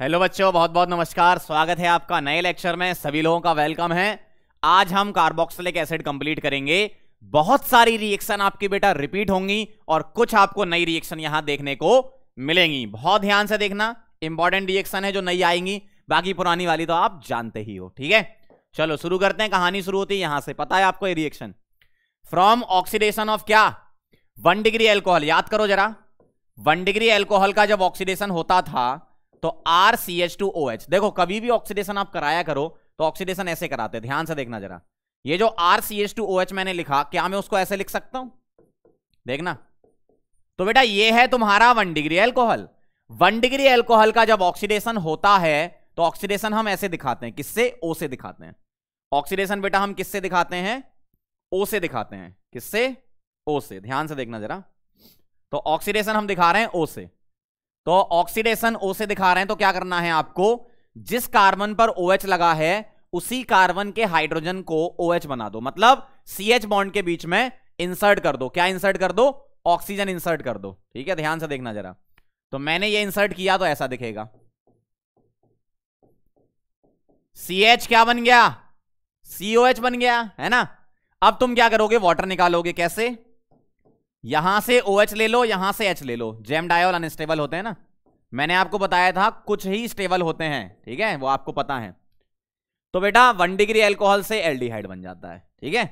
Hello बच्चों बहुत बहुत नमस्कार स्वागत है आपका नए लेक्चर में सभी लोगों का वेलकम है आज हम कार्बोक्सिलिक एसिड कंप्लीट करेंगे बहुत सारी रिएक्शन आपकी बेटा रिपीट होंगी और कुछ आपको नई रिएक्शन यहां देखने को मिलेंगी बहुत ध्यान से देखना इंपॉर्टेंट रिएक्शन है जो नई आएंगी बाकी पुरानी वाली तो आप जानते ही हो ठीक है चलो शुरू करते हैं कहानी शुरू होती है यहां से पता है आपको ये रिएक्शन फ्रॉम ऑक्सीडेशन ऑफ क्या वन डिग्री एल्कोहल याद करो जरा वन डिग्री एल्कोहल का जब ऑक्सीडेशन होता था तो R C H two O H देखो कभी भी ऑक्सीडेशन आप कराया करो तो ऑक्सीडेशन ऐसे कराते ध्यान से देखना जरा ये जो R C H two O H मैंने लिखा क्या मैं उसको ऐसे लिख सकता हूं देखना तो बेटा ये है तुम्हारा one degree alcohol one degree alcohol का जब ऑक्सीडेशन होता है तो ऑक्सीडेशन हम ऐसे दिखाते हैं किससे ओ से दिखाते हैं ऑक्सीडेशन बेटा हम किससे दिखाते हैं ओ से दिखाते हैं किससे ओ से ध्यान से देखना जरा तो ऑक्सीडेशन हम दिखा रहे हैं ओ से तो ऑक्सीडेशन ओ से दिखा रहे हैं तो क्या करना है आपको जिस कार्बन पर ओ OH लगा है उसी कार्बन के हाइड्रोजन को ओ OH बना दो मतलब सी एच बॉन्ड के बीच में इंसर्ट कर दो क्या इंसर्ट कर दो ऑक्सीजन इंसर्ट कर दो ठीक है ध्यान से देखना जरा तो मैंने ये इंसर्ट किया तो ऐसा दिखेगा सी एच क्या बन गया सीओ एच बन गया है ना अब तुम क्या करोगे वाटर निकालोगे कैसे यहां से ओ OH ले लो यहां से एच ले लो जेम डायोल अनस्टेबल होते हैं ना मैंने आपको बताया था कुछ ही स्टेबल होते हैं ठीक है वो आपको पता है तो बेटा वन डिग्री एल्कोहल से एल्डिहाइड बन जाता है ठीक है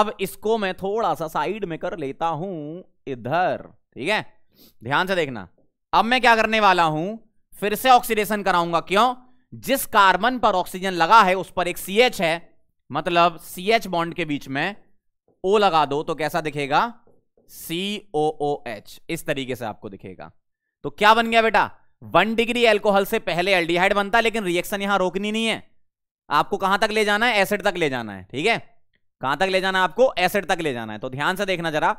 अब इसको मैं थोड़ा सा साइड में कर लेता हूं इधर ठीक है ध्यान से देखना अब मैं क्या करने वाला हूं फिर से ऑक्सीडेशन कराऊंगा क्यों जिस कार्बन पर ऑक्सीजन लगा है उस पर एक सी है मतलब सी बॉन्ड के बीच में ओ लगा दो तो कैसा दिखेगा सी ओ ओ एच इस तरीके से आपको दिखेगा तो क्या बन गया बेटा वन डिग्री एल्कोहल से पहले एल्डिहाइड बनता है लेकिन रिएक्शन यहां रोकनी नहीं है आपको कहां तक ले जाना है एसिड तक ले जाना है ठीक है कहां तक ले जाना है आपको एसिड तक ले जाना है तो ध्यान से देखना जरा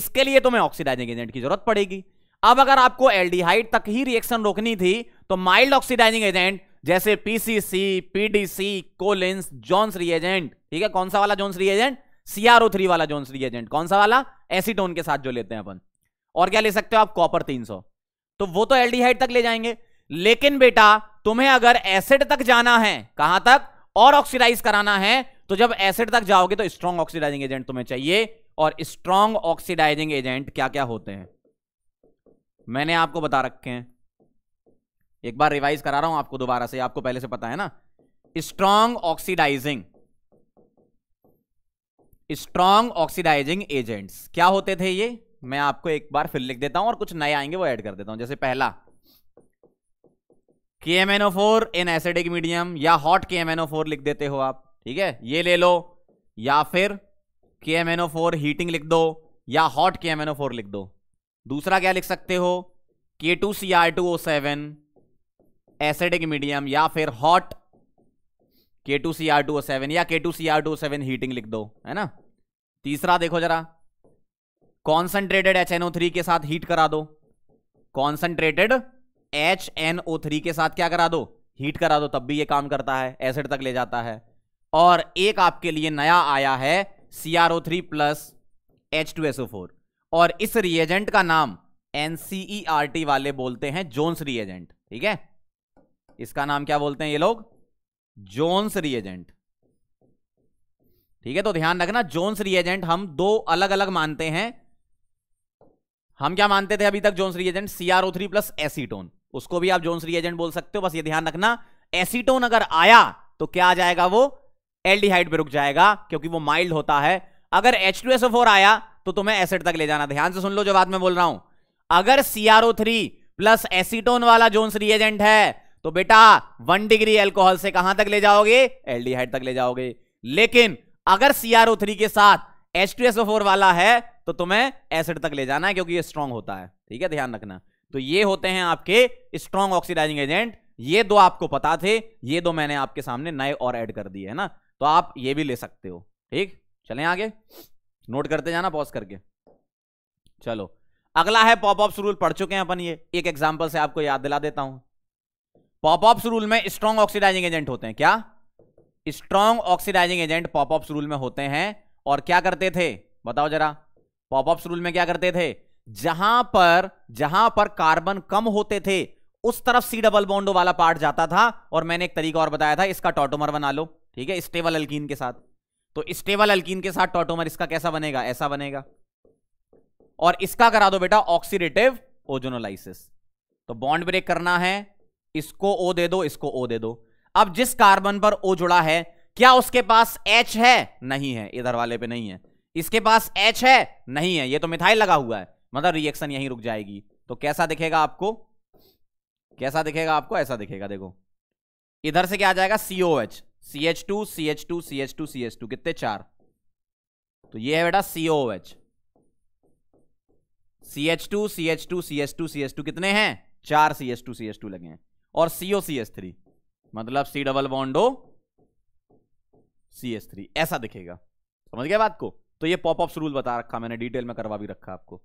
इसके लिए तुम्हें ऑक्सीडाइजिंग एजेंट की जरूरत पड़ेगी अब अगर आपको एल्डिहाइड तक ही रिएक्शन रोकनी थी तो माइल्ड ऑक्सीडाइजिंग एजेंट जैसे PCC PDC Collins Jones reagent ठीक है कौन सा वाला जोन्स रिएजेंट सीआरओ थ्री वाला जोन्स रिएजेंट कौन सा वाला एसीटोन के साथ जो लेते हैं अपन और क्या ले सकते हो आप कॉपर 300 तो वो तो एल्डिहाइड तक ले जाएंगे लेकिन बेटा तुम्हें अगर एसिड तक जाना है कहां तक और ऑक्सीडाइज कराना है तो जब एसिड तक जाओगे तो स्ट्रॉन्ग ऑक्सीडाइजिंग एजेंट तुम्हें चाहिए और स्ट्रॉन्ग ऑक्सीडाइजिंग एजेंट क्या क्या होते हैं मैंने आपको बता रखे हैं एक बार रिवाइज करा रहा हूं आपको दोबारा से आपको पहले से पता है ना strong oxidising strong oxidising agents क्या होते थे ये मैं आपको एक बार फिर लिख देता हूं और कुछ नए आएंगे वो ऐड कर देता हूं जैसे पहला KMNO4 इन एसिडिक मीडियम या हॉट KMNO4 लिख देते हो आप ठीक है ये ले लो या फिर KMNO4 हीटिंग लिख दो या हॉट KMNO4 लिख दो दूसरा क्या लिख सकते हो K2CR2O7 एसिडिक मीडियम या फिर hot K two C R two O seven या K two C R two O seven heating लिख दो है ना तीसरा देखो जरा concentrated H N O three के साथ हीट करा दो concentrated H N O three के साथ क्या करा दो हीट करा दो तब भी ये काम करता है एसिड तक ले जाता है और एक आपके लिए नया आया है C R O three plus H two S O four और इस रिएजेंट का नाम एन आर टी वाले बोलते हैं जोन्स रिएजेंट ठीक है इसका नाम क्या बोलते हैं ये लोग जोन्स रिएजेंट ठीक है तो ध्यान रखना जोन्स रिएजेंट हम दो अलग अलग मानते हैं हम क्या मानते थे अभी तक Jones reagent CRO three plus acetone उसको भी आप जोन्स रिएजेंट बोल सकते हो बस ये ध्यान रखना एसीटोन अगर आया तो क्या आ जाएगा वो एल्डिहाइड पे रुक जाएगा क्योंकि वो माइल्ड होता है अगर फोर आया तो तुम्हें एसिड तक ले जाना ध्यान से सुन लो जो बात मैं बोल रहा हूं अगर सीआरओ थ्री प्लस एसीटोन वाला जोन्स रिएजेंट है तो बेटा वन डिग्री एल्कोहल से कहां तक ले जाओगे एल्डिहाइड तक ले जाओगे लेकिन अगर सीआरओ थ्री के साथ एच टू एसओ फोर वाला है तो तुम्हें एसिड तक ले जाना है क्योंकि ये स्ट्रांग होता है ठीक है ध्यान रखना तो ये होते हैं आपके स्ट्रांग ऑक्सीडाइजिंग एजेंट ये दो आपको पता थे ये दो मैंने आपके सामने नए और ऐड कर दिए है ना तो आप ये भी ले सकते हो ठीक चलें आगे नोट करते जाना पॉज करके चलो अगला है पॉप ऑप्स रूल पढ़ चुके हैं अपन ये एक एग्जाम्पल से आपको याद दिला देता हूं पॉपअप्स रूल में स्ट्रॉन्ग ऑक्सीडाइजिंग एजेंट होते हैं क्या strong oxidising agent ops rule में होते हैं और क्या करते थे बताओ जरा पॉपअप्स रूल में क्या करते थे जहां पर जहां पर कार्बन कम होते थे उस तरफ सी डबल बॉन्डो वाला पार्ट जाता था और मैंने एक तरीका और बताया था इसका टॉटोमर बना लो ठीक है स्टेबल अल्किन के साथ तो स्टेबल अल्किन के साथ टॉटोमर इसका कैसा बनेगा ऐसा बनेगा और इसका करा दो बेटा ऑक्सीडेटिव ओजोनोलाइसिस तो बॉन्ड ब्रेक करना है इसको ओ दे दो इसको ओ दे दो अब जिस कार्बन पर ओ जुड़ा है क्या उसके पास एच है नहीं है इधर वाले पे नहीं है इसके पास एच है नहीं है ये तो मिथाइल लगा हुआ है मतलब रिएक्शन यहीं रुक जाएगी तो कैसा दिखेगा आपको कैसा दिखेगा आपको ऐसा दिखेगा देखो इधर से क्या आ जाएगा CO H C H two C H two C H two C H two कितने चार तो ये है बेटा CO H C H two C H two C H two C H two कितने हैं चार C H two C H two लगे हैं और सीओ सी एस थ्री मतलब C double बॉन्डो C S three ऐसा दिखेगा समझ गया बात को तो ये पॉपअप्स रूल बता रखा मैंने डिटेल में करवा भी रखा आपको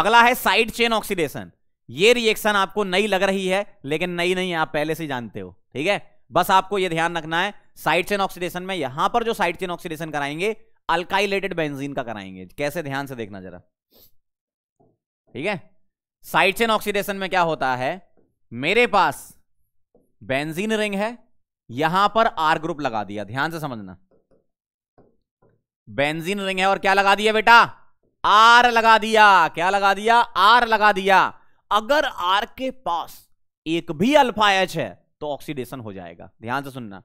अगला है साइड चेन ऑक्सीडेशन ये रिएक्शन आपको नई लग रही है लेकिन नई नहीं है आप पहले से जानते हो ठीक है बस आपको ये ध्यान रखना है साइड चेन ऑक्सीडेशन में यहां पर जो साइड चेन ऑक्सीडेशन कराएंगे अल्काइलेटेड बेंजीन का कराएंगे कैसे ध्यान से देखना जरा ठीक है साइड चेन ऑक्सीडेशन में क्या होता है मेरे पास बेंजीन रिंग है यहां पर आर ग्रुप लगा दिया ध्यान से समझना बेंजीन रिंग है और क्या लगा दिया बेटा आर लगा दिया क्या लगा दिया आर लगा दिया अगर आर के पास एक भी अल्फा एच है तो ऑक्सीडेशन हो जाएगा ध्यान से सुनना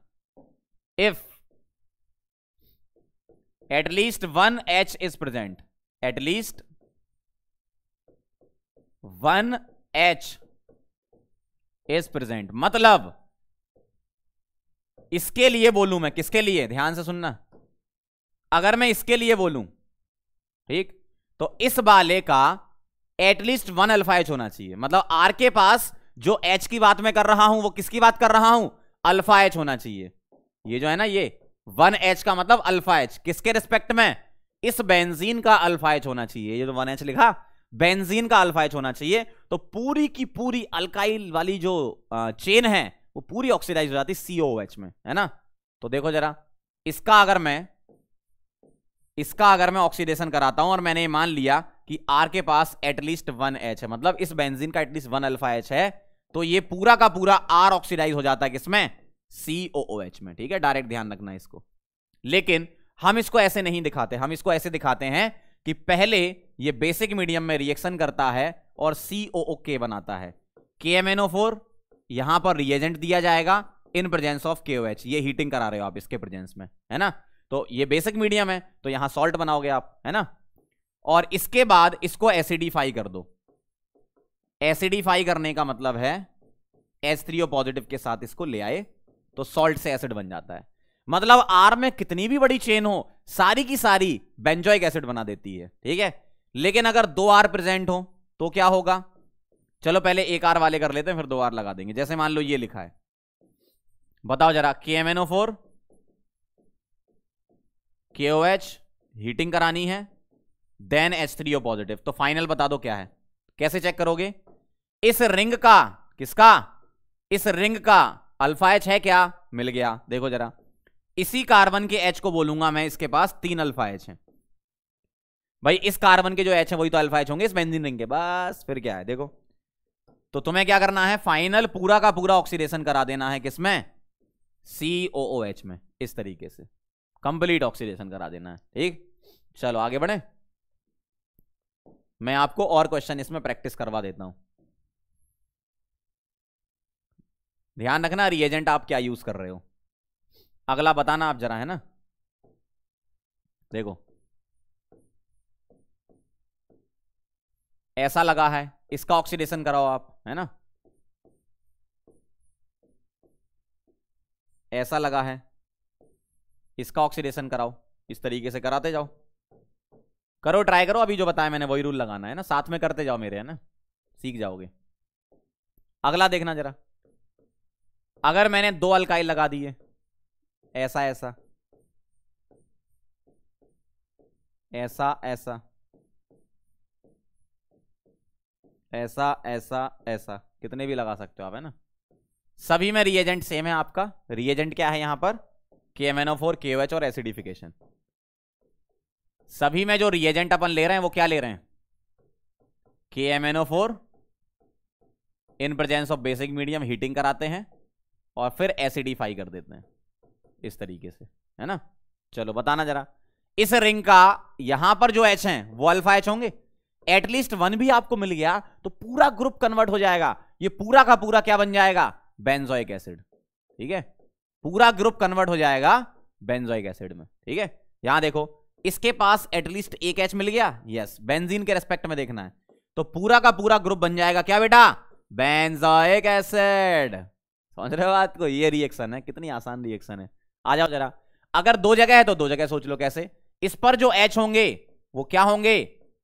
if at least one H is present at least one H is present मतलब इसके लिए बोलूं मैं किसके लिए ध्यान से सुनना अगर मैं इसके लिए बोलूं ठीक तो इस बाले का एटलीस्ट वन अल्फा एच होना चाहिए मतलब आर के पास जो एच की बात मैं कर रहा हूं वो किसकी बात कर रहा हूं अल्फा एच होना चाहिए ये जो है ना ये वन एच का मतलब अल्फा एच किसके रिस्पेक्ट में इस बेंजीन का अल्फा एच होना चाहिए ये जो वन एच लिखा बेंजीन का अल्फा एच होना चाहिए तो पूरी की पूरी अल्काइल वाली जो चेन है वो पूरी ऑक्सीडाइज हो जाती है एच में है ना तो देखो जरा इसका अगर मैं इसका अगर मैं ऑक्सीडेशन कराता हूं और मैंने मान लिया कि आर के पास एटलीस्ट वन एच है मतलब इस बेंजीन का एटलीस्ट वन अल्फा एच है तो ये पूरा का पूरा आर ऑक्सीडाइज हो जाता है किसमें एच में ठीक है डायरेक्ट ध्यान रखना इसको लेकिन हम इसको ऐसे नहीं दिखाते हम इसको ऐसे दिखाते हैं कि पहले ये बेसिक मीडियम में रिएक्शन करता है और सी ओ ओ के बनाता है K M N O four यहां पर रिएजेंट दिया जाएगा इन प्रेजेंस ऑफ के ओ एच ये हीटिंग करा रहे हो आप इसके प्रेजेंस में है ना तो ये बेसिक मीडियम है तो यहां सॉल्ट बनाओगे आप है ना और इसके बाद इसको एसिडिफाई कर दो एसिडिफाई करने का मतलब है एस थ्री ओ पॉजिटिव के साथ इसको ले आए तो सॉल्ट से एसिड बन जाता है मतलब आर में कितनी भी बड़ी चेन हो सारी की सारी बेंजोइक एसिड बना देती है ठीक है लेकिन अगर दो आर प्रेजेंट हो तो क्या होगा चलो पहले एक आर वाले कर लेते हैं फिर दो आर लगा देंगे जैसे मान लो ये लिखा है बताओ जरा के एम एन ओ फोर के ओ एच हीटिंग करानी है then H three O positive तो फाइनल बता दो क्या है कैसे चेक करोगे इस रिंग का किसका इस रिंग का अल्फा एच है क्या मिल गया देखो जरा इसी कार्बन के एच को बोलूंगा मैं इसके पास तीन अल्फा एच है भाई इस कार्बन के जो एच है वही तो अल्फा एच होंगे इस बेंजीन रिंग के बस फिर क्या है देखो तो तुम्हें क्या करना है फाइनल पूरा का पूरा ऑक्सीडेशन करा देना है किसमें सी ओ ओ एच में इस तरीके से कंप्लीट ऑक्सीडेशन करा देना है ठीक चलो आगे बढ़े मैं आपको और क्वेश्चन इसमें प्रैक्टिस करवा देता हूं ध्यान रखना रिएजेंट आप क्या यूज कर रहे हो अगला बताना आप जरा है ना देखो ऐसा लगा है इसका ऑक्सीडेशन कराओ आप है ना ऐसा लगा है इसका ऑक्सीडेशन कराओ इस तरीके से कराते जाओ करो ट्राई करो अभी जो बताया मैंने वही रूल लगाना है ना साथ में करते जाओ मेरे है ना सीख जाओगे अगला देखना जरा अगर मैंने दो अलकाई लगा दिए ऐसा ऐसा ऐसा ऐसा ऐसा ऐसा ऐसा कितने भी लगा सकते हो आप है ना सभी में रिएजेंट सेम है आपका रिएजेंट क्या है यहां पर K M NO four K H और एसिडिफिकेशन सभी में जो रिएजेंट अपन ले रहे हैं वो क्या ले रहे हैं K M N O four in presence of basic medium heating कराते हैं और फिर एसिडिफाई कर देते हैं इस तरीके से है ना चलो बताना जरा इस रिंग का यहां पर जो एच है वो अल्फा एच होंगे एटलीस्ट वन भी आपको मिल गया तो पूरा ग्रुप कन्वर्ट हो जाएगा ये पूरा का पूरा क्या बन जाएगा बेंजोइक एसिड ठीक है पूरा ग्रुप कन्वर्ट हो जाएगा बेंजोइक एसिड में ठीक है यहां देखो इसके पास एटलीस्ट एक एच मिल गया यस बेंजीन के रेस्पेक्ट में देखना है तो पूरा का पूरा ग्रुप बन जाएगा क्या बेटा बेंजोइक एसिड समझ रहे हो बात को ये रिएक्शन है कितनी आसान रिएक्शन है आ जाओ जरा अगर दो जगह है तो दो जगह सोच लो कैसे इस पर जो एच होंगे वो क्या होंगे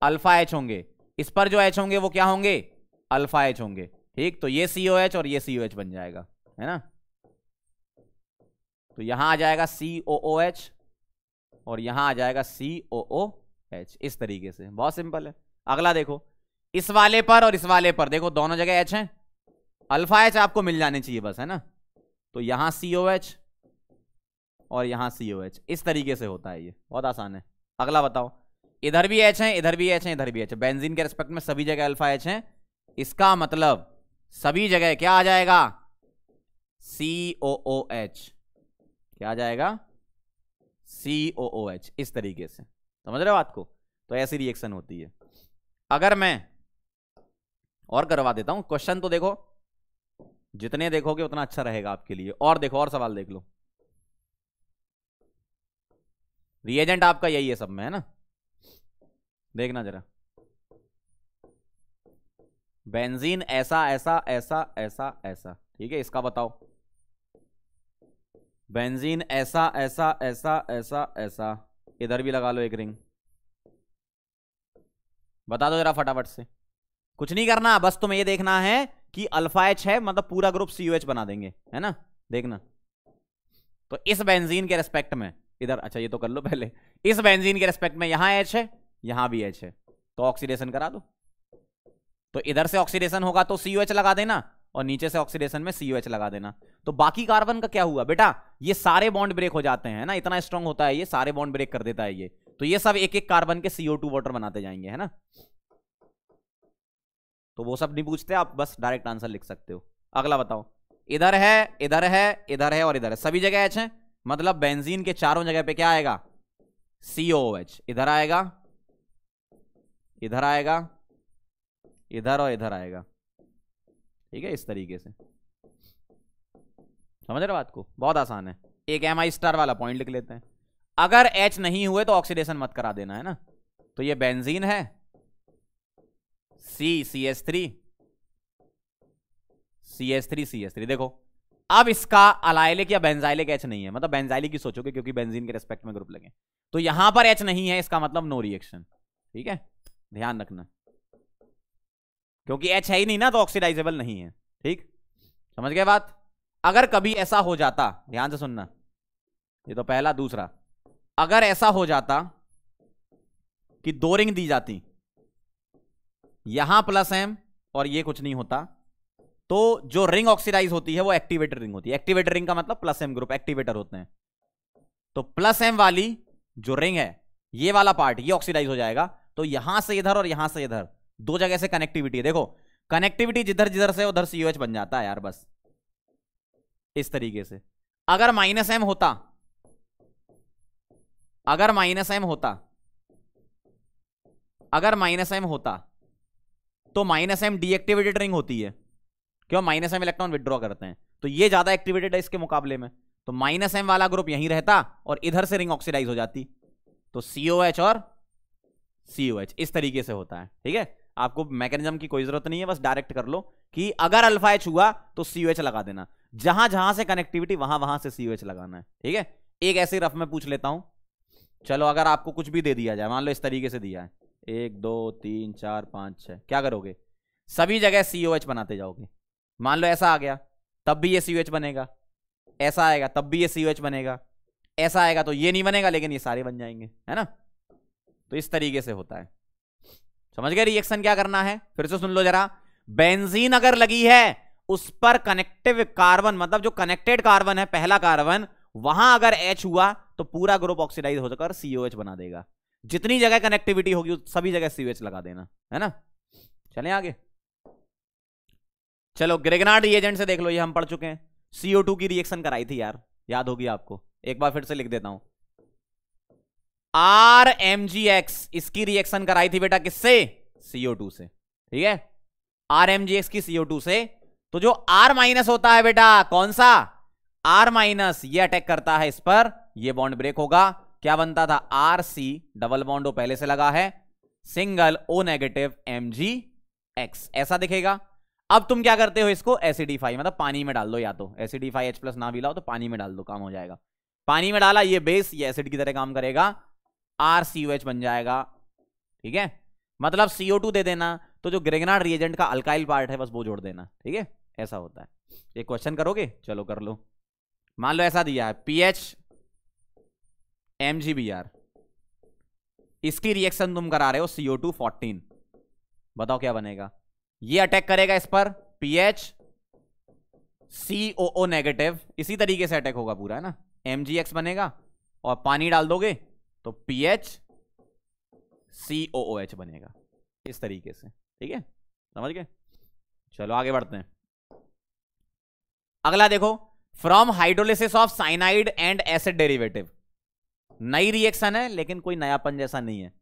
अल्फा एच होंगे इस पर जो एच होंगे वो क्या होंगे अल्फा एच होंगे ठीक तो ये सी एच और ये सी एच बन जाएगा है ना तो यहां आ जाएगा सी ओ एच और यहां आ जाएगा सी ओ एच इस तरीके से बहुत सिंपल है अगला देखो इस वाले पर और इस वाले पर देखो दोनों जगह एच है अल्फा एच आपको मिल जाने चाहिए बस है ना तो यहां सी ओ एच और यहां सी ओ एच इस तरीके से होता है ये बहुत आसान है अगला बताओ इधर भी एच है इधर भी एच है इधर भी एच है बेंजीन के रेस्पेक्ट में सभी जगह अल्फा एच है इसका मतलब सभी जगह क्या आ जाएगा सी ओ ओ एच क्या आ जाएगा सी ओ ओ एच इस तरीके से समझ रहे हो बात को तो ऐसी रिएक्शन होती है अगर मैं और करवा देता हूं क्वेश्चन तो देखो जितने देखोगे उतना अच्छा रहेगा आपके लिए और देखो और सवाल देख लो रिएजेंट आपका यही है सब में है ना देखना जरा बेंजीन ऐसा ऐसा ऐसा ऐसा ऐसा ठीक है इसका बताओ बेंजीन ऐसा ऐसा ऐसा ऐसा ऐसा इधर भी लगा लो एक रिंग बता दो जरा फटाफट से कुछ नहीं करना बस तुम्हें ये देखना है कि अल्फा एच है मतलब पूरा ग्रुप सी एच बना देंगे है ना देखना तो इस बेंजीन के रेस्पेक्ट में इधर अच्छा ये तो कर लो पहले इस बेंजीन के रेस्पेक्ट में यहां एच है यहां भी एच है तो ऑक्सीडेशन करा दो तो इधर से ऑक्सीडेशन होगा तो सी यू एच लगा देना और नीचे से ऑक्सीडेशन में सी यू एच लगा देना तो बाकी कार्बन का क्या हुआ बेटा ये सारे बॉन्ड ब्रेक हो जाते हैं ना इतना स्ट्रांग होता है ये सारे बॉन्ड ब्रेक कर देता है ये तो ये सब एक एक कार्बन के सीओ टू वाटर बनाते जाएंगे है ना तो वो सब नहीं पूछते आप बस डायरेक्ट आंसर लिख सकते हो अगला बताओ इधर है इधर है इधर है और इधर है सभी जगह एच है मतलब बेंजीन के चारों जगह पे क्या आएगा सीओ एच इधर आएगा इधर आएगा इधर और इधर आएगा ठीक है इस तरीके से समझ रहे हो बात को बहुत आसान है एक एम आई स्टार वाला पॉइंट लिख लेते हैं अगर एच नहीं हुए तो ऑक्सीडेशन मत करा देना है ना तो ये बेंजीन है C C S three C S three C S three देखो अब इसका अलाइलिक या बेंजाइलिक एच नहीं है मतलब बेंजाइलिक ही सोचोगे क्योंकि बेंजीन के रेस्पेक्ट में ग्रुप लगे तो यहां पर एच नहीं है इसका मतलब नो रिएक्शन ठीक है ध्यान रखना क्योंकि एच है ही नहीं ना तो ऑक्सीडाइजेबल नहीं है ठीक समझ गए बात अगर कभी ऐसा हो जाता ध्यान से सुनना ये तो पहला दूसरा अगर ऐसा हो जाता कि दो रिंग दी जाती यहां प्लस एम और ये कुछ नहीं होता तो जो रिंग ऑक्सीडाइज होती है वो एक्टिवेटर रिंग होती है एक्टिवेटर रिंग का मतलब प्लस एम ग्रुप एक्टिवेटर होते हैं तो प्लस एम वाली जो रिंग है ये वाला पार्ट ये ऑक्सीडाइज हो जाएगा तो यहां से इधर और यहां से इधर दो जगह से कनेक्टिविटी है देखो कनेक्टिविटी जिधर जिधर से उधर सीओएच बन जाता है यार बस इस तरीके से अगर माइनस एम होता अगर माइनस एम होता अगर माइनस एम होता तो माइनस एम डीएक्टिवेटेड रिंग होती है क्यों माइनस एम इलेक्ट्रॉन विद्रॉ करते हैं तो ये ज्यादा एक्टिवेटेड है इसके मुकाबले में तो माइनस एम वाला ग्रुप यहीं रहता और इधर से रिंग ऑक्सीडाइज हो जाती तो सीओ और सी ओ एच इस तरीके से होता है ठीक है आपको मैकेनिज्म की कोई जरूरत नहीं है बस डायरेक्ट कर लो कि अगर अल्फा एच हुआ तो सी ओ एच लगा देना जहां जहां से कनेक्टिविटी वहां वहां से सी ओ एच लगाना है ठीक है एक ऐसे रफ में पूछ लेता हूं चलो अगर आपको कुछ भी दे दिया जाए मान लो इस तरीके से दिया है एक दो तीन चार पांच छह क्या करोगे सभी जगह सी ओ एच बनाते जाओगे मान लो ऐसा आ गया तब भी ये सी ओ एच बनेगा ऐसा आएगा तब भी ये सी ओ एच बनेगा ऐसा आएगा तो ये नहीं बनेगा लेकिन ये सारे बन जाएंगे है ना तो इस तरीके से होता है समझ गए रिएक्शन क्या करना है फिर से सुन लो जरा बेंजीन अगर लगी है उस पर कनेक्टिव कार्बन मतलब जो कनेक्टेड कार्बन है पहला कार्बन वहां अगर एच हुआ तो पूरा ग्रुप ऑक्सीडाइज होकर एच बना देगा जितनी जगह कनेक्टिविटी होगी सभी जगह एच लगा देना है ना चले आगे चलो ग्रेगनार्ड रिएजेंट से देख लो ये हम पढ़ चुके हैं सीओ की रिएक्शन कराई थी यार याद होगी आपको एक बार फिर से लिख देता हूं आर एम जी एक्स इसकी रिएक्शन कराई थी बेटा किससे सीओ टू से ठीक है आर एम जी एक्स की सीओ टू से तो जो आर माइनस होता है बेटा कौन सा आर माइनस ये अटैक करता है इस पर ये बॉन्ड ब्रेक होगा क्या बनता था आर सी डबल बॉन्ड पहले से लगा है single O negative M G X ऐसा दिखेगा अब तुम क्या करते हो इसको एसिडीफाई मतलब पानी में डाल दो या तो एसिडीफाई एच प्लस ना भी लाओ तो पानी में डाल दो काम हो जाएगा पानी में डाला ये बेस ये एसिड की तरह काम करेगा आर सी एच बन जाएगा ठीक है मतलब सीओ टू दे देना तो जो ग्रेगनाड रिएजेंट का अल्काइल पार्ट है बस वो जोड़ देना ठीक है ऐसा होता है ये क्वेश्चन करोगे चलो कर लो मान लो ऐसा दिया है P H M G B R इसकी रिएक्शन तुम करा रहे हो सीओ टू फोर्टीन बताओ क्या बनेगा ये अटैक करेगा इस पर पी एच सीओ नेगेटिव इसी तरीके से अटैक होगा पूरा है ना एम जी एक्स बनेगा और पानी डाल दोगे तो P H C O O H बनेगा इस तरीके से ठीक है समझ गए चलो आगे बढ़ते हैं अगला देखो from hydrolysis of cyanide and acid derivative नई रिएक्शन है लेकिन कोई नयापन जैसा नहीं है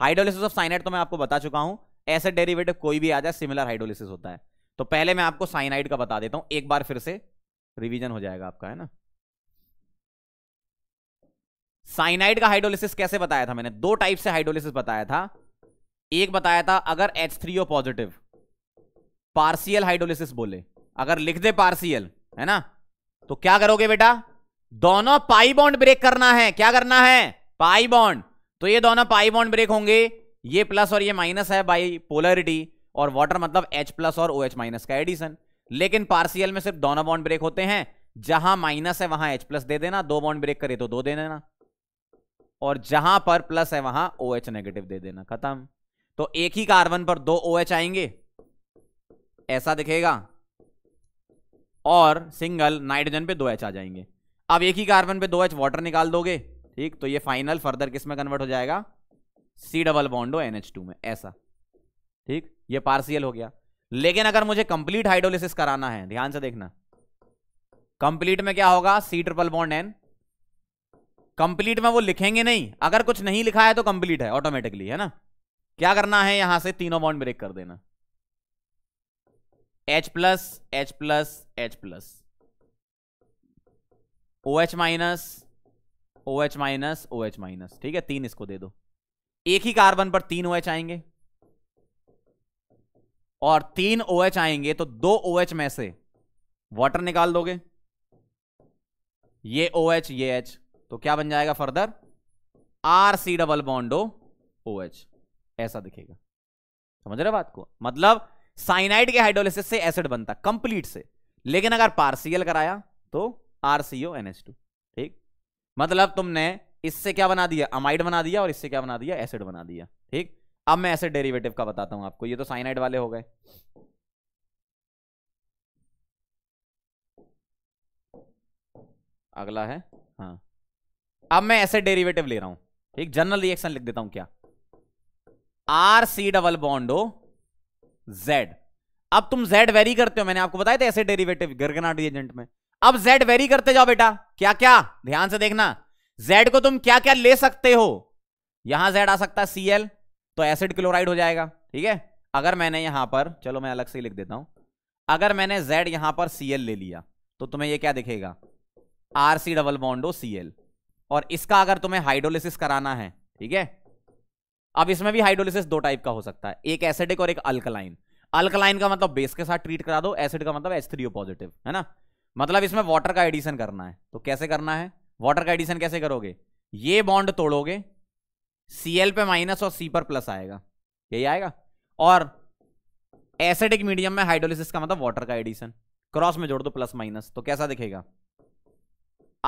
हाइड्रोलिसिस ऑफ साइनाइड तो मैं आपको बता चुका हूं एसिड डेरिवेटिव कोई भी आ जाए सिमिलर हाइड्रोलिसिस होता है तो पहले मैं आपको साइनाइड का बता देता हूं एक बार फिर से रिवीजन हो जाएगा आपका है ना साइनाइड का हाइड्रोलिसिस कैसे बताया था मैंने दो टाइप से हाइड्रोलिसिस बताया था एक बताया था अगर H three O positive partial hydrolysis बोले अगर लिख दे पार्सियल है ना तो क्या करोगे बेटा दोनों पाई बॉन्ड ब्रेक करना है क्या करना है पाई बॉन्ड तो ये दोनों पाई बॉन्ड ब्रेक होंगे ये प्लस और ये माइनस है बाई पोलरिटी और वाटर मतलब H प्लस और OH माइनस का एडिशन लेकिन पार्सियल में सिर्फ दोनों बॉन्ड ब्रेक होते हैं जहां माइनस है वहां H प्लस दे देना दो बॉन्ड ब्रेक करे तो दो दे देना और जहां पर प्लस है वहां ओ OH नेगेटिव दे देना खत्म तो एक ही कार्बन पर दो ओ OH आएंगे ऐसा दिखेगा और सिंगल नाइट्रोजन पे दो एच आ जाएंगे अब एक ही कार्बन पे दो एच वाटर निकाल दोगे ठीक तो ये फाइनल फर्दर किस में कन्वर्ट हो जाएगा C double bond O NH two में ऐसा ठीक ये पार्सियल हो गया लेकिन अगर मुझे कंप्लीट हाइड्रोलिसिस कराना है ध्यान से देखना कंप्लीट में क्या होगा C triple bond N complete में वो लिखेंगे नहीं अगर कुछ नहीं लिखा है तो कंप्लीट है ऑटोमेटिकली है ना क्या करना है यहां से तीनों बाउंड ब्रेक कर देना H plus H plus H plus O H minus O H minus O H minus ठीक है तीन इसको दे दो एक ही कार्बन पर तीन ओ एच आएंगे और तीन ओ OH एच आएंगे तो दो ओ OH एच में से वाटर निकाल दोगे ये ओ OH, एच ये एच तो क्या बन जाएगा further R C double bond O O H ऐसा दिखेगा समझ रहे बात को मतलब साइनाइड के हाइड्रोलिसिस से एसिड बनता कंप्लीट से लेकिन अगर पार्सियल कराया तो R C O N H two ठीक मतलब तुमने इससे क्या बना दिया अमाइड बना दिया और इससे क्या बना दिया एसिड बना दिया ठीक अब मैं एसिड डेरिवेटिव का बताता हूं आपको ये तो साइनाइड वाले हो गए अगला है हाँ अब मैं ऐसे डेरिवेटिव ले रहा हूं ठीक जनरल रिएक्शन लिख देता हूं क्या R C double bond O Z अब तुम जेड वेरी करते हो मैंने आपको बताया था ऐसे डेरिवेटिव गर्गनाट रिएजेंट में अब जेड वेरी करते जाओ बेटा क्या क्या ध्यान से देखना जेड को तुम क्या क्या ले सकते हो यहां जेड आ सकता है सीएल तो एसिड क्लोराइड हो जाएगा ठीक है अगर मैंने यहां पर चलो मैं अलग से लिख देता हूं अगर मैंने जेड यहां पर सीएल ले लिया तो तुम्हें यह क्या दिखेगा R C double bond O CL और इसका अगर तुम्हें हाइड्रोलिसिस कराना है ठीक है अब इसमें भी हाइड्रोलिसिस दो टाइप का हो सकता है एक एसिडिक और एक अल्कलाइन अल्कलाइन का मतलब बेस के साथ ट्रीट करा दो एसिड का मतलब एच पॉजिटिव है ना मतलब इसमें वाटर का एडिशन करना है तो कैसे करना है वाटर का एडिशन कैसे करोगे ये बॉन्ड तोड़ोगे सीएल पे माइनस और सी पर प्लस आएगा यही आएगा और एसिडिक मीडियम में हाइड्रोलिसिस का मतलब वाटर का एडिशन क्रॉस में जोड़ दो प्लस माइनस तो कैसा दिखेगा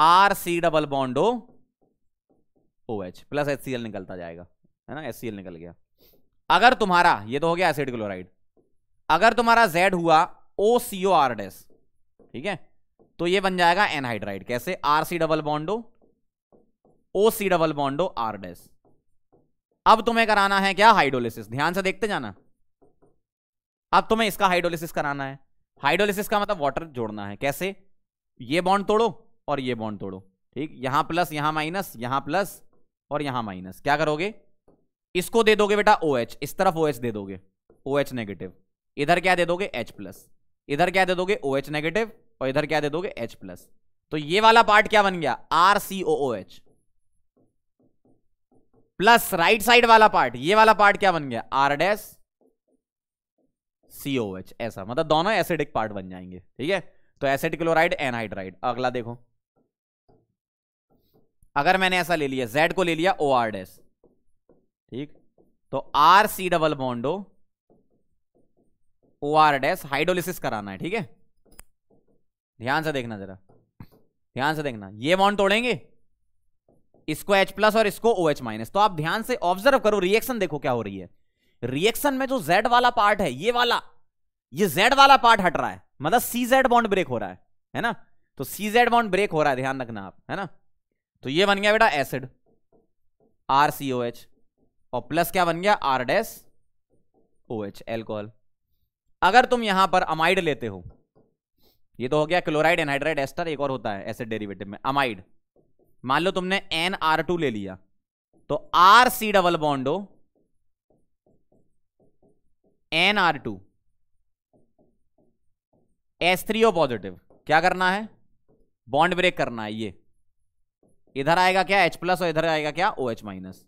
आर सी डबल बॉन्डो ओ H plus H C L निकलता जाएगा है ना एच सी एल निकल गया अगर तुम्हारा ये तो हो गया एसिड क्लोराइड अगर तुम्हारा जेड हुआ ओ सी ओ आर डेस ठीक है तो ये बन जाएगा एनहाइड्राइड कैसे R C double bond O O C double bond O R dash अब तुम्हें कराना है क्या हाइड्रोलिसिस ध्यान से देखते जाना अब तुम्हें इसका हाइड्रोलिसिस कराना है हाइड्रोलिसिस का मतलब वाटर जोड़ना है कैसे ये बॉन्ड तोड़ो और ये बॉन्ड तोड़ो ठीक यहां प्लस यहां माइनस यहां प्लस और यहां माइनस क्या करोगे इसको दे दोगे बेटा ओ OH, इस तरफ ओ OH दे दोगे ओ OH नेगेटिव इधर क्या दे दोगे एच प्लस इधर क्या दे दोगे ओ OH नेगेटिव और इधर क्या दे दोगे एच प्लस तो ये वाला पार्ट क्या बन गया R C O O H plus right side वाला पार्ट ये वाला पार्ट क्या बन गया R dash C O H ऐसा मतलब दोनों एसिडिक पार्ट बन जाएंगे ठीक है तो एसिड क्लोराइड एनहाइड्राइड अगला देखो अगर मैंने ऐसा ले लिया जेड को ले लिया ओ आर डैश ठीक तो R C double bond O O R dash hydrolysis कराना है ठीक है ध्यान से देखना जरा ध्यान से देखना ये बॉन्ड तोड़ेंगे इसको H प्लस और इसको OH माइनस तो आप ध्यान से ऑब्जर्व करो रिएक्शन देखो क्या हो रही है रिएक्शन में जो Z वाला पार्ट है ये वाला ये Z वाला पार्ट हट रहा है मतलब सी जेड बॉन्ड ब्रेक हो रहा है है ना तो सी जेड बॉन्ड ब्रेक हो रहा है ध्यान रखना आप है ना तो ये बन गया बेटा acid R C O H और प्लस क्या बन गया R dash O H alcohol अगर तुम यहां पर अमाइड लेते हो ये तो हो गया क्लोराइड एनहाइड्राइड एस्टर एक और होता है एसिड डेरिवेटिव में अमाइड मान लो तुमने एन आर टू ले लिया तो R C double bond O N R two S three O positive क्या करना है बॉन्ड ब्रेक करना है ये इधर आएगा क्या H प्लस और इधर आएगा क्या ओ एच माइनस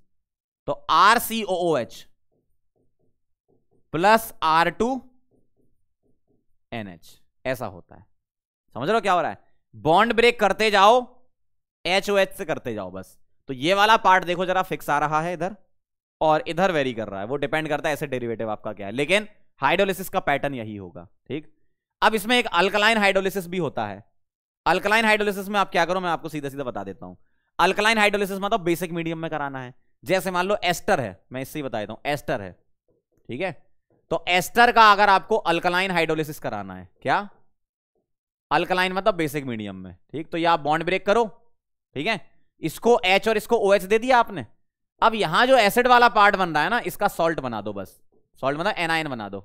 तो R C O O H plus R two N H ऐसा होता है समझ रहे हो क्या हो रहा है बॉन्ड ब्रेक करते जाओ एच ओ एच से करते जाओ बस तो ये वाला पार्ट देखो जरा फिक्स आ रहा है इधर और इधर वेरी कर रहा है वो डिपेंड करता है ऐसे डेरिवेटिव आपका क्या है लेकिन हाइड्रोलिसिस का पैटर्न यही होगा ठीक अब इसमें एक अल्कलाइन हाइड्रोलिसिस भी होता है अल्कलाइन हाइड्रोलिसिस में आप क्या करो मैं आपको सीधा सीधा बता देता हूं अल्कलाइन हाइड्रोलिसिस मतलब बेसिक मीडियम में कराना है जैसे मान लो एस्टर है मैं इससे ही बता देता हूं एस्टर है ठीक है तो एस्टर का अगर आपको अल्कलाइन हाइड्रोलिसिस कराना है क्या अल्कलाइन मतलब बेसिक मीडियम में ठीक तो यह आप बॉन्ड ब्रेक करो ठीक है इसको एच और इसको ओ OH दे दिया आपने अब यहां जो एसिड वाला पार्ट बन रहा है ना इसका सॉल्ट बना दो बस सॉल्ट मतलब एनआईन बना दो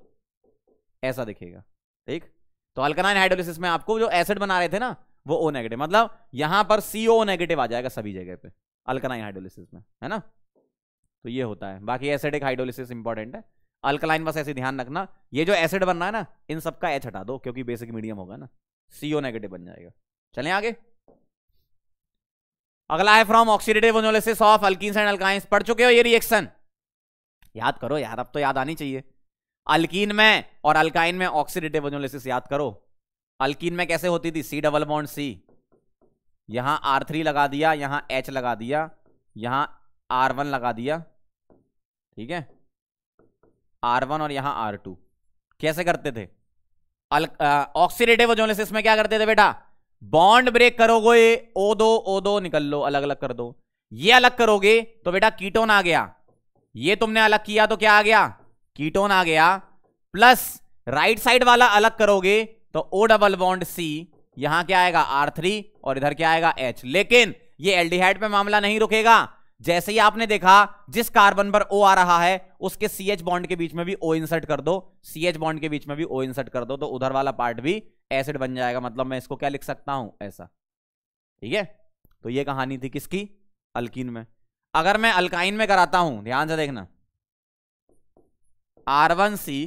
ऐसा दिखेगा ठीक तो अल्कलाइन हाइड्रोलिसिस में आपको जो एसिड बना रहे थे ना वो ओ नेगेटिव मतलब यहां पर सी ओ नेगेटिव आ जाएगा सभी जगह पे अल्कलाइन हाइड्रोलिसिस में है ना तो ये होता है बाकी एसिडिक हाइड्रोलिसिस इंपॉर्टेंट है अल्कलाइन बस ऐसे ध्यान रखना ये जो एसिड बन रहा है ना इन सबका एच हटा दो क्योंकि बेसिक मीडियम होगा ना सी ओ नेगेटिव बन जाएगा चले आगे अगला है from oxidative analysis of alkenes and alkynes पढ़ चुके हो ये रिएक्शन याद करो यार अब तो याद आनी चाहिए अल्किन में और अल्काइन में ऑक्सीडेटिव एनालिसिस याद करो अल्किन में कैसे होती थी सी डबल बॉन्ड सी यहां आर थ्री लगा दिया यहां एच लगा दिया यहां आर वन लगा दिया ठीक है आर वन और यहां आर टू कैसे करते थे ऑक्सीडेटिव ओजोलिसिस में क्या करते थे बेटा बॉन्ड ब्रेक करोगे ओ दो ओ दो निकल लो अलग अलग कर दो ये अलग करोगे तो बेटा कीटोन आ गया ये तुमने अलग किया तो क्या आ गया कीटोन आ गया प्लस राइट साइड वाला अलग करोगे तो ओ डबल बॉन्ड सी यहां क्या आएगा आर थ्री और इधर क्या आएगा एच लेकिन ये एल्डिहाइड पे मामला नहीं रुकेगा जैसे ही आपने देखा जिस कार्बन पर ओ आ रहा है उसके सी एच बॉन्ड के बीच में भी ओ इंसर्ट कर दो सी एच बॉन्ड के बीच में भी ओ इंसर्ट कर दो तो उधर वाला पार्ट भी एसिड बन जाएगा मतलब मैं इसको क्या लिख सकता हूं ऐसा ठीक है तो ये कहानी थी किसकी अल्किन में अगर मैं अल्काइन में कराता हूं ध्यान से देखना R one C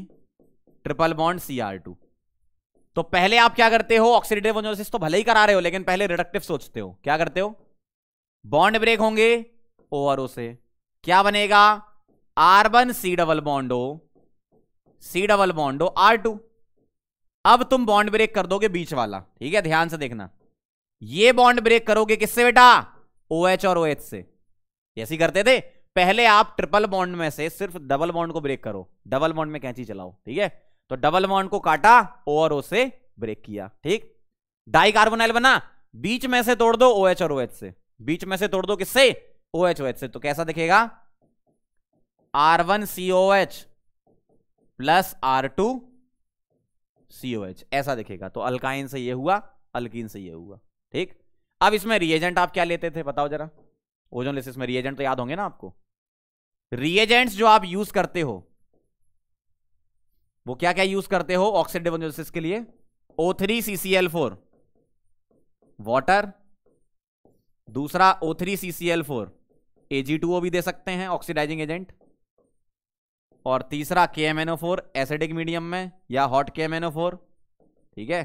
triple bond C R two तो पहले आप क्या करते हो ऑक्सीडेटिव ओनोसिस तो भले ही करा रहे हो लेकिन पहले रिडक्टिव सोचते हो क्या करते हो बॉन्ड ब्रेक होंगे ओवर से क्या बनेगा R one C double बॉन्डो C double bond O R two अब तुम बॉन्ड ब्रेक कर दोगे बीच वाला ठीक है ध्यान से देखना ये बॉन्ड ब्रेक करोगे किससे बेटा ओ OH और ओ OH से ऐसी करते थे पहले आप ट्रिपल बॉन्ड में से सिर्फ डबल बॉन्ड को ब्रेक करो डबल बॉन्ड में कैंची चलाओ ठीक है तो डबल बॉन्ड को काटा ओ और ओ से ब्रेक किया ठीक डाई कार्बोनाइल बना बीच में से तोड़ दो ओ एच और ओ एच से बीच में से तोड़ दो किससे ओ एच ओ एच से तो कैसा दिखेगा R one C O H plus R two C O H ऐसा दिखेगा तो अल्काइन से ये हुआ अल्किन से ये हुआ ठीक अब इसमें रिएजेंट आप क्या लेते थे बताओ जरा ओजोन लिसिस में रिएजेंट तो याद होंगे ना आपको रिएजेंट्स जो आप यूज करते हो वो क्या क्या यूज करते हो ऑक्सीडेटिव एनोलिसिस के लिए O three C C L four water दूसरा O three C C L four A G two O दे सकते हैं ऑक्सीडाइजिंग एजेंट और तीसरा K M N O four acidic medium में या hot K M N O four ठीक है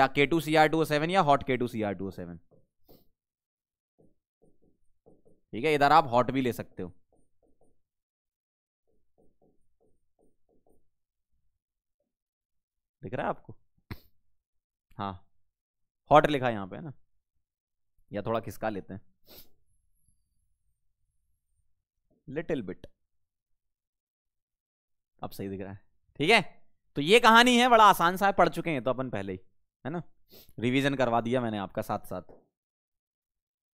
या K two C R two O seven या hot K two C R two O seven ठीक है इधर आप हॉट भी ले सकते हो दिख रहा है आपको हाँ हॉट लिखा यहाँ पे है ना या थोड़ा खिसका लेते हैं लिटिल बिट अब सही दिख रहा है ठीक है तो ये कहानी है बड़ा आसान सा है पढ़ चुके हैं तो अपन पहले ही है ना रिवीजन करवा दिया मैंने आपका साथ साथ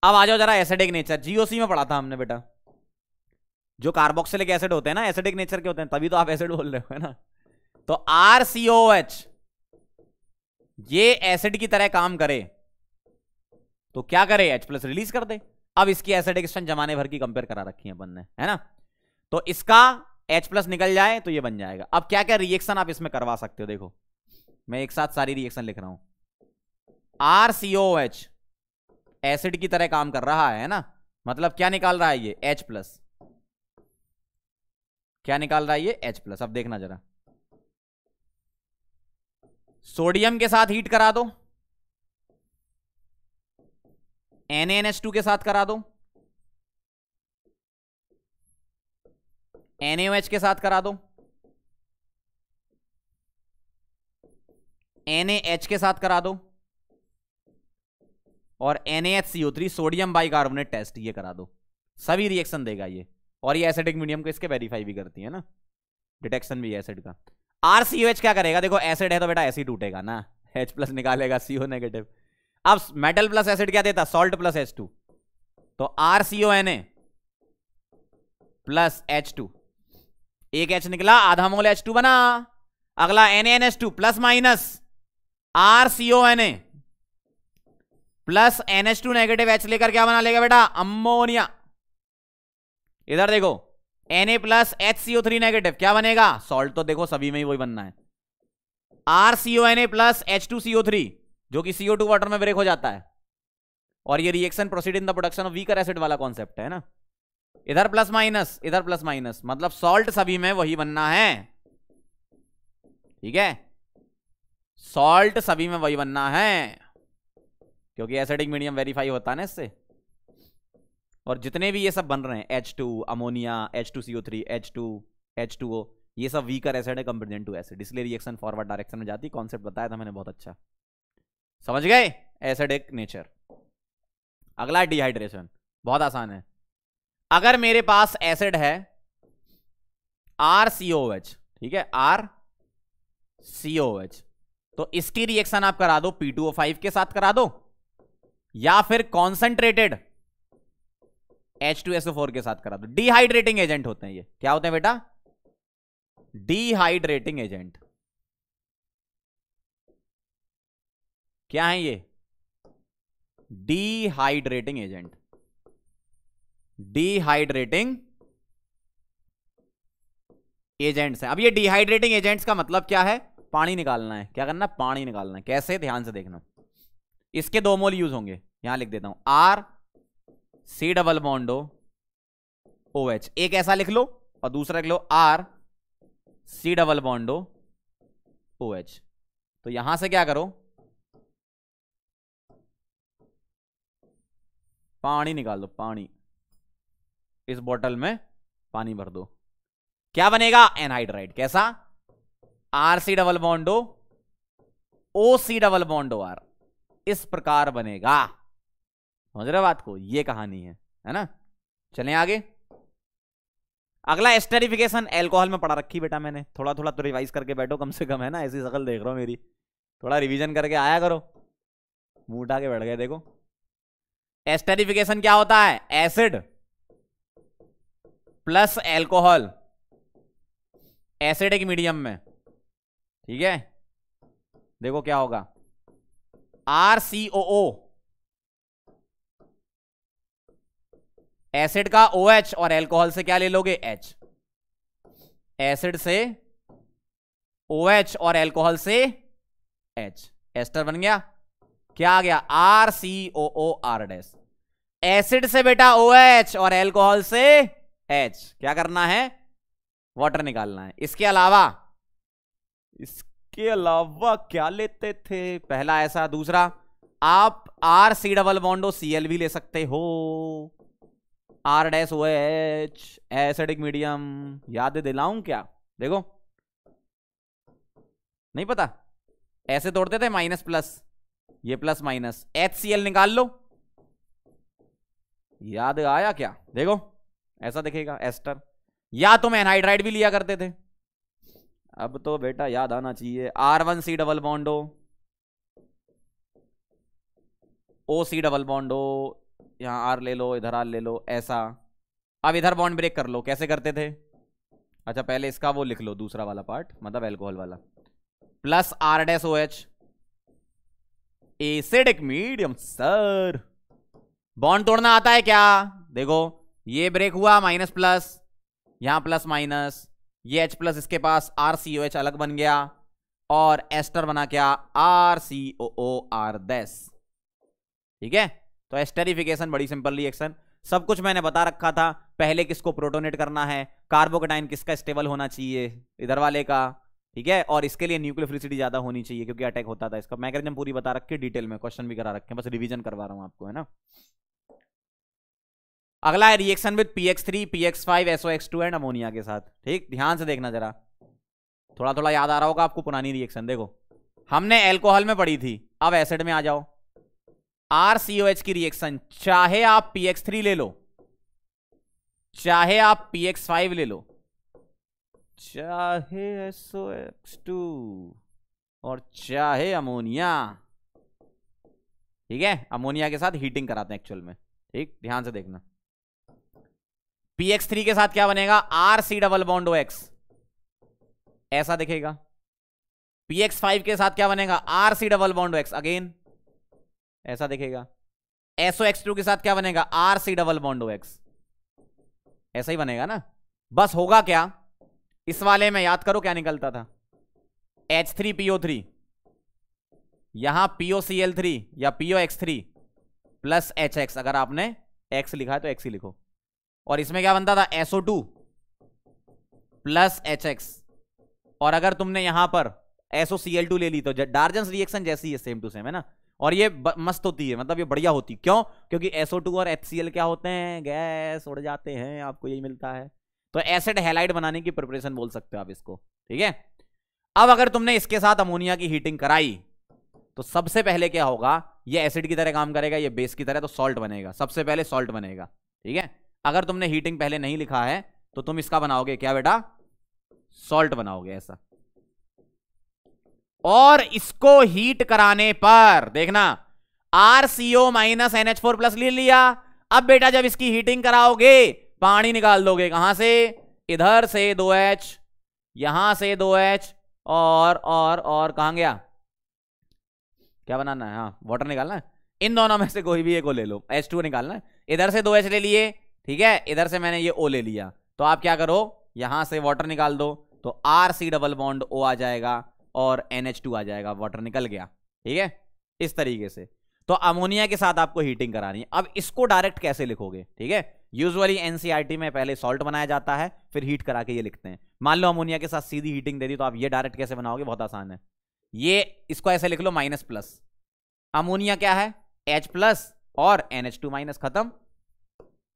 अब आ जाओ जरा एसिडिक नेचर जीओसी में पढ़ा था हमने बेटा जो कार्बोक्सिलिक एसिड होते हैं ना एसिडिक नेचर के होते हैं तभी तो आप एसिड बोल रहे हो है ना तो आर ये एसिड की तरह काम करे तो क्या करे H प्लस रिलीज कर दे अब इसकी एसिड एक्सटेंशन जमाने भर की कंपेयर करा रखी है बनने है ना तो इसका H प्लस निकल जाए तो ये बन जाएगा अब क्या क्या रिएक्शन आप इसमें करवा सकते हो देखो मैं एक साथ सारी रिएक्शन लिख रहा हूं आर एसिड की तरह काम कर रहा है ना मतलब क्या निकाल रहा है ये H प्लस क्या निकाल रहा है ये H प्लस अब देखना जरा सोडियम के साथ हीट करा दो टू के साथ करा दो NaOH के साथ करा दो NaH के साथ करा दो और NaHCO3 सोडियम बाइकार्बोनेट टेस्ट ये करा दो सभी रिएक्शन देगा ये और ये एसिडिक मीडियम को इसके वेरीफाई भी करती है ना डिटेक्शन भी एसिड का आर सी एच क्या करेगा देखो एसिड है तो बेटा एसिड टूटेगा ना एच प्लस निकालेगा सीओ नेगेटिव अब मेटल प्लस एसिड क्या देता सॉल्ट प्लस एच टू तो R C O N A plus H two एक एच निकला आधा मोल एच टू बना अगला N N H two plus minus R C O N A plus N H two negative H लेकर क्या बना लेगा बेटा अमोनिया इधर देखो A plus H CO three negative क्या बनेगा सॉल्ट तो देखो सभी में ही वही बनना है R CO N A plus H two CO three जो कि सीओ टू वाटर में ब्रेक हो जाता है और ये reaction proceed in the production of weaker acid वाला कॉन्सेप्ट है ना इधर प्लस माइनस इधर प्लस माइनस मतलब सॉल्ट सभी में वही बनना है ठीक है सॉल्ट सभी में वही बनना है क्योंकि एसिडिक मीडियम वेरीफाई होता है ना इससे और जितने भी ये सब बन रहे हैं H two ammonia H two C O three H two H two O ये सब वीकर एसिड है कंपेरिजन टू एसिड इसलिए रिएक्शन फॉरवर्ड डायरेक्शन में जाती कॉन्सेप्ट बताया था मैंने बहुत अच्छा समझ गए एसिड एक नेचर अगला डिहाइड्रेशन बहुत आसान है अगर मेरे पास एसिड है आर सी ओ एच ठीक है आर सी ओ एच तो इसकी रिएक्शन आप करा दो पी टू ओ फाइव के साथ करा दो या फिर कॉन्सेंट्रेटेड H2SO4 के साथ करा दो डिहाइड्रेटिंग एजेंट होते हैं ये क्या होते हैं बेटा डिहाइड्रेटिंग एजेंट क्या है ये डिहाइड्रेटिंग एजेंट डिहाइड्रेटिंग एजेंट्स हैं अब ये डिहाइड्रेटिंग एजेंट्स का मतलब क्या है पानी निकालना है क्या करना पानी निकालना है कैसे ध्यान से देखना इसके दो मोल यूज होंगे यहां लिख देता हूं आर सी डबल बॉन्डो ओ एच एक ऐसा लिख लो और दूसरा लिख लो आर सी डबल बॉन्डो ओ एच तो यहां से क्या करो पानी निकाल दो पानी इस बोतल में पानी भर दो क्या बनेगा एनहाइड्राइड कैसा R C double bond O O C double bond O R इस प्रकार बनेगा समझ रहे बात को ये कहानी है है ना चले आगे अगला स्टेरिफिकेशन एल्कोहल में पढ़ा रखी बेटा मैंने थोड़ा थोड़ा तो रिवाइज करके बैठो कम से कम है ना ऐसी शकल देख रहा हूँ मेरी थोड़ा रिविजन करके आया करो मुंह उठा के बैठ गए देखो एस्टेरिफिकेशन क्या होता है एसिड प्लस एल्कोहल एसिड एक मीडियम में ठीक है देखो क्या होगा are C O O acid का ओ OH और एल्कोहल से क्या ले लोगे एच एसिड से ओ OH और एल्कोहल से एच एस्टर बन गया क्या आ गया R C O O R dash acid से बेटा ओ OH और एल्कोहल से एच क्या करना है वाटर निकालना है इसके अलावा इसके अलावा क्या लेते थे पहला ऐसा दूसरा आप R C double बॉन्डो C L भी ले सकते हो R dash O H acidic medium याद दिलाऊं क्या देखो नहीं पता ऐसे तोड़ते थे माइनस प्लस ये plus minus H C L निकाल लो याद आया क्या देखो ऐसा दिखेगा एस्टर या तुम तो एनहाइड्राइड भी लिया करते थे अब तो बेटा याद आना चाहिए R one C double bond O O C double bond O यहाँ आर ले लो इधर आर ले लो ऐसा अब इधर बॉन्ड ब्रेक कर लो कैसे करते थे अच्छा पहले इसका वो लिख लो दूसरा वाला पार्ट मतलब एल्कोहल वाला plus R dash O H acidic medium sir bond तोड़ना आता है क्या देखो ये ब्रेक हुआ माइनस प्लस यहां प्लस माइनस ये एच प्लस इसके पास आर सी ओ एच अलग बन गया और एस्टर बना क्या R C O O are दैस ठीक है तो एस्टेरिफिकेशन बड़ी सिंपल रिएक्शन सब कुछ मैंने बता रखा था पहले किसको प्रोटोनेट करना है कार्बोकेटाइन किसका स्टेबल होना चाहिए इधर वाले का ठीक है और इसके लिए न्यूक्लियोफिलिसिटी ज्यादा होनी चाहिए क्योंकि अटैक होता था इसका मैकेनिज्म पूरी बता रखी डिटेल में क्वेश्चन भी करा रखे बस रिवीजन करवा रहा हूं आपको है ना अगला है reaction with PX three PX five SO X two and ammonia के साथ ठीक ध्यान से देखना जरा थोड़ा थोड़ा याद आ रहा होगा आपको पुरानी रिएक्शन देखो हमने एल्कोहल में पढ़ी थी अब एसिड में आ जाओ एच की रिएक्शन चाहे आप पीएक्स थ्री ले लो चाहे आप पीएक्स फाइव ले लो चाहे एसओ एक्स टू और चाहे अमोनिया ठीक है अमोनिया के साथ हीटिंग कराते हैं एक्चुअल में ठीक ध्यान से देखना पीएक्स थ्री के साथ क्या बनेगा R C double bond X ऐसा दिखेगा पीएक्स फाइव के साथ क्या बनेगा R C double bond X again ऐसा दिखेगा एसओ एक्स टू के साथ क्या बनेगा R C double bond O X ऐसा ही बनेगा ना बस होगा क्या इस वाले में याद करो क्या निकलता था एच थ्री पीओ थ्री यहां पीओ सी एल थ्री या PO X three plus H X अगर आपने एक्स लिखा है तो एक्स ही लिखो और इसमें क्या बनता था SO two plus H X और अगर तुमने यहां पर एसओ सी एल टू ले ली तो डार्जन रिएक्शन जैसी है सेम टू सेम है ना और ये मस्त होती है मतलब ये बढ़िया होती क्यों क्योंकि SO2 और HCl क्या होते हैं गैस उड़ जाते हैं आपको यही मिलता है तो एसिड हेलाइड बनाने की प्रिपरेशन बोल सकते हो आप इसको ठीक है अब अगर तुमने इसके साथ अमोनिया की हीटिंग कराई तो सबसे पहले क्या होगा ये एसिड की तरह काम करेगा ये बेस की तरह तो सॉल्ट बनेगा सबसे पहले सॉल्ट बनेगा ठीक है अगर तुमने हीटिंग पहले नहीं लिखा है तो तुम इसका बनाओगे क्या बेटा सॉल्ट बनाओगे ऐसा और इसको हीट कराने पर देखना R CO minus N H four plus ले लिया अब बेटा जब इसकी हीटिंग कराओगे पानी निकाल दोगे कहां से इधर से दो एच यहां से दो एच और और और कहा गया क्या बनाना है हाँ वाटर निकालना है इन दोनों में से कोई भी एक ओ ले लो एच टू निकालना है इधर से दो एच ले लिए ठीक है इधर से मैंने ये ओ ले लिया तो आप क्या करो यहां से वाटर निकाल दो तो R C double bond O आ जाएगा और एन आ जाएगा वाटर निकल गया ठीक है इस तरीके से तो अमोनिया के साथ आपको हीटिंग करानी है अब इसको डायरेक्ट कैसे लिखोगे ठीक है यूजुअली एनसीईआरटी e में पहले सॉल्ट बनाया जाता है फिर हीट करा के ये लिखते हैं मान लो अमोनिया के साथ सीधी हीटिंग दे दी तो आप ये डायरेक्ट कैसे बनाओगे बहुत आसान है ये इसको ऐसे लिख लो माइनस प्लस अमोनिया क्या है एच प्लस और एन एच टू माइनस खत्म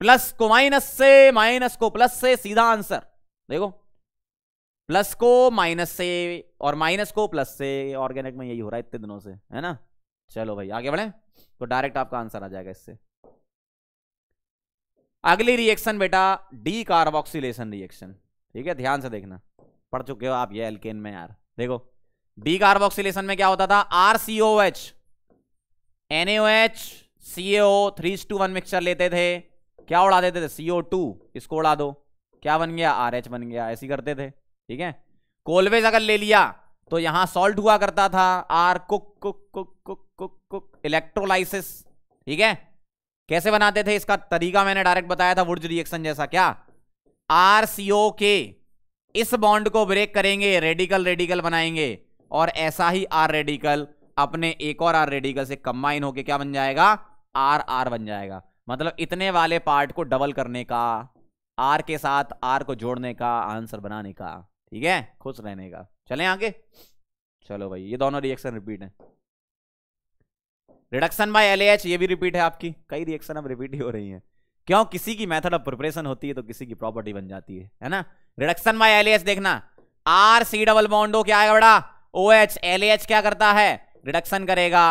प्लस को माइनस से माइनस को प्लस से सीधा आंसर देखो प्लस को माइनस से और माइनस को प्लस से ऑर्गेनिक में यही हो रहा है इतने दिनों से है ना चलो भाई आगे बढ़े तो डायरेक्ट आपका आंसर आ जाएगा इससे अगली रिएक्शन बेटा डी कार्बोक्सीन रिएक्शन ठीक है ध्यान से देखना पढ़ चुके हो आप ये एल्केन में यार देखो डी कार्बोक्सीन में क्या होता था R C O H N H C O three two one mixture लेते थे क्या उड़ा देते थे सीओ टू इसको उड़ा दो क्या बन गया आर एच बन गया ऐसी करते थे ठीक है कोलवेज अगर ले लिया तो यहां सॉल्ट हुआ करता था आर कुक कुक कुक कुक कुक कुक इलेक्ट्रोलाइसिस ठीक है कैसे बनाते थे इसका तरीका मैंने डायरेक्ट बताया था वुड्स रिएक्शन जैसा क्या आर सी ओ के इस बॉन्ड को ब्रेक करेंगे रेडिकल रेडिकल बनाएंगे और ऐसा ही आर रेडिकल अपने एक और आर रेडिकल से कंबाइन होके क्या बन जाएगा आर आर बन जाएगा मतलब इतने वाले पार्ट को डबल करने का आर के साथ आर को जोड़ने का आंसर बनाने का ठीक है खुश रहने का चले आगे चलो भाई ये दोनों रिएक्शन रिपीट है रिडक्शन बाय एल ये भी रिपीट है आपकी कई रिएक्शन अब रिपीट ही हो रही है क्यों किसी की मेथड ऑफ प्रिपरेशन होती है तो किसी की प्रॉपर्टी बन जाती है है ना रिडक्शन बाय एल देखना आर सी डबल बॉन्डो क्या है बड़ा ओ एच एल क्या करता है रिडक्शन करेगा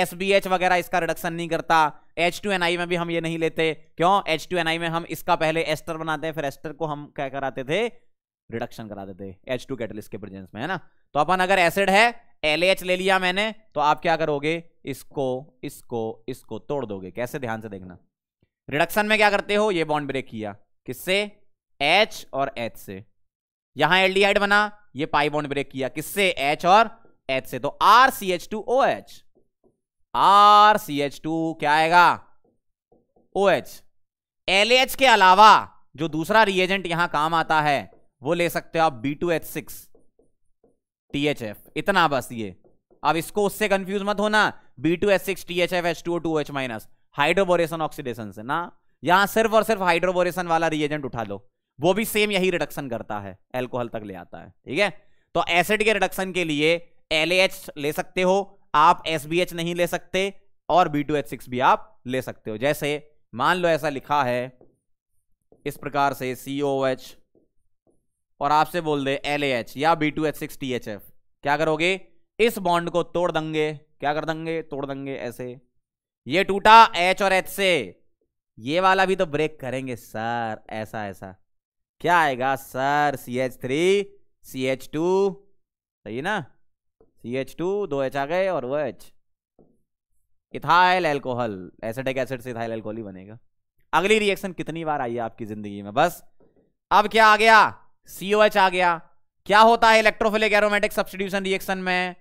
एस बी एच वगैरह इसका रिडक्शन नहीं करता एच टू एन आई में भी हम ये नहीं लेते क्यों एच टू एन आई में हम इसका पहले एस्टर बनाते हैं फिर एस्टर को हम क्या कराते थे रिडक्शन करा देते एच टू कैटलिस्ट के प्रेजेंस में है ना तो अपन अगर एसिड है एल ले लिया मैंने तो आप क्या करोगे इसको इसको इसको तोड़ दोगे कैसे ध्यान से देखना रिडक्शन में क्या करते हो ये बॉन्ड ब्रेक किया किससे एच और एच से यहां एल्डिहाइड बना ये पाई बॉन्ड ब्रेक किया किससे एच और एच से तो R C H two O H R C H two क्या आएगा ओ एच एल एच के अलावा जो दूसरा रिएजेंट यहां काम आता है वो ले सकते हो आप B two H six T H F इतना बस ये अब इसको उससे कंफ्यूज मत होना B two H six T H F H two two H minus hydroboration oxidation से ना यहां सिर्फ और सिर्फ हाइड्रोबोरेशन वाला रिएजेंट उठा लो वो भी सेम यही रिडक्शन करता है एल्कोहल तक ले आता है ठीक है तो एसिड के रिडक्शन के लिए एल ले सकते हो आप एस नहीं ले सकते और बी टू एच सिक्स भी आप ले सकते हो जैसे मान लो ऐसा लिखा है इस प्रकार से सी ओ एच और आपसे बोल दे एल एच या B two H six T H F क्या करोगे इस बॉन्ड को तोड़ देंगे क्या कर देंगे तोड़ देंगे ऐसे ये टूटा एच और एच से ये वाला भी तो ब्रेक करेंगे सर ऐसा ऐसा क्या आएगा sir C H three C H two सही ना सी एच टू दो एच आ गए और वो H ethyl alcohol acidic acid से इथाइल एल्कोहल ही बनेगा अगली रिएक्शन कितनी बार आई है आपकी जिंदगी में बस अब क्या आ गया सीओ एच आ गया क्या होता है इलेक्ट्रोफिलिक एरोमेटिक सब्सटीट्यूशन रिएक्शन में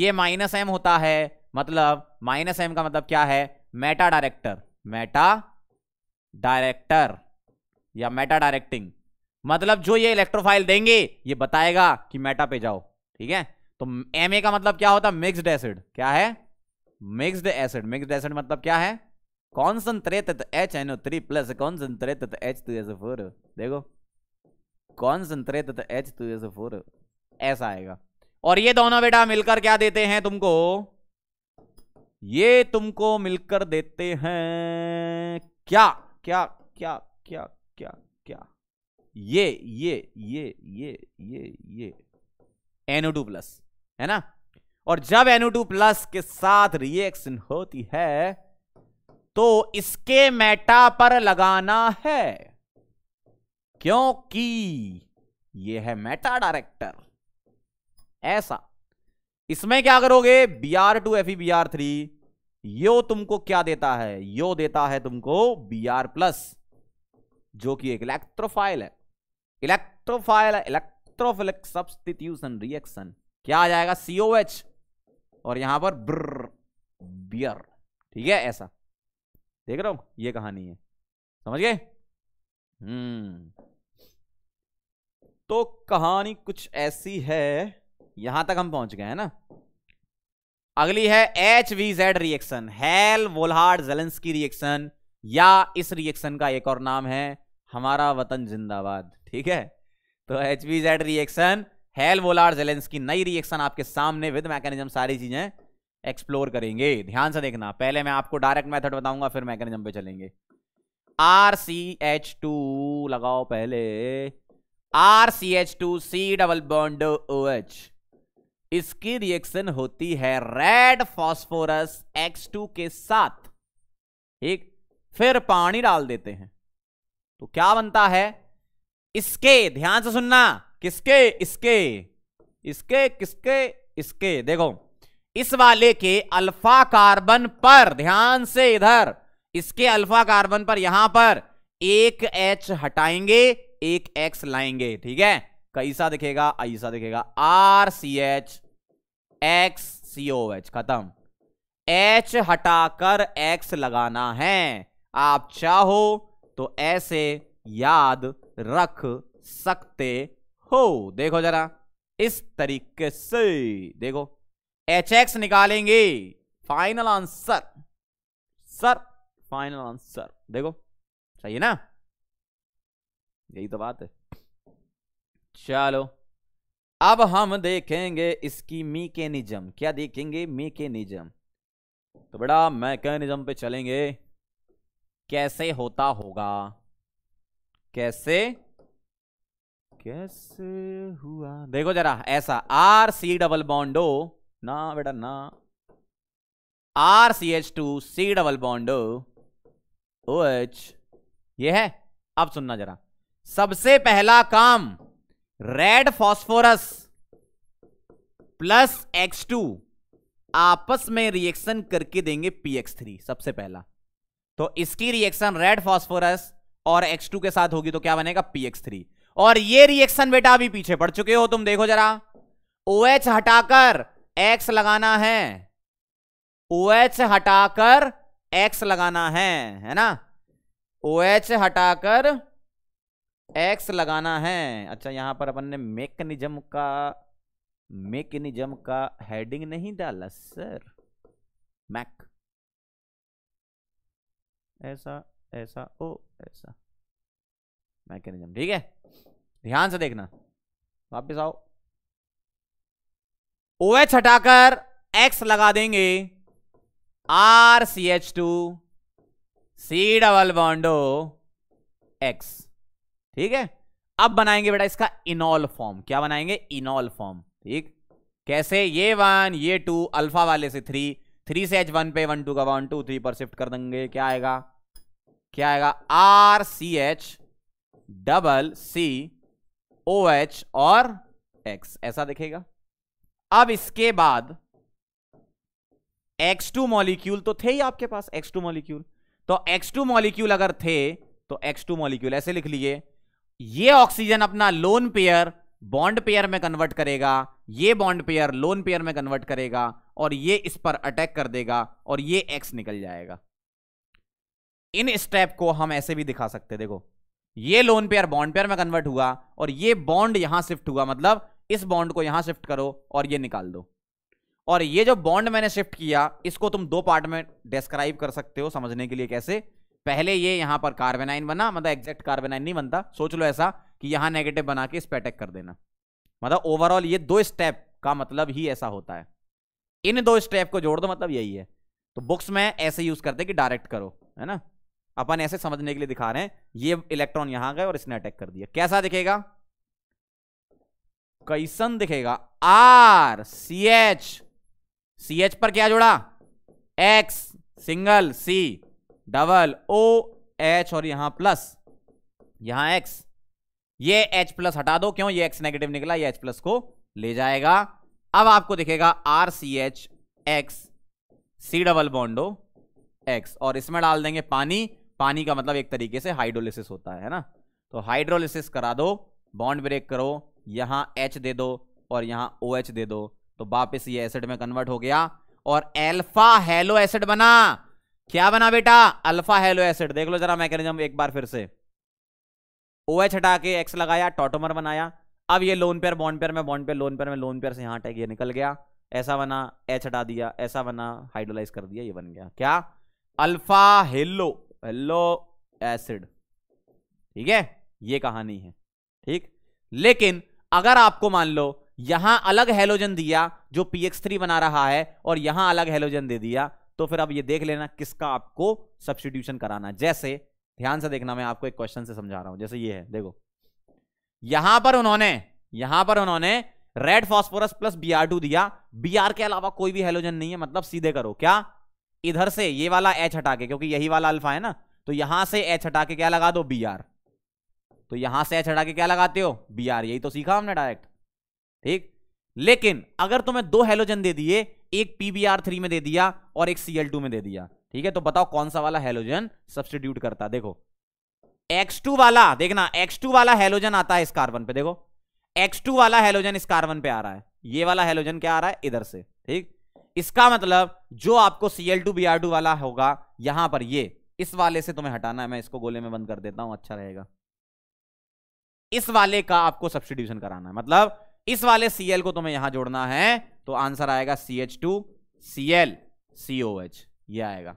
ये माइनस एम होता है मतलब माइनस एम का मतलब क्या है मेटा डायरेक्टर मेटा डायरेक्टर या मेटा डायरेक्टिंग मतलब जो ये इलेक्ट्रोफाइल देंगे ये बताएगा कि मेटा पे जाओ ठीक है तो एम का मतलब क्या होता है मिक्सड एसिड क्या है मिक्सड एसिड मिक्सड एसिड मतलब क्या है concentrated H NO three plus concentrated H three S four देखो concentrate H two S four ऐसा आएगा और ये दोनों बेटा मिलकर क्या देते हैं तुमको ये तुमको मिलकर देते हैं क्या क्या क्या क्या क्या क्या ये ये ये ये ये ये एनओ टू प्लस है ना और जब एनओ टू प्लस के साथ रिएक्शन होती है तो इसके मेटा पर लगाना है क्योंकि ये है मेटा डायरेक्टर ऐसा इसमें क्या करोगे B R two F B R three यो तुमको क्या देता है यो देता है तुमको बी आर प्लस जो कि एक इलेक्ट्रोफाइल है इलेक्ट्रोफाइल इलेक्ट्रोफिलिक सब्सटीट्यूशन रिएक्शन क्या आ जाएगा सीओ एच और यहां पर ब्र बियर ठीक है ऐसा देख रहे हो ये कहानी है समझ गए हम्म तो कहानी कुछ ऐसी है यहां तक हम पहुंच गए हैं ना अगली है H V Z reaction Hell Volhard Zelinsky की रिएक्शन या इस रिएक्शन का एक और नाम है हमारा वतन जिंदाबाद ठीक है तो H V Z reaction Hell Volhard Zelinsky की नई रिएक्शन आपके सामने विद मैकेनिज्म सारी चीजें एक्सप्लोर करेंगे ध्यान से देखना पहले मैं आपको डायरेक्ट मेथड बताऊंगा फिर मैकेनिज्म पे चलेंगे आर सी एच टू लगाओ पहले R C H two C double bond O H इसकी रिएक्शन होती है रेड फॉस्फोरस एक्स टू के साथ ठीक फिर पानी डाल देते हैं तो क्या बनता है इसके ध्यान से सुनना किसके इसके इसके किसके इसके देखो इस वाले के अल्फा कार्बन पर ध्यान से इधर इसके अल्फा कार्बन पर यहां पर एक एच हटाएंगे एक एक्स लाएंगे ठीक है कैसा दिखेगा ऐसा दिखेगा R C H X C O H खत्म एच हटाकर एक्स लगाना है आप चाहो तो ऐसे याद रख सकते हो देखो जरा इस तरीके से देखो एच एक्स निकालेंगे final answer sir final answer देखो सही है ना यही तो बात है चलो अब हम देखेंगे इसकी मीकेनिज्म क्या देखेंगे मीकेनिज्म तो बड़ा मैकेनिज्म पे चलेंगे कैसे होता होगा कैसे कैसे हुआ देखो जरा ऐसा आर सी डबल बॉन्डो ना बेटा ना R C H two C double bond O ओ एच ये है अब सुनना जरा सबसे पहला काम red phosphorus plus X two आपस में रिएक्शन करके देंगे पीएक्स थ्री सबसे पहला तो इसकी रिएक्शन रेड फास्फोरस और एक्स टू के साथ होगी तो क्या बनेगा पी एक्स थ्री और ये रिएक्शन बेटा अभी पीछे पड़ चुके हो तुम देखो जरा ओ एच हटाकर एक्स लगाना है ओ एच हटाकर एक्स लगाना है है ना ओ एच हटाकर एक्स लगाना है अच्छा यहाँ पर अपन ने मेकनिज्म का मेकनिज्म का हेडिंग नहीं डाला सर मैक ऐसा ऐसा ओ ऐसा मैकेनिज्म ठीक है ध्यान से देखना वापस आओ ओ एच हटाकर एक्स लगा देंगे R C H two C double bond O X ठीक है अब बनाएंगे बेटा इसका इनॉल फॉर्म क्या बनाएंगे इनॉल फॉर्म ठीक कैसे ये वन ये टू अल्फा वाले से थ्री थ्री से एच वन पे वन टू का वन टू थ्री पर शिफ्ट कर देंगे क्या आएगा क्या आएगा R C H double C O H और एक्स ऐसा दिखेगा अब इसके बाद एक्स टू मॉलिक्यूल तो थे ही आपके पास एक्स टू मॉलिक्यूल तो एक्स टू मॉलिक्यूल अगर थे तो एक्स टू मॉलिक्यूल ऐसे लिख लीजिए ये ऑक्सीजन अपना लोन पेयर बॉन्ड पेयर में कन्वर्ट करेगा ये बॉन्ड पेयर लोन पेयर में कन्वर्ट करेगा और ये इस पर अटैक कर देगा और ये एक्स निकल जाएगा इन स्टेप को हम ऐसे भी दिखा सकते देखो ये लोन पेयर बॉन्ड पेयर में कन्वर्ट हुआ और ये बॉन्ड यहां शिफ्ट हुआ मतलब इस बॉन्ड को यहां शिफ्ट करो और ये निकाल दो और ये जो बॉन्ड मैंने शिफ्ट किया इसको तुम दो पार्ट में डिस्क्राइब कर सकते हो समझने के लिए कैसे पहले ये यहां पर कार्बेनाइन बना मतलब एग्जैक्ट कार्बेनाइन नहीं बनता सोच लो ऐसा कि यहां नेगेटिव बना के इस पर अटैक कर देना मतलब ओवरऑल ये दो स्टेप का मतलब ही ऐसा होता है इन दो स्टेप को जोड़ दो मतलब यही है तो बुक्स में ऐसे यूज करते कि डायरेक्ट करो है ना अपन ऐसे समझने के लिए दिखा रहे हैं ये इलेक्ट्रॉन यहां गए और इसने अटैक कर दिया कैसा दिखेगा कैसन दिखेगा R C H C H पर क्या जोड़ा X single C double O H और यहां प्लस यहां एक्स ये एच प्लस हटा दो क्यों ये एक्स नेगेटिव निकला ये एच प्लस को ले जाएगा अब आपको दिखेगा R C H X C double bond O X और इसमें डाल देंगे पानी पानी का मतलब एक तरीके से हाइड्रोलिसिस होता है ना तो हाइड्रोलिसिस करा दो बॉन्ड ब्रेक करो यहां एच दे दो और यहां ओ OH दे दो तो वापस ये एसिड में कन्वर्ट हो गया और एल्फा हेलो एसिड बना क्या बना बेटा अल्फा हेलो एसिड देख लो जरा मैकेनिज्म एक बार फिर से ओ एच हटा के एक्स लगाया टोटोमर बनाया अब ये लोन पेयर बॉन्ड पेयर में बॉन्ड पेयर लोन पेयर में लोन पेयर से यहां टैग ये निकल गया ऐसा बना एच हटा दिया ऐसा बना हाइड्रोलाइज कर दिया ये बन गया क्या अल्फा हेलो हेलो एसिड ठीक है ये कहानी है ठीक लेकिन अगर आपको मान लो यहां अलग हेलोजन दिया जो पीएक्स थ्री बना रहा है और यहां अलग हेलोजन दे दिया तो फिर आप ये देख लेना किसका आपको सब्सटीट्यूशन कराना जैसे ध्यान से देखना मैं आपको एक क्वेश्चन से समझा रहा हूं जैसे ये है देखो यहां पर उन्होंने यहां पर उन्होंने रेड फॉस्फोरस प्लस बी दिया बी के अलावा कोई भी हेलोजन नहीं है मतलब सीधे करो क्या इधर से ये वाला एच हटा के क्योंकि यही वाला अल्फा है ना तो यहां से एच हटा के क्या लगा दो बी तो यहां से एच हटा के क्या लगाते हो बी यही तो सीखा हमने डायरेक्ट ठीक लेकिन अगर तुम्हें दो हेलोजन दे दिए एक पीबीआर थ्री में दे दिया और एक सीएल टू में दे दिया ठीक है तो बताओ कौन सा वाला हेलोजन सब्सटीट्यूट करता देखो टू वाला देखना टू वाला हेलोजन आता है इस कार्बन पे देखो टू वाला हेलोजन इस कार्बन पे आ रहा है ये वाला हेलोजन क्या आ रहा है इधर से ठीक इसका मतलब जो आपको आर टू वाला होगा यहां पर ये इस वाले से तुम्हें हटाना है मैं इसको गोले में बंद कर देता हूं अच्छा रहेगा इस वाले का आपको सब्सटीट्यूशन कराना है मतलब इस वाले Cl को तुम्हें यहां जोड़ना है तो आंसर आएगा C H two C L C O H ये आएगा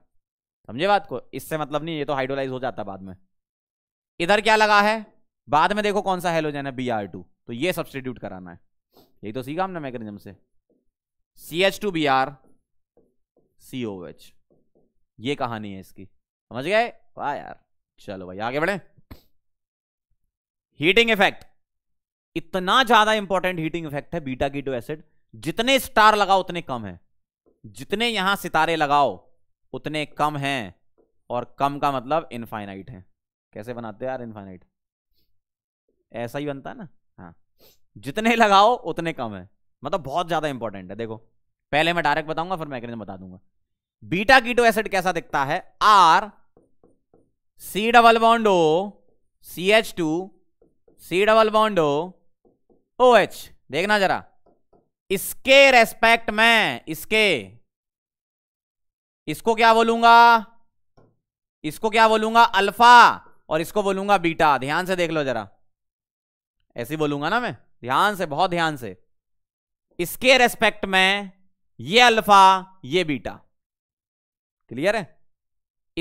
समझे बात को इससे मतलब नहीं ये तो हाइड्रोलाइज हो जाता बाद में इधर क्या लगा है बाद में देखो कौन सा हेलोजन है बी आर टू तो ये सब्सटीट्यूट कराना है यही तो सीखा हमने मैकेनिज्म से C H two B R C O H ये कहानी है इसकी समझ गए वाह यार चलो भाई आगे बढ़े हीटिंग इफेक्ट इतना ज्यादा इंपॉर्टेंट हीटिंग इफेक्ट है बीटा कीटो एसिड जितने स्टार लगाओ उतने कम है जितने यहां सितारे लगाओ उतने कम हैं और कम का मतलब इनफाइनाइट है कैसे बनाते हैं यार इनफाइनाइट ऐसा ही बनता है ना हाँ जितने लगाओ उतने कम है मतलब बहुत ज्यादा इंपॉर्टेंट है देखो पहले मैं डायरेक्ट बताऊंगा फिर मैं बता दूंगा बीटा कीटो एसिड कैसा दिखता है R C double bond C H two C double bond O H देखना जरा इसके रेस्पेक्ट में इसके इसको क्या बोलूंगा इसको क्या बोलूंगा अल्फा और इसको बोलूंगा बीटा ध्यान से देख लो जरा ऐसे बोलूंगा ना मैं ध्यान से बहुत ध्यान से इसके रेस्पेक्ट में ये अल्फा ये बीटा क्लियर है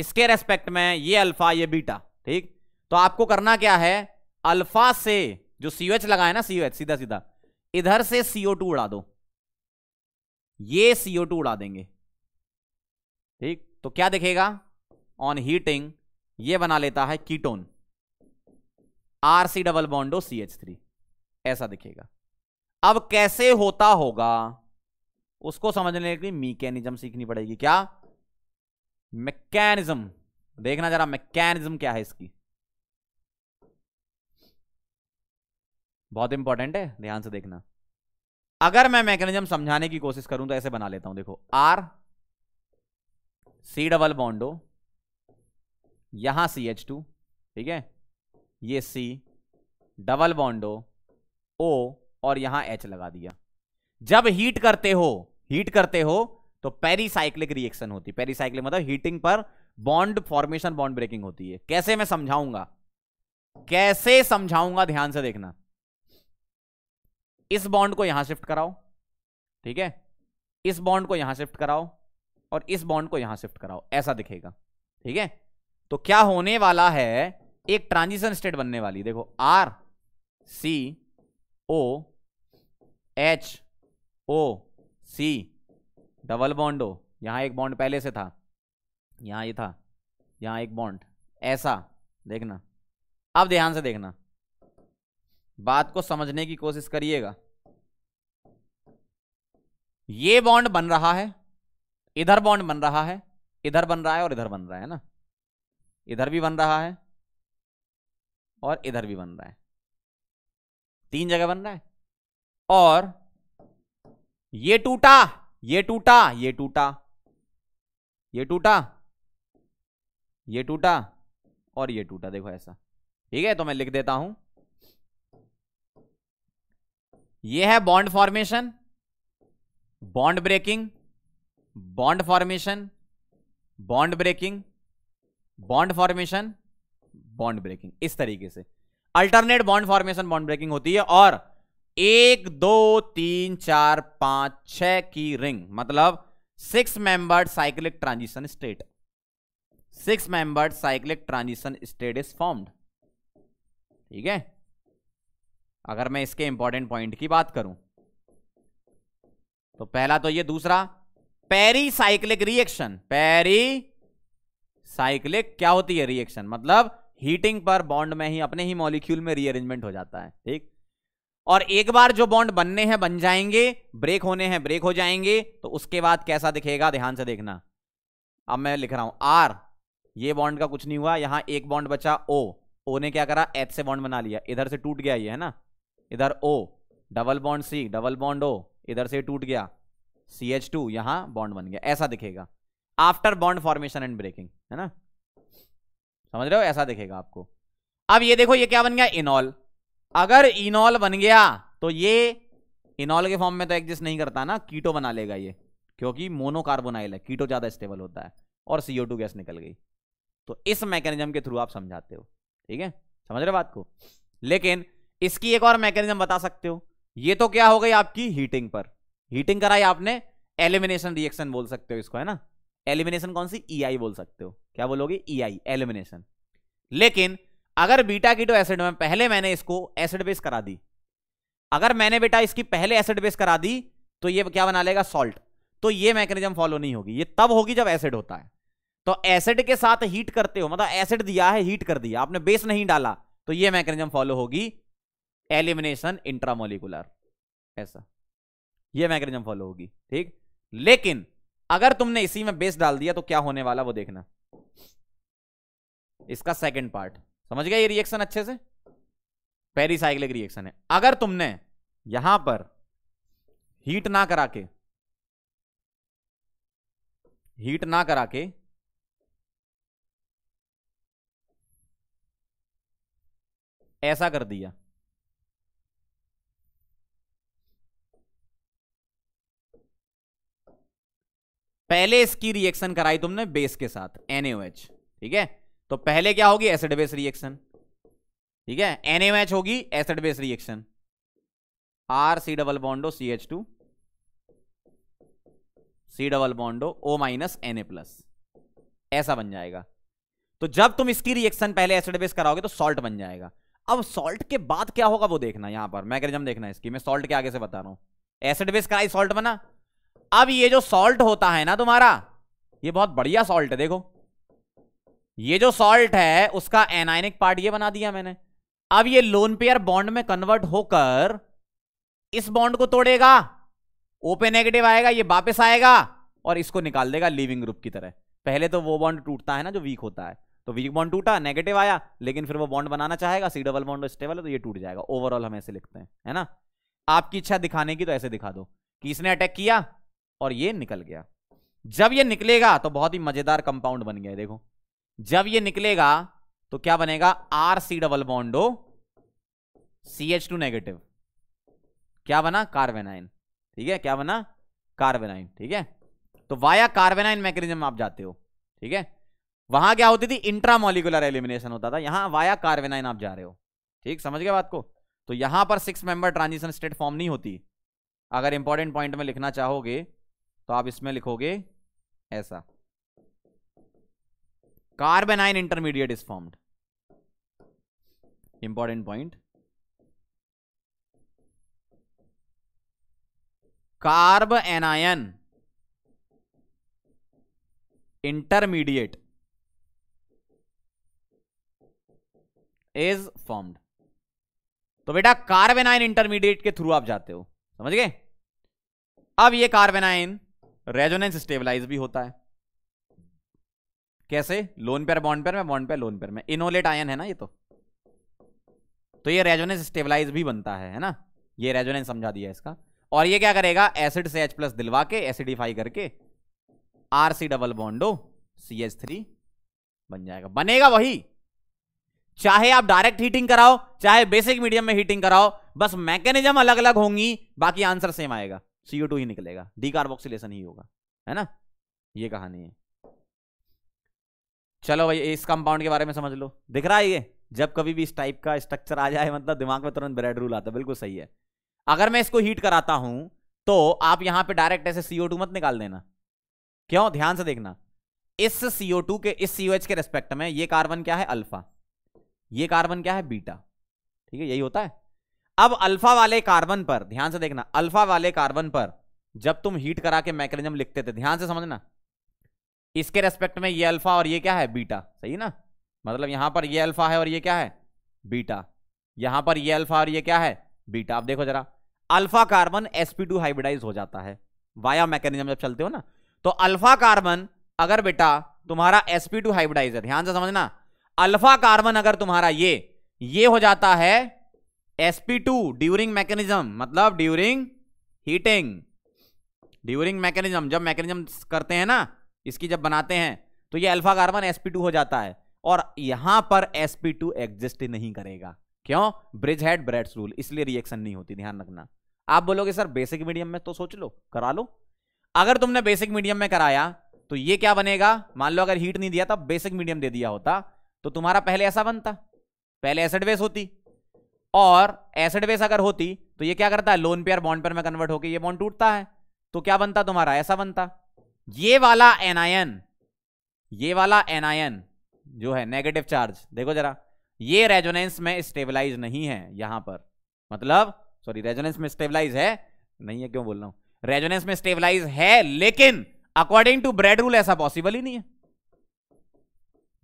इसके रेस्पेक्ट में ये अल्फा ये बीटा ठीक तो आपको करना क्या है अल्फा से जो सीओ एच लगाए ना सीओ एच सीधा सीधा इधर से सीओ टू उड़ा दो ये सीओ टू उड़ा देंगे ठीक तो क्या दिखेगा ऑन हीटिंग ये बना लेता है ketone R C double बॉन्डो C H three ऐसा दिखेगा अब कैसे होता होगा उसको समझने के लिए मैकेनिज्म सीखनी पड़ेगी क्या मैकेनिज्म देखना जरा मैकेनिज्म क्या है इसकी बहुत इंपॉर्टेंट है ध्यान से देखना अगर मैं मैकेनिज्म समझाने की कोशिश करूं तो ऐसे बना लेता हूं देखो आर सी डबल बॉन्डो यहां सी एच टू ठीक है ये सी डबल बॉन्डो ओ और यहां एच लगा दिया जब हीट करते हो हीट करते हो तो पेरीसाइक्लिक रिएक्शन होती है पेरीसाइक्लिक मतलब हीटिंग पर बॉन्ड फॉर्मेशन बॉन्ड ब्रेकिंग होती है कैसे मैं समझाऊंगा कैसे समझाऊंगा ध्यान से देखना इस बॉन्ड को यहां शिफ्ट कराओ ठीक है इस बॉन्ड को यहां शिफ्ट कराओ और इस बॉन्ड को यहां शिफ्ट कराओ ऐसा दिखेगा ठीक है तो क्या होने वाला है एक ट्रांजिशन स्टेट बनने वाली देखो R C O H O C double bond हो यहां एक बॉन्ड पहले से था यहां ये यह था यहां एक बॉन्ड ऐसा देखना अब ध्यान से देखना बात को समझने की कोशिश करिएगा ये बॉन्ड बन रहा है इधर बॉन्ड बन रहा है इधर बन रहा है और इधर बन रहा है ना इधर भी बन रहा है और इधर भी बन रहा है तीन जगह बन रहा है और ये टूटा ये टूटा ये टूटा ये टूटा ये टूटा और ये टूटा देखो ऐसा ठीक है तो मैं लिख देता हूं ये है bond formation bond breaking bond formation bond breaking bond formation bond breaking इस तरीके से alternate bond formation bond breaking होती है और एक दो तीन चार पांच छ की रिंग मतलब six membered cyclic transition state six membered cyclic transition state is formed ठीक है अगर मैं इसके इंपॉर्टेंट पॉइंट की बात करूं तो पहला तो ये दूसरा pericyclic reaction pericyclic क्या होती है रिएक्शन मतलब हीटिंग पर बॉन्ड में ही अपने ही मॉलिक्यूल में रीअरेंजमेंट हो जाता है ठीक और एक बार जो बॉन्ड बनने हैं बन जाएंगे ब्रेक होने हैं ब्रेक हो जाएंगे तो उसके बाद कैसा दिखेगा ध्यान से देखना अब मैं लिख रहा हूं आर ये बॉन्ड का कुछ नहीं हुआ यहां एक बॉन्ड बचा ओ ओ ने क्या करा एच से बॉन्ड बना लिया इधर से टूट गया ये है ना इधर O double bond C double bond O इधर से टूट गया सी एच टू यहां बॉन्ड बन गया ऐसा दिखेगा after bond formation and breaking है ना समझ रहे हो ऐसा दिखेगा आपको अब ये देखो ये क्या बन गया इनॉल अगर इनॉल बन गया तो ये इनॉल के फॉर्म में तो एग्जिस्ट नहीं करता ना कीटो बना लेगा ये क्योंकि मोनोकार्बोनाइल है कीटो ज्यादा स्टेबल होता है और सीओ टू गैस निकल गई तो इस मैकेनिज्म के थ्रू आप समझाते हो ठीक है समझ रहे बात को लेकिन इसकी एक और मैकेनिज्म बता सकते हो ये तो क्या हो गई आपकी हीटिंग पर हीटिंग कराई आपने एलिमिनेशन रिएक्शन बोल सकते हो इसको है ना एलिमिनेशन कौन सी ई e बोल सकते हो क्या बोलोगे ई e एलिमिनेशन लेकिन अगर बीटा कीटो एसिड में पहले मैंने इसको एसिड बेस करा दी अगर मैंने बेटा इसकी पहले एसिड बेस करा दी तो ये क्या बना लेगा सॉल्ट तो ये मैकेनिज्म फॉलो नहीं होगी ये तब होगी जब एसिड होता है तो एसिड के साथ हीट करते हो मतलब एसिड दिया है हीट कर दिया आपने बेस नहीं डाला तो ये मैकेनिज्म फॉलो होगी एलिमिनेशन इंट्रामोलिकुलर ऐसा ये मैकेनिज्म फॉलो होगी ठीक लेकिन अगर तुमने इसी में बेस डाल दिया तो क्या होने वाला वो देखना इसका सेकंड पार्ट समझ गया ये रिएक्शन अच्छे से पेरीसाइक्लिक रिएक्शन है अगर तुमने यहां पर हीट ना करा के हीट ना करा के ऐसा कर दिया पहले इसकी रिएक्शन कराई तुमने बेस के साथ एनएच ठीक है तो पहले क्या होगी एसिड बेस रिएक्शन ठीक है एनएच होगी acid base reaction R C double बॉन्डो C H two C double bond O O minus N A plus ऐसा बन जाएगा तो जब तुम इसकी रिएक्शन पहले एसिड बेस कराओगे तो सॉल्ट बन जाएगा अब सॉल्ट के बाद क्या होगा वो देखना यहां पर मैकेजम देखना इसकी मैं सॉल्ट के आगे से बता रहा हूं एसिड बेस कराई सॉल्ट बना अब ये जो सॉल्ट होता है ना तुम्हारा ये बहुत बढ़िया सॉल्ट है देखो ये जो सॉल्ट है उसका एनाइनिक पार्ट ये बना दिया मैंने अब ये लोन पेयर बॉन्ड में कन्वर्ट होकर इस बॉन्ड को तोड़ेगा ओपे नेगेटिव आएगा ये वापस आएगा और इसको निकाल देगा लिविंग ग्रुप की तरह पहले तो वो बॉन्ड टूटता है ना जो वीक होता है तो वीक बॉन्ड टूटा नेगेटिव आया लेकिन फिर वो बॉन्ड बनाना चाहेगा सी डबल बॉन्ड स्टेबल है तो ये टूट जाएगा ओवरऑल हम ऐसे लिखते हैं है ना आपकी इच्छा दिखाने की तो ऐसे दिखा दो कि इसने अटैक किया और ये निकल गया जब ये निकलेगा तो बहुत ही मजेदार कंपाउंड बन गया देखो जब ये निकलेगा तो क्या बनेगा R C double बॉन्डो C H two negative क्या बना कार्बेनाइन ठीक है क्या बना कार्बेनाइन ठीक है तो वाया कार्बेनाइन मैकेनिज्म आप जाते हो ठीक है वहां क्या होती थी इंट्रामोलिकुलर एलिमिनेशन होता था यहां वाया कार्बेनाइन आप जा रहे हो ठीक समझ गए बात को तो यहां पर six member transition state form नहीं होती अगर इंपॉर्टेंट पॉइंट में लिखना चाहोगे तो आप इसमें लिखोगे ऐसा carbanion intermediate is formed important point carbanion intermediate is formed तो बेटा कार्बेनाइन इंटरमीडिएट के थ्रू आप जाते हो समझ गए अब ये कार्बेनाइन रेजोनेंस स्टेबलाइज भी होता है कैसे लोन पेयर बॉन्ड पेयर में बॉन्ड पेयर लोन पेयर में इनोलेट आयन है ना ये तो तो ये रेजोनेंस स्टेबलाइज भी बनता है है ना ये रेजोनेंस समझा दिया इसका और ये क्या करेगा एसिड से एच प्लस दिलवा के एसिडिफाई करके R C double बॉन्डो C H three बन जाएगा बनेगा वही चाहे आप डायरेक्ट हीटिंग कराओ चाहे बेसिक मीडियम में हीटिंग कराओ बस मैकेनिज्म अलग अलग होंगी बाकी आंसर सेम आएगा टू ही निकलेगा डी कार्बोक्सिलेशन ही होगा है ना ये कहानी है चलो भाई इस कंपाउंड के बारे में समझ लो दिख रहा है ये जब कभी भी इस टाइप का स्ट्रक्चर आ जाए मतलब दिमाग में तुरंत ब्रेड रूल आता है बिल्कुल सही है अगर मैं इसको हीट कराता हूं तो आप यहां पे डायरेक्ट ऐसे सीओ टू मत निकाल देना क्यों ध्यान से देखना इस सीओ टू के इस सीओ एच के रेस्पेक्ट में ये कार्बन क्या है अल्फा ये कार्बन क्या है बीटा ठीक है यही होता है अब अल्फा वाले कार्बन पर ध्यान से देखना अल्फा वाले कार्बन पर जब तुम हीट करा के मैकेनिज्म लिखते थे ध्यान से समझना इसके रेस्पेक्ट में ये अल्फा और ये क्या है बीटा सही ना मतलब यहां पर ये अल्फा है और ये क्या है बीटा यहां पर ये अल्फा और ये क्या है बीटा आप देखो जरा अल्फा कार्बन sp2 हाइब्रिडाइज हो जाता है वाया मैकेनिज्म जब चलते हो ना तो अल्फा कार्बन अगर बेटा तुम्हारा sp2 हाइब्रिडाइज है ध्यान से समझना अल्फा कार्बन अगर तुम्हारा ये ये हो जाता है sp2 ड्यूरिंग मैकेनिज्म मतलब ड्यूरिंग हीटिंग ड्यूरिंग मैकेनिज्म जब मैकेनिज्म करते हैं ना इसकी जब बनाते हैं तो ये अल्फा कार्बन sp2 हो जाता है और यहां पर sp2 एग्जिस्ट नहीं करेगा क्यों ब्रिज हेड ब्रेड्स रूल इसलिए रिएक्शन नहीं होती ध्यान रखना आप बोलोगे सर बेसिक मीडियम में तो सोच लो करा लो अगर तुमने बेसिक मीडियम में कराया तो ये क्या बनेगा मान लो अगर हीट नहीं दिया था बेसिक मीडियम दे दिया होता तो तुम्हारा पहले ऐसा बनता पहले एसिड बेस होती और एसिड बेस अगर होती तो ये क्या करता है लोन पेयर बॉन्ड पेयर में कन्वर्ट होकर ये बॉन्ड टूटता है तो क्या बनता तुम्हारा ऐसा बनता ये वाला एनायन ये वाला एनायन जो है नेगेटिव चार्ज देखो जरा ये रेजोनेंस में स्टेबलाइज नहीं है यहां पर मतलब सॉरी रेजोनेंस में स्टेबलाइज है नहीं है क्यों बोल रहा हूं रेजोनेंस में स्टेबलाइज है लेकिन अकॉर्डिंग टू ब्रेड रूल ऐसा पॉसिबल ही नहीं है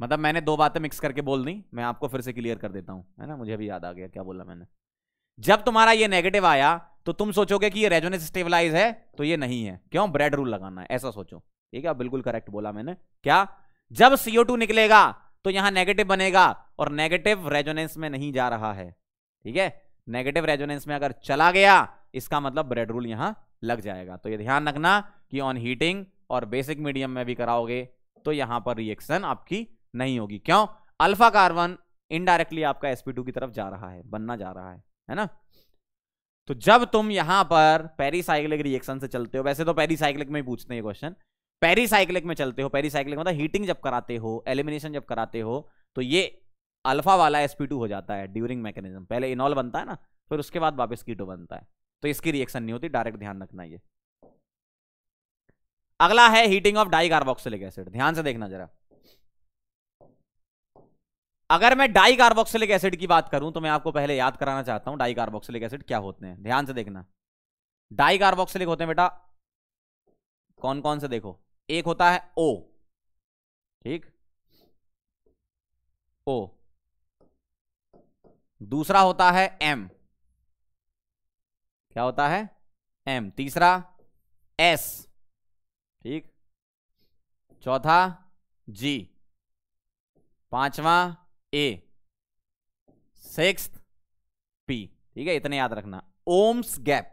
मतलब मैंने दो बातें मिक्स करके बोल दी मैं आपको फिर से क्लियर कर देता हूँ है ना मुझे अभी याद आ गया क्या बोला मैंने जब तुम्हारा ये नेगेटिव आया तो तुम सोचोगे कि ये रेजोनेंस स्टेबलाइज है तो ये नहीं है क्यों ब्रेड रूल लगाना है ऐसा सोचो ठीक है बिल्कुल करेक्ट बोला मैंने क्या जब सीओ टू निकलेगा तो यहां नेगेटिव बनेगा और नेगेटिव रेजोनेंस में नहीं जा रहा है ठीक है नेगेटिव रेजोनेंस में अगर चला गया इसका मतलब ब्रेड रूल यहां लग जाएगा तो ये ध्यान रखना कि ऑन हीटिंग और बेसिक मीडियम में भी कराओगे तो यहां पर रिएक्शन आपकी नहीं होगी क्यों अल्फा कार्बन इनडायरेक्टली आपका sp2 की तरफ जा रहा है बनना जा रहा है है ना तो जब तुम यहां पर पेरीसाइक्लिक रिएक्शन से चलते हो वैसे तो पेरीसाइक्लिक में ही पूछते हैं क्वेश्चन पेरीसाइक्लिक में चलते हो पेरीसाइक्लिक मतलब हीटिंग जब कराते हो एलिमिनेशन जब कराते हो तो ये अल्फा वाला sp2 हो जाता है ड्यूरिंग मैकेनिज्म पहले इनॉल बनता है ना फिर उसके बाद वापस कीटो बनता है तो इसकी रिएक्शन नहीं होती डायरेक्ट ध्यान रखना ये अगला है हीटिंग ऑफ डाई एसिड ध्यान से देखना जरा अगर मैं डाई कार्बोक्सिलिक एसिड की बात करूं तो मैं आपको पहले याद कराना चाहता हूं डाई कार्बोक्सिलिक एसिड क्या होते हैं ध्यान से देखना डाई कार्बोक्सिलिक होते हैं बेटा कौन कौन से देखो एक होता है ओ ठीक ओ दूसरा होता है एम क्या होता है एम तीसरा एस ठीक चौथा जी पांचवा ए सेक्स पी ठीक है इतने याद रखना ओम्स गैप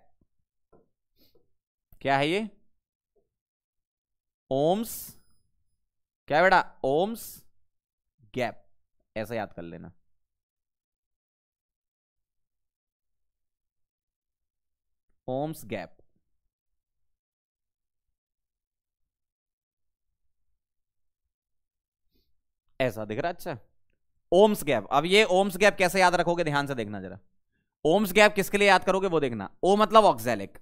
क्या है ये ओम्स क्या बेटा ओम्स गैप ऐसा याद कर लेना ओम्स गैप ऐसा दिख रहा अच्छा ओम्स गैप अब ये ओम्स गैप कैसे याद रखोगे ध्यान से देखना जरा ओम्स गैप किसके लिए याद करोगे वो देखना ओ मतलब ऑक्सैलिक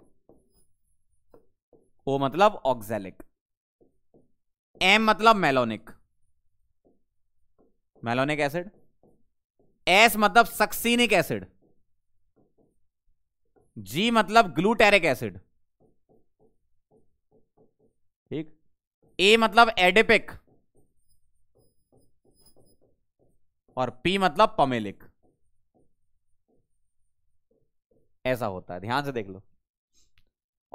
ओ मतलब ऑक्सैलिक एम मतलब मेलोनिक मेलोनिक एसिड एस मतलब सक्सीनिक एसिड जी मतलब ग्लूटेरिक एसिड ठीक ए मतलब एडिपिक और पी मतलब पमेलिक ऐसा होता है ध्यान से देख लो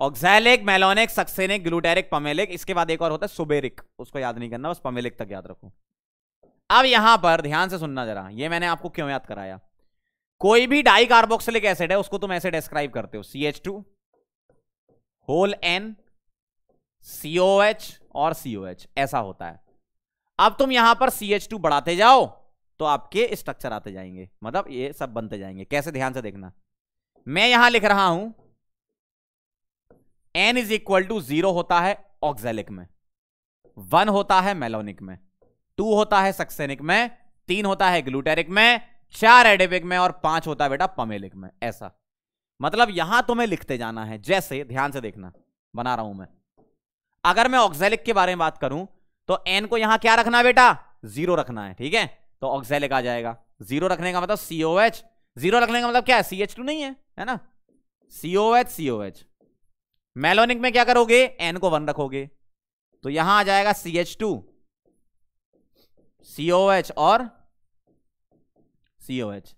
oxalic malonic succinic glutaric pimelic इसके बाद एक और होता है सुबेरिक उसको याद नहीं करना बस पमेलिक तक याद रखो अब यहां पर ध्यान से सुनना जरा ये मैंने आपको क्यों याद कराया कोई भी डाई कार्बोक्सिलिक एसिड है उसको तुम ऐसे डिस्क्राइब करते हो C H two whole n CO H और सीओ एच ऐसा होता है अब तुम यहां पर सी एच टू बढ़ाते जाओ तो आपके स्ट्रक्चर आते जाएंगे मतलब ये सब बनते जाएंगे कैसे ध्यान से देखना मैं यहां लिख रहा हूं n is equal to zero होता है ऑक्सैलिक में वन होता है मेलोनिक में टू होता है सक्सेनिक में तीन होता है ग्लूटेरिक में चार एडेबिक में और पांच होता है बेटा पमेलिक में ऐसा मतलब यहां तुम्हें तो लिखते जाना है जैसे ध्यान से देखना बना रहा हूं मैं अगर मैं ऑक्जेलिक के बारे में बात करूं तो एन को यहां क्या रखना है बेटा जीरो रखना है ठीक है तो ऑक्सैलिक आ जाएगा जीरो रखने का मतलब सीओ एच जीरो रखने का मतलब क्या है सी एच टू नहीं है है ना CO H CO H malonic में क्या करोगे एन को वन रखोगे तो यहां आ जाएगा C H two CO H और सीओ एच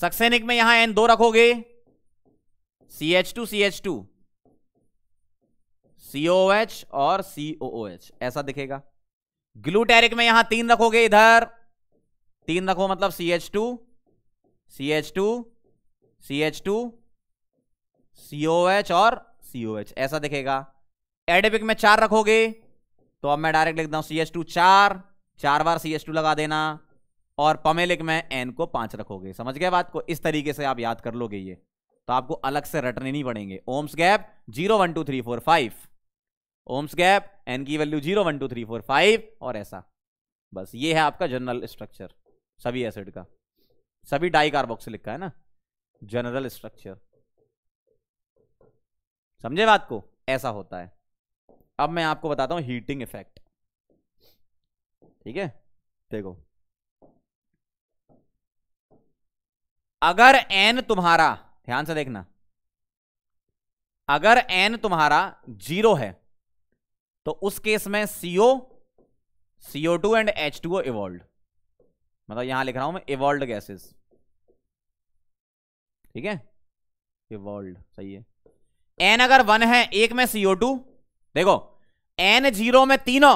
सक्सेनिक में यहां एन दो रखोगे C H two C H two CO H और सीओ एच ऐसा दिखेगा ग्लूटेरिक में यहां तीन रखोगे इधर तीन रखो मतलब C H two C H two C H two C O H और सी ओ एच ऐसा दिखेगा एडेपिक में चार रखोगे तो अब मैं डायरेक्ट लिखता हूं सी एच टू चार चार बार सी एच टू लगा देना और पमेलिक में एन को पांच रखोगे समझ गए बात को इस तरीके से आप याद कर लोगे ये तो आपको अलग से रटने नहीं पड़ेंगे OMS GAP zero one two three four five OMS GAP n की value zero one two three four five और ऐसा बस ये है आपका जनरल स्ट्रक्चर सभी एसिड का सभी डाई कार्बोक्स लिखा है ना जनरल स्ट्रक्चर समझे बात को ऐसा होता है अब मैं आपको बताता हूं हीटिंग इफेक्ट ठीक है देखो अगर एन तुम्हारा ध्यान से देखना अगर एन तुम्हारा जीरो है तो उस केस में CO CO two and H two O evolve मतलब यहां लिख रहा हूं मैं इवॉल्ड गैसेस ठीक है इवॉल्ड सही है एन अगर वन है एक में सीओ टू देखो एन जीरो में तीनों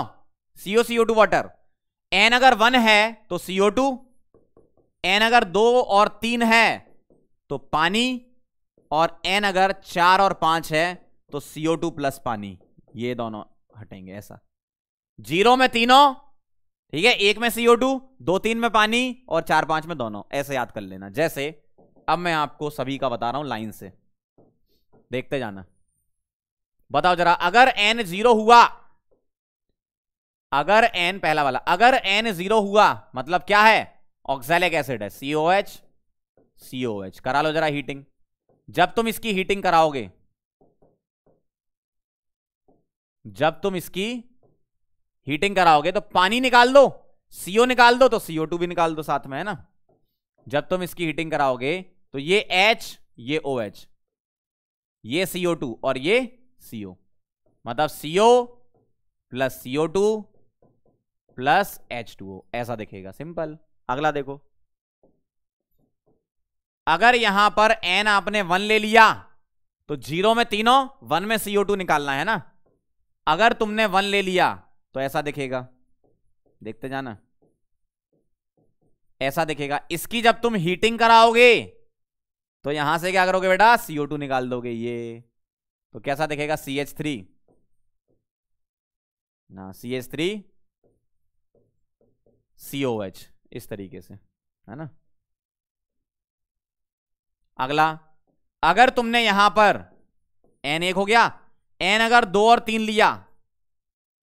CO CO two water n अगर वन है तो सीओ टू एन अगर दो और तीन है तो पानी और एन अगर चार और पांच है तो सीओ टू प्लस पानी ये दोनों हटेंगे ऐसा जीरो में तीनों ठीक है एक में सीओ टू दो तीन में पानी और चार पांच में दोनों ऐसे याद कर लेना जैसे अब मैं आपको सभी का बता रहा हूं लाइन से देखते जाना बताओ जरा अगर एन जीरो हुआ अगर एन पहला वाला अगर एन जीरो हुआ मतलब क्या है ऑक्सैलिक एसिड है सीओ एच सीओ एच करा लो जरा हीटिंग जब तुम इसकी हीटिंग कराओगे जब तुम इसकी हीटिंग कराओगे तो पानी निकाल दो सीओ निकाल दो तो सीओ टू भी निकाल दो साथ में है ना जब तुम इसकी हीटिंग कराओगे तो ये एच ये ओ एच ये सीओ टू और ये सीओ मतलब CO plus CO two plus H two O ऐसा दिखेगा सिंपल अगला देखो अगर यहां पर एन आपने वन ले लिया तो जीरो में तीनों वन में सीओ टू निकालना है ना अगर तुमने वन ले लिया तो ऐसा दिखेगा देखते जाना ऐसा दिखेगा इसकी जब तुम हीटिंग कराओगे तो यहां से क्या करोगे बेटा सीओ टू निकाल दोगे ये तो कैसा दिखेगा सी एच थ्री ना C H three CO H इस तरीके से है ना अगला अगर तुमने यहां पर एन एक हो गया एन अगर दो और तीन लिया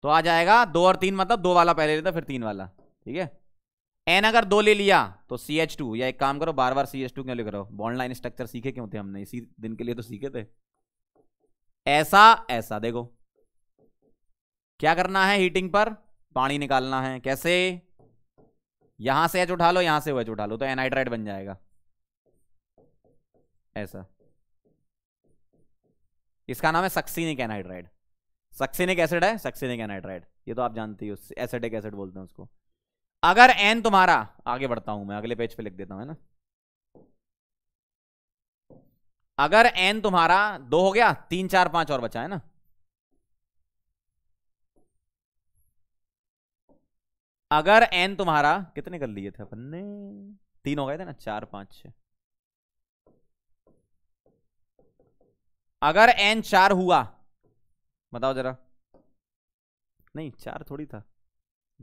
तो आ जाएगा दो और तीन मतलब दो वाला पहले लेता फिर तीन वाला ठीक है एन अगर दो ले लिया तो सी एच टू या एक काम करो बार बार सी एच टू क्यों ले करो बॉन्ड लाइन स्ट्रक्चर सीखे क्यों थे हमने इसी दिन के लिए तो सीखे थे ऐसा ऐसा देखो क्या करना है हीटिंग पर पानी निकालना है कैसे यहां से एच उठा लो यहां से वो एच उठा लो तो एनहाइड्राइड बन जाएगा ऐसा इसका नाम है सक्सीनिक एनहाइड्राइड सक्सेनिक एसिड है सक्सेनिक एनाइट्राइड ये तो आप जानते हो एसिडिक एसिड बोलते हैं उसको अगर एन तुम्हारा आगे बढ़ता हूं मैं अगले पेज पे लिख देता हूं है ना अगर एन तुम्हारा दो हो गया तीन चार पांच और बचा है ना अगर एन तुम्हारा कितने कर लिए थे अपन ने तीन हो गए थे ना चार पांच छ अगर एन चार हुआ बताओ जरा नहीं चार थोड़ी था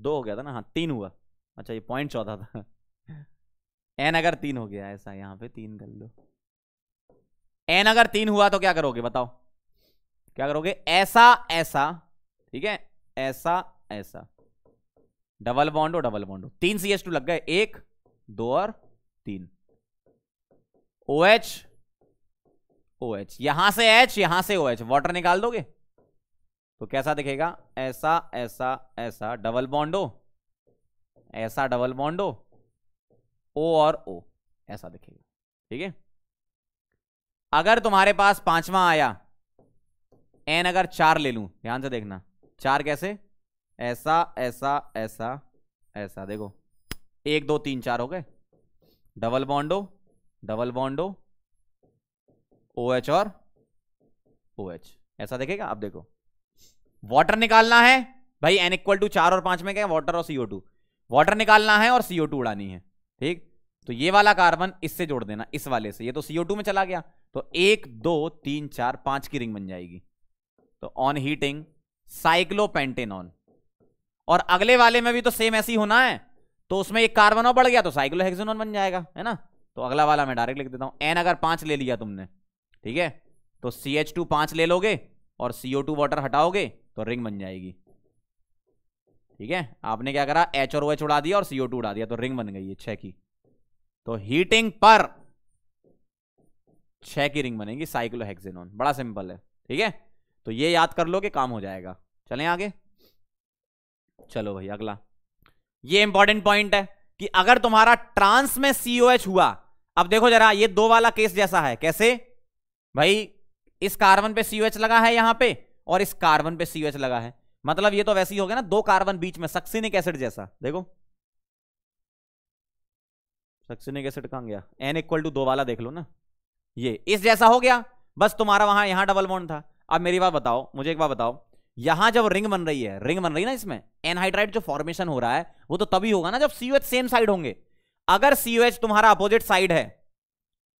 दो हो गया था ना हाँ तीन हुआ अच्छा ये पॉइंट चौथा था एन अगर तीन हो गया ऐसा यहाँ पे तीन कर लो एन अगर तीन हुआ तो क्या करोगे बताओ क्या करोगे ऐसा ऐसा ठीक है ऐसा ऐसा डबल बॉन्ड हो डबल बॉन्ड हो तीन सी एच टू लग गए एक दो और तीन ओ एच ओ एच यहां से एच यहां से ओ एच वाटर निकाल दोगे तो कैसा दिखेगा ऐसा ऐसा ऐसा डबल बॉन्डो ऐसा डबल बॉन्डो ओ और ओ ऐसा दिखेगा ठीक है अगर तुम्हारे पास पांचवा आया एन अगर चार ले लू ध्यान से देखना चार कैसे ऐसा ऐसा ऐसा ऐसा देखो एक दो तीन चार हो गए डबल बॉन्डो डबल बॉन्डो ओ एच और ओ एच ऐसा देखेगा आप देखो वाटर निकालना है भाई एन इक्वल टू चार और पांच में क्या वाटर और सीओ टू वाटर निकालना है और सीओ टू उड़ानी है ठीक तो ये वाला कार्बन इससे जोड़ देना इस वाले से ये तो सीओ टू में चला गया तो एक दो तीन चार पांच की रिंग बन जाएगी तो ऑन हीटिंग साइक्लोपेंटेनॉन और अगले वाले में भी तो सेम ऐसी होना है तो उसमें एक कार्बन और बढ़ गया तो साइक्लोहेक्सोनॉन बन जाएगा है ना तो अगला वाला मैं डायरेक्ट लिख देता हूं एन अगर पांच ले लिया तुमने ठीक है तो सी एच टू पांच ले लोगे और सीओ टू वाटर हटाओगे तो रिंग बन जाएगी ठीक है आपने क्या करा एच और एच उड़ा दिया और CO2 उड़ा दिया तो रिंग बन गई है छह की तो हीटिंग पर छह की रिंग बनेगी साइक्लोहेक्सेनॉन बड़ा सिंपल है ठीक है तो ये याद कर लो कि काम हो जाएगा चलें आगे चलो भाई अगला ये इंपॉर्टेंट पॉइंट है कि अगर तुम्हारा ट्रांस में सीओएच हुआ अब देखो जरा ये दो वाला केस जैसा है कैसे भाई इस कार्बन पे सीओएच लगा है यहां पे और इस कार्बन पे सी लगा है मतलब ये तो वैसे ही हो गया ना दो कार्बन बीच में सक्सिनिक एसिड जैसा देखो सक्सिनिक एसिड कहाँ गया एन इक्वल टू दो वाला देख लो ना ये इस जैसा हो गया बस तुम्हारा वहां यहां डबल बॉन्ड था अब मेरी बात बताओ मुझे एक बात बताओ यहां जब रिंग बन रही है रिंग बन रही है ना इसमें एनहाइड्राइड जो फॉर्मेशन हो रहा है वो तो तभी होगा ना जब सीयूएच सेम साइड होंगे अगर सीयूएच तुम्हारा अपोजिट साइड है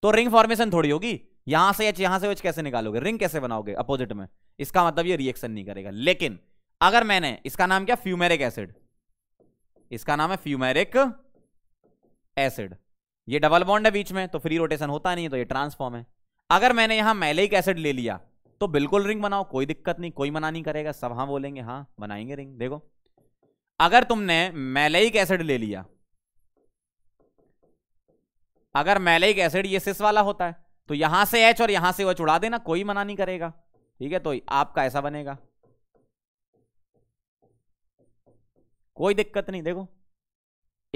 तो रिंग फॉर्मेशन थोड़ी होगी यहां से एच यहां से एच कैसे निकालोगे रिंग कैसे बनाओगे अपोजिट में इसका मतलब ये रिएक्शन नहीं करेगा लेकिन अगर मैंने इसका नाम क्या फ्यूमेरिक एसिड इसका नाम है फ्यूमेरिक एसिड ये डबल बॉन्ड है बीच में तो फ्री रोटेशन होता नहीं है तो ये ट्रांसफॉर्म है अगर मैंने यहां मैलिक एसिड ले लिया तो बिल्कुल रिंग बनाओ कोई दिक्कत नहीं कोई मना नहीं करेगा सब हाँ बोलेंगे हाँ बनाएंगे रिंग देखो अगर तुमने मैलिक एसिड ले लिया अगर मैलिक एसिड ये सिस वाला होता है तो यहां से एच और यहां से वह उड़ा देना कोई मना नहीं करेगा ठीक है तो आपका ऐसा बनेगा कोई दिक्कत नहीं देखो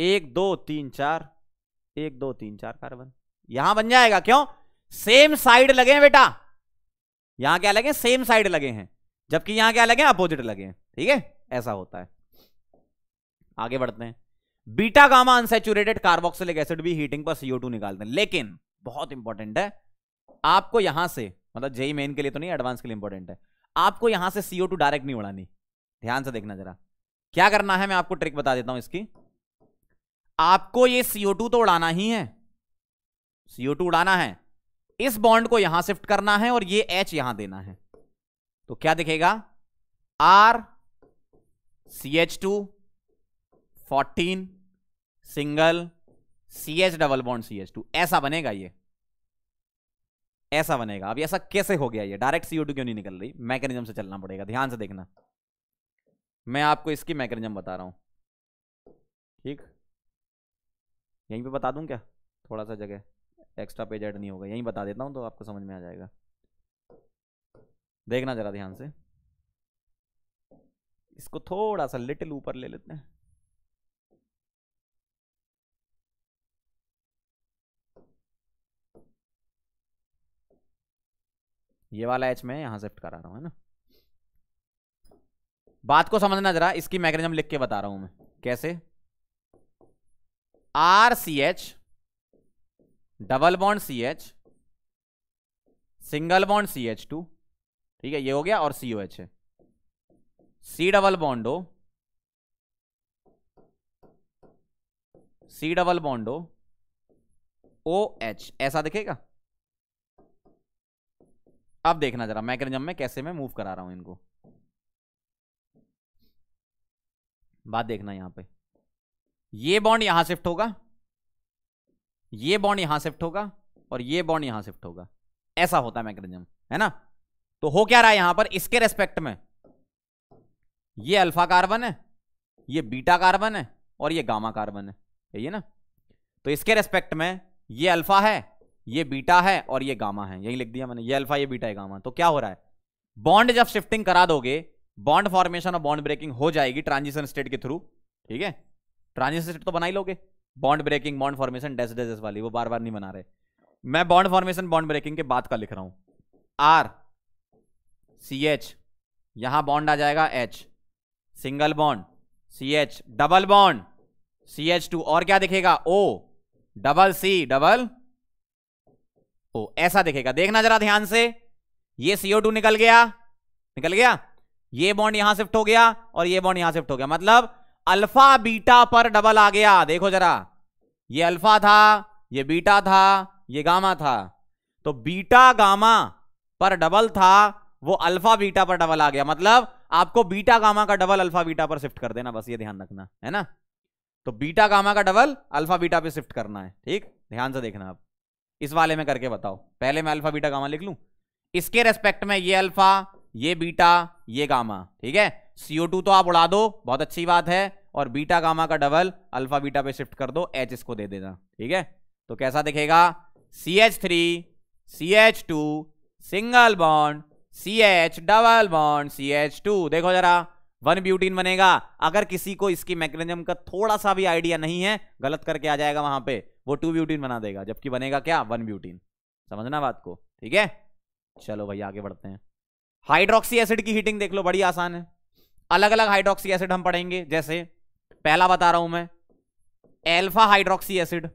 एक दो तीन चार एक दो तीन चार कार्बन यहां बन जाएगा क्यों सेम साइड लगे हैं बेटा यहां क्या लगे सेम साइड लगे हैं जबकि यहां क्या लगे अपोजिट लगे हैं ठीक है ऐसा होता है आगे बढ़ते हैं beta gamma unsaturated carboxylic acid भी हीटिंग पर सीओ टू निकालते हैं लेकिन बहुत इंपॉर्टेंट है आपको यहां से मतलब जेई मेन के लिए तो नहीं एडवांस के लिए इंपॉर्टेंट है आपको यहां से सीओ टू डायरेक्ट नहीं उड़ानी ध्यान से देखना जरा क्या करना है मैं आपको ट्रिक बता देता हूं इसकी आपको ये सीओ टू तो उड़ाना ही है सीओ टू उड़ाना है इस बॉन्ड को यहां शिफ्ट करना है और ये एच यहां देना है तो क्या दिखेगा R C H two fourteen single C H double bond C H two ऐसा बनेगा ये ऐसा बनेगा अब ऐसा कैसे हो गया ये डायरेक्ट सीओ क्यों नहीं निकल रही मैकेनिज्म से चलना पड़ेगा ध्यान से देखना मैं आपको इसकी मैकेनिज्म बता रहा हूं ठीक यहीं पे बता दूं क्या थोड़ा सा जगह एक्स्ट्रा पेज ऐड नहीं होगा यहीं बता देता हूं तो आपको समझ में आ जाएगा देखना ज़रा ध्यान से इसको थोड़ा सा लिटिल ऊपर ले लेते हैं ये वाला एच मैं यहां सेफ्ट करा रहा हूं है ना बात को समझना जरा इसकी मैकेनिज्म लिख के बता रहा हूं मैं कैसे R C H double bond C H single bond C H two ठीक है ये हो गया और सी ओ एच है C double बॉन्डो C double bond O O H ऐसा दिखेगा अब देखना जरा मैं में कैसे मैं मूव करा रहा हूं इनको बात देखना यहां पे ये बॉन्ड यहां शिफ्ट होगा ये बॉन्ड यहां शिफ्ट होगा और ये बॉन्ड यहां शिफ्ट होगा ऐसा होता है मैकेनिज्म है ना तो हो क्या रहा है यहां पर इसके रेस्पेक्ट में ये अल्फा कार्बन है ये बीटा कार्बन है और ये गामा कार्बन है ये ना तो इसके रेस्पेक्ट में ये अल्फा है ये बीटा है और ये गामा है यही लिख दिया मैंने ये अल्फा ये बीटा है गामा तो क्या हो रहा है बॉन्ड जब शिफ्टिंग करा दोगे बॉन्ड फॉर्मेशन और बॉन्ड ब्रेकिंग हो जाएगी ट्रांजिशन स्टेट के थ्रू ठीक है ट्रांजिशन स्टेट तो बना ही लोगे बॉन्ड ब्रेकिंग बॉन्ड फॉर्मेशन डेस डेस वाली वो बार बार नहीं बना रहे मैं बॉन्ड फॉर्मेशन बॉन्ड ब्रेकिंग के बाद का लिख रहा हूं आर सी एच यहां बॉन्ड आ जाएगा H single bond C H double bond C H two और क्या दिखेगा ओ डबल सी डबल ओ ऐसा दिखेगा देखना जरा ध्यान से ये सीओ टू निकल गया निकल गया ये बॉन्ड यहां शिफ्ट हो गया और ये बॉन्ड यहां शिफ्ट हो गया मतलब अल्फा बीटा पर डबल आ गया देखो जरा ये अल्फा था ये बीटा था ये गामा था तो बीटा गामा पर डबल था वो अल्फा बीटा पर डबल आ गया मतलब आपको बीटा गामा का डबल अल्फा बीटा पर शिफ्ट कर देना बस ये ध्यान रखना है ना तो बीटा गामा का डबल अल्फा बीटा पे शिफ्ट करना है ठीक ध्यान से देखना आप इस वाले में करके बताओ पहले मैं अल्फा बीटा गामा लिख लूं इसके रेस्पेक्ट में ये अल्फा ये बीटा ये गामा ठीक है सीओ टू तो आप उड़ा दो बहुत अच्छी बात है और बीटा गामा का डबल अल्फा बीटा पे शिफ्ट कर दो एच इसको दे देना ठीक है तो कैसा दिखेगा C H three C H two single bond C H double bond C H two देखो जरा वन ब्यूटीन बनेगा अगर किसी को इसकी मैकेनिज्म का थोड़ा सा भी आइडिया नहीं है गलत करके आ जाएगा वहां पे वो टू ब्यूटीन बना देगा जबकि बनेगा क्या वन ब्यूटीन समझना बात को ठीक है चलो भैया आगे बढ़ते हैं हाइड्रोक्सी एसिड की हीटिंग देख लो बड़ी आसान है अलग अलग हाइड्रोक्सी एसिड हम पढ़ेंगे जैसे पहला बता रहा हूं मैं alpha hydroxy acid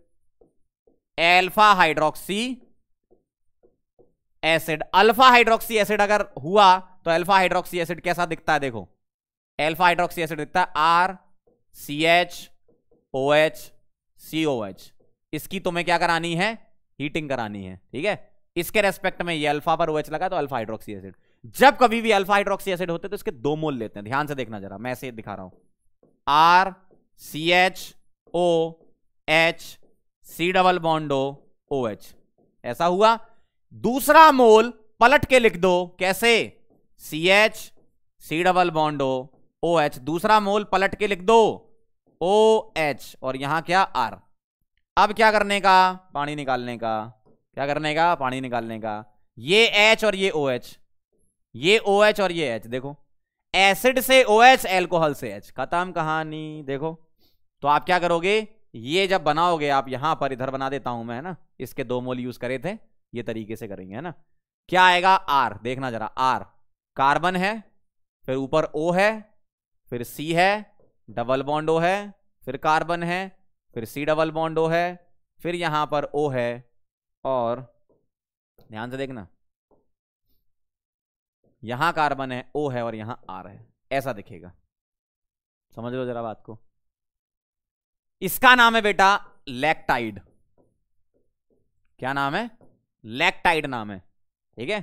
alpha hydroxy acid alpha hydroxy acid अगर हुआ तो अल्फा हाइड्रोक्सी एसिड कैसा दिखता है देखो अल्फा हाइड्रोक्सी एसिड दिखता है R C H O H C O H इसकी तुम्हें क्या करानी है हीटिंग करानी है ठीक है इसके रेस्पेक्ट में ये अल्फा पर ओएच OH लगा तो अल्फा हाइड्रोक्सी एसिड जब कभी भी अल्फा हाइड्रोक्सी एसिड होते तो इसके दो मोल लेते हैं ध्यान से देखना जरा मैं ऐसे दिखा रहा हूं R C H O H C double bond O O H ऐसा हुआ दूसरा मोल पलट के लिख दो कैसे C H C double bond O ओ एच दूसरा मोल पलट के लिख दो ओ एच और यहां क्या आर अब क्या करने का पानी निकालने का क्या करने का पानी निकालने का ये एच और ये ओ एच ये ओ एच और ये एच देखो एसिड से ओ एच एल्कोहल से एच खत्म कहानी देखो तो आप क्या करोगे ये जब बनाओगे आप यहां पर इधर बना देता हूं मैं है ना इसके दो मोल यूज करे थे ये तरीके से करेंगे है ना क्या आएगा आर देखना जरा आर कार्बन है फिर ऊपर ओ है फिर सी है डबल बॉन्ड ओ है फिर कार्बन है फिर सी डबल बॉन्ड ओ है फिर यहां पर ओ है और ध्यान से देखना यहां कार्बन है ओ है और यहां आर है ऐसा दिखेगा समझ लो जरा बात को इसका नाम है बेटा लैक्टाइड क्या नाम है लैक्टाइड नाम है ठीक है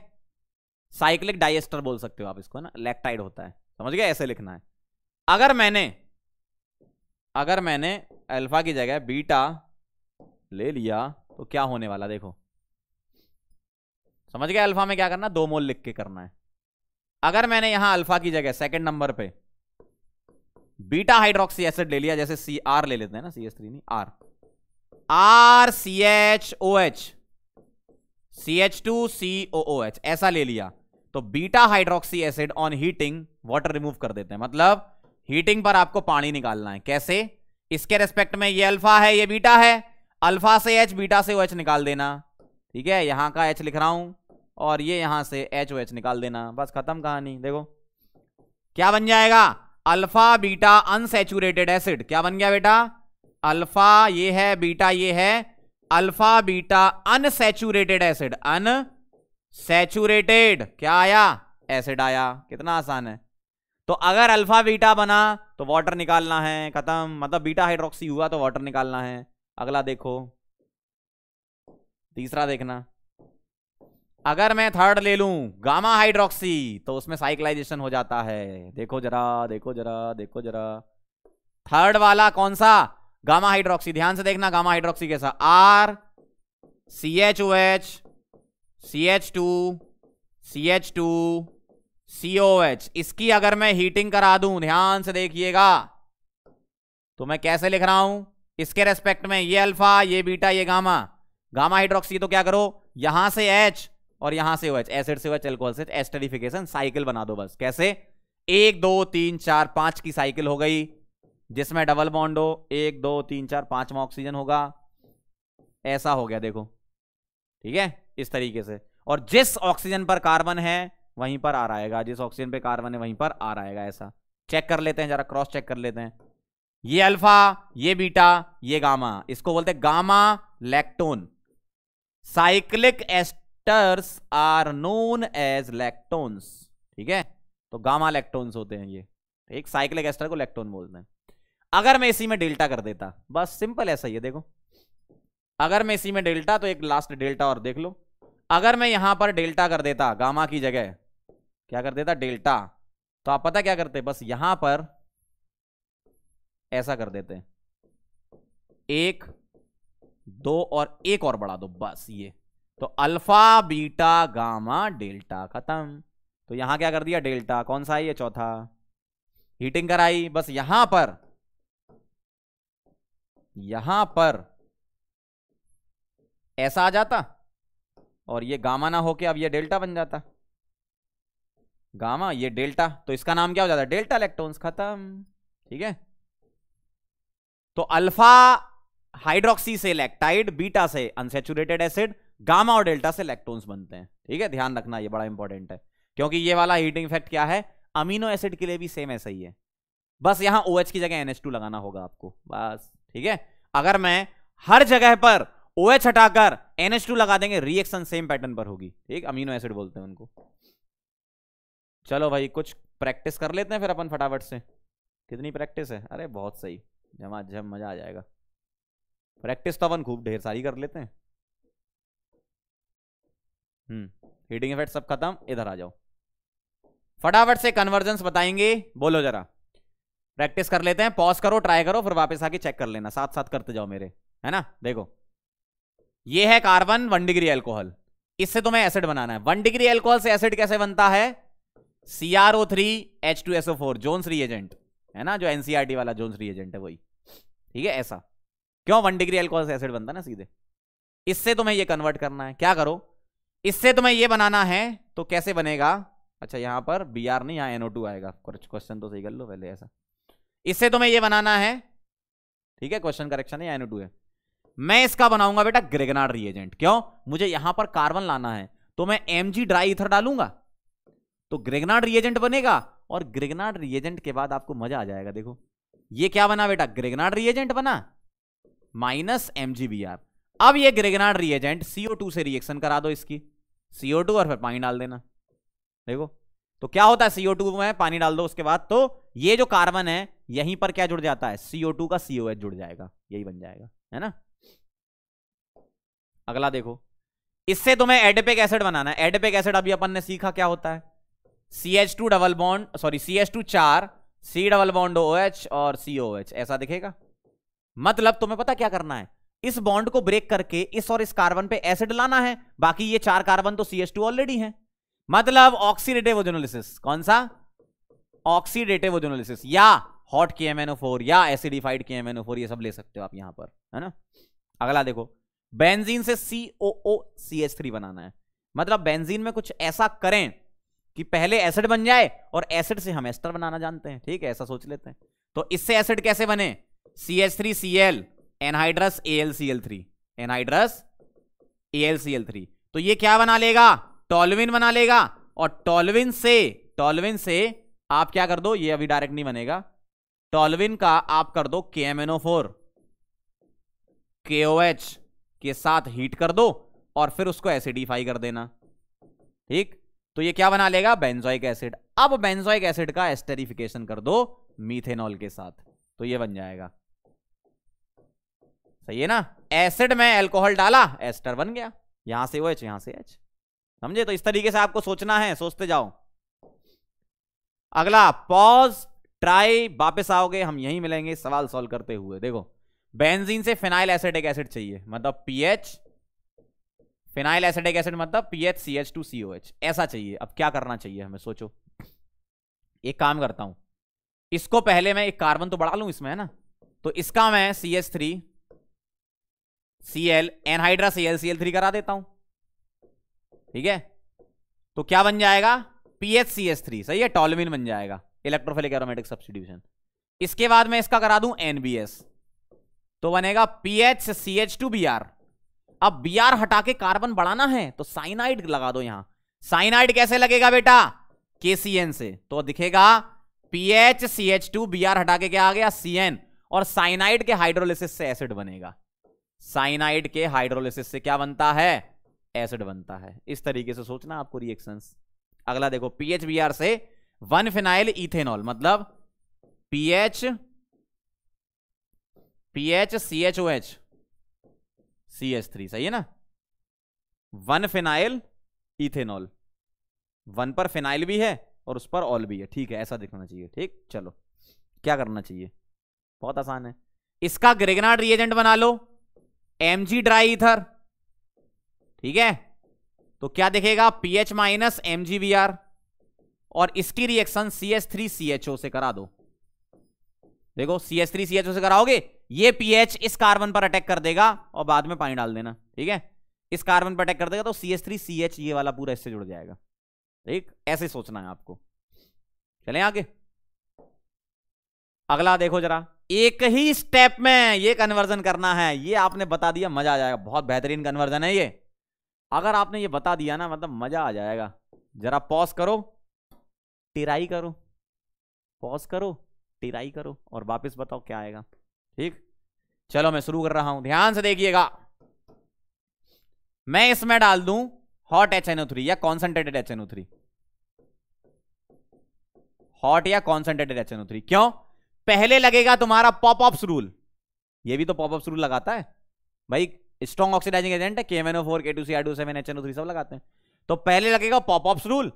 साइक्लिक डाइएस्टर बोल सकते हो आप इसको ना लैक्टाइड होता है समझ गए ऐसे लिखना है अगर मैंने अगर मैंने अल्फा की जगह बीटा ले लिया तो क्या होने वाला देखो समझ गया अल्फा में क्या करना दो मोल लिख के करना है अगर मैंने यहां अल्फा की जगह सेकंड नंबर पे बीटा हाइड्रोक्सी एसिड ले लिया जैसे सी आर ले लेते हैं ना सी एस थ्री नहीं R R C H O H C H two C O O H ऐसा ले लिया तो beta hydroxy acid on heating water remove कर देते हैं मतलब हीटिंग पर आपको पानी निकालना है कैसे इसके रेस्पेक्ट में ये अल्फा है ये बीटा है अल्फा से एच बीटा से ओ एच निकाल देना ठीक है यहां का एच लिख रहा हूं और ये यहां से एच ओ एच निकाल देना बस खत्म कहानी देखो क्या बन जाएगा अल्फा बीटा अनसेचुरेटेड एसिड क्या बन गया बेटा अल्फा ये है बीटा ये है alpha beta unsaturated acid unsaturated क्या आया एसिड आया कितना आसान है तो अगर अल्फा बीटा बना तो वाटर निकालना है खत्म मतलब बीटा हाइड्रोक्सी हुआ तो वाटर निकालना है अगला देखो तीसरा देखना अगर मैं थर्ड ले लूं गामा हाइड्रोक्सी तो उसमें साइक्लाइजेशन हो जाता है देखो जरा देखो जरा देखो जरा थर्ड वाला कौन सा गामा हाइड्रोक्सी ध्यान से देखना गामा हाइड्रोक्सी कैसा R C H O H C H two C H two COH इसकी अगर मैं हीटिंग करा दूं ध्यान से देखिएगा तो मैं कैसे लिख रहा हूं इसके रेस्पेक्ट में ये अल्फा ये बीटा ये गामा गामा हाइड्रोक्सी तो क्या करो यहां से H और यहां से OH एसिड से OH एल्कोहल से एस्टरिफिकेशन साइकिल बना दो बस कैसे एक दो तीन चार पांच की साइकिल हो गई जिसमें डबल बॉन्ड हो एक दो तीन चार पांचवा ऑक्सीजन होगा ऐसा हो गया देखो ठीक है इस तरीके से और जिस ऑक्सीजन पर कार्बन है वहीं पर आ रहा जिस ऑक्सीजन पे कार्बन है वहीं पर आ रहा है ऐसा चेक कर लेते हैं जरा क्रॉस चेक कर लेते हैं ये अल्फा ये बीटा ये गामा इसको बोलते हैं gamma lactone cyclic esters are known as lactones ठीक है तो गामा लैक्टोन्स होते हैं ये एक साइक्लिक एस्टर को लैक्टोन बोलते हैं अगर मैं इसी में डेल्टा कर देता बस सिंपल ऐसा ही है देखो अगर मैं इसी में डेल्टा तो एक लास्ट डेल्टा और देख लो अगर मैं यहां पर डेल्टा कर देता गामा की जगह क्या कर देता डेल्टा तो आप पता क्या करते बस यहां पर ऐसा कर देते एक दो और एक और बढ़ा दो बस ये तो अल्फा बीटा गामा डेल्टा खत्म तो यहां क्या कर दिया डेल्टा कौन सा है ये चौथा हीटिंग कराई बस यहां पर यहां पर ऐसा आ जाता और ये गामा ना होके अब ये डेल्टा बन जाता गामा ये डेल्टा तो इसका नाम क्या हो जाता है डेल्टा इलेक्ट्रॉन्स खत्म ठीक है तो अल्फा हाइड्रोक्सी से इलेक्टाइड बीटा से अनसेचुरेटेड एसिड गामा और डेल्टा से इलेक्ट्रॉन्स बनते हैं ठीक है ध्यान रखना ये बड़ा इंपॉर्टेंट है क्योंकि ये वाला हीटिंग इफेक्ट क्या है अमीनो एसिड के लिए भी सेम ऐसा ही है बस यहां ओ OH की जगह NH2 लगाना होगा आपको बस ठीक है अगर मैं हर जगह पर ओ OH हटाकर NH2 लगा देंगे रिएक्शन सेम पैटर्न पर होगी ठीक अमीनो एसिड बोलते हैं उनको चलो भाई कुछ प्रैक्टिस कर लेते हैं फिर अपन फटाफट से कितनी प्रैक्टिस है अरे बहुत सही जमा जम मज़ा आ जाएगा प्रैक्टिस तो अपन खूब ढेर सारी कर लेते हैं हम्म हीटिंग इफेक्ट सब खत्म इधर आ जाओ फटाफट से कन्वर्जेंस बताएंगे बोलो जरा प्रैक्टिस कर लेते हैं पॉज करो ट्राई करो फिर वापस आके चेक कर लेना साथ साथ करते जाओ मेरे है ना देखो ये है कार्बन वन डिग्री एल्कोहल इससे तुम्हें एसिड बनाना है वन डिग्री एल्कोहल से एसिड कैसे बनता है C R O three H two S O four Jones reagent है ना जो एनसीआरटी e वाला जोन्स एजेंट है वही ठीक है ऐसा क्यों वन डिग्री एल्कोहल एसिड बनता ना सीधे इससे तुम्हें ये कन्वर्ट करना है क्या करो इससे तुम्हें ये बनाना है तो कैसे बनेगा अच्छा यहां पर बी आर नहीं यहां एनओ टू आएगा क्वेश्चन तो सही कर लो पहले ऐसा इससे तुम्हें ये बनाना है ठीक है क्वेश्चन करेक्शन है एनओ टू है मैं इसका बनाऊंगा बेटा ग्रेगनार रिएजेंट क्यों मुझे यहां पर कार्बन लाना है तो मैं एम जी ड्राई इथर डालूंगा तो ग्रेगनाड रिएजेंट बनेगा और ग्रेगनाड रिएजेंट के बाद आपको मजा आ जाएगा देखो ये क्या बना बेटा ग्रेगनाड रिएजेंट बना माइनस एम अब ये ग्रेगनाड रिएजेंट सीओ से रिएक्शन करा दो इसकी सीओ और फिर पानी डाल देना देखो तो क्या होता है सीओ में पानी डाल दो उसके बाद तो ये जो कार्बन है यहीं पर क्या जुड़ जाता है सीओ का सीओ जुड़ जाएगा यही बन जाएगा है ना अगला देखो इससे तुम्हें एडेपिक एसिड बनाना है एडेपिक एसिड अभी अपन ने सीखा क्या होता है C H two double bond sorry C H two चार C double bond O H और सी ओ एच ऐसा दिखेगा मतलब तुम्हें पता क्या करना है इस बॉन्ड को ब्रेक करके इस और इस कार्बन पे एसिड लाना है बाकी ये चार कार्बन तो सी एच टू ऑलरेडी है मतलब ऑक्सीडेटिव ओजोनोलिसिस कौन सा ऑक्सीडेटिव ओजोनोलिसिस या हॉट के एम फोर या एसिडिफाइड के एम फोर ये सब ले सकते हो आप यहां पर है ना अगला देखो बेंजीन से सी ओ ओ सी एच थ्री बनाना है मतलब बेंजीन में कुछ ऐसा करें कि पहले एसिड बन जाए और एसिड से हम एस्टर बनाना जानते हैं ठीक है ऐसा सोच लेते हैं तो इससे एसिड कैसे बने C H three C L anhydrous A L C L three anhydrous A L C L three तो ये क्या बना लेगा टॉलविन बना लेगा और टॉलविन से टॉलविन से आप क्या कर दो ये अभी डायरेक्ट नहीं बनेगा टॉलविन का आप कर दो के एम ओ फोर के ओ एच के साथ हीट कर दो और फिर उसको एसिडिफाई कर देना ठीक तो ये क्या बना लेगा बेंजोइक एसिड अब बेंजोइक एसिड का एस्टेरिफिकेशन कर दो मीथेनॉल के साथ तो ये बन जाएगा सही है ना एसिड में एल्कोहल डाला एस्टर बन गया यहां से वो OH, एच यहां से एच समझे तो इस तरीके से आपको सोचना है सोचते जाओ अगला पॉज ट्राई वापस आओगे हम यहीं मिलेंगे सवाल सॉल्व करते हुए देखो बेंजीन से फिनाइल एसिड एक एसिड चाहिए मतलब पीएच फिनाइल एसिडिक एसिड मतलब PH C H two C O H ऐसा चाहिए अब क्या करना चाहिए हमें सोचो एक काम करता हूं इसको पहले मैं एक कार्बन तो बढ़ा लू इसमें है ना तो इसका मैं C H three C L anhydrous C L C L three करा देता हूं ठीक है तो क्या बन जाएगा P H C S three सही है टॉलमिन बन जाएगा इलेक्ट्रोफिलिक एरोमेटिक सब्सटीट्यूशन इसके बाद मैं इसका करा दूं एनबीएस तो बनेगा PH C H two B R अब बी आर हटा के कार्बन बढ़ाना है तो साइनाइड लगा दो यहां साइनाइड कैसे लगेगा बेटा एन से तो दिखेगा PH C H two B R हटा के क्या आ गया एन और साइनाइड के हाइड्रोलिसिस से एसिड बनेगा साइनाइड के हाइड्रोलिसिस से क्या बनता है एसिड बनता है इस तरीके से सोचना आपको रिएक्शन अगला देखो पीएच बी आर से वन फिनाइल इथेनॉल मतलब PH PH C H O H C S three सही है ना वन फिनाइल इथेनॉल वन पर फिनाइल भी है और उस पर ऑल भी है ठीक है ऐसा दिखना चाहिए ठीक चलो क्या करना चाहिए बहुत आसान है इसका ग्रेगनाड रिएजेंट बना लो एम जी ड्राई इथर ठीक है तो क्या दिखेगा PH minus M G B R और इसकी reaction C S three C H O से करा दो देखो C S three C H O से कराओगे ये पीएच इस कार्बन पर अटैक कर देगा और बाद में पानी डाल देना ठीक है इस कार्बन पर अटैक कर देगा तो C H three C H ये वाला पूरा इससे जुड़ जाएगा ठीक ऐसे सोचना है आपको चले आगे अगला देखो जरा एक ही स्टेप में ये कन्वर्जन करना है ये आपने बता दिया मजा आ जाएगा बहुत बेहतरीन कन्वर्जन है ये अगर आपने ये बता दिया ना मतलब मजा आ जाएगा जरा पॉज करो टिराई करो पॉज करो टिराई करो और वापस बताओ क्या आएगा ठीक चलो मैं शुरू कर रहा हूं ध्यान से देखिएगा मैं इसमें डाल दूं hot H N O three या concentrated H N O three hot या concentrated H N O three क्यों पहले लगेगा तुम्हारा पॉप ऑप्स रूल ये भी तो पॉप ऑप्स रूल लगाता है भाई स्ट्रॉन्ग ऑक्सीडाइजिंग एजेंट है K M N O four K two C R two seven H N O three सब लगाते हैं तो पहले लगेगा Popoff's rule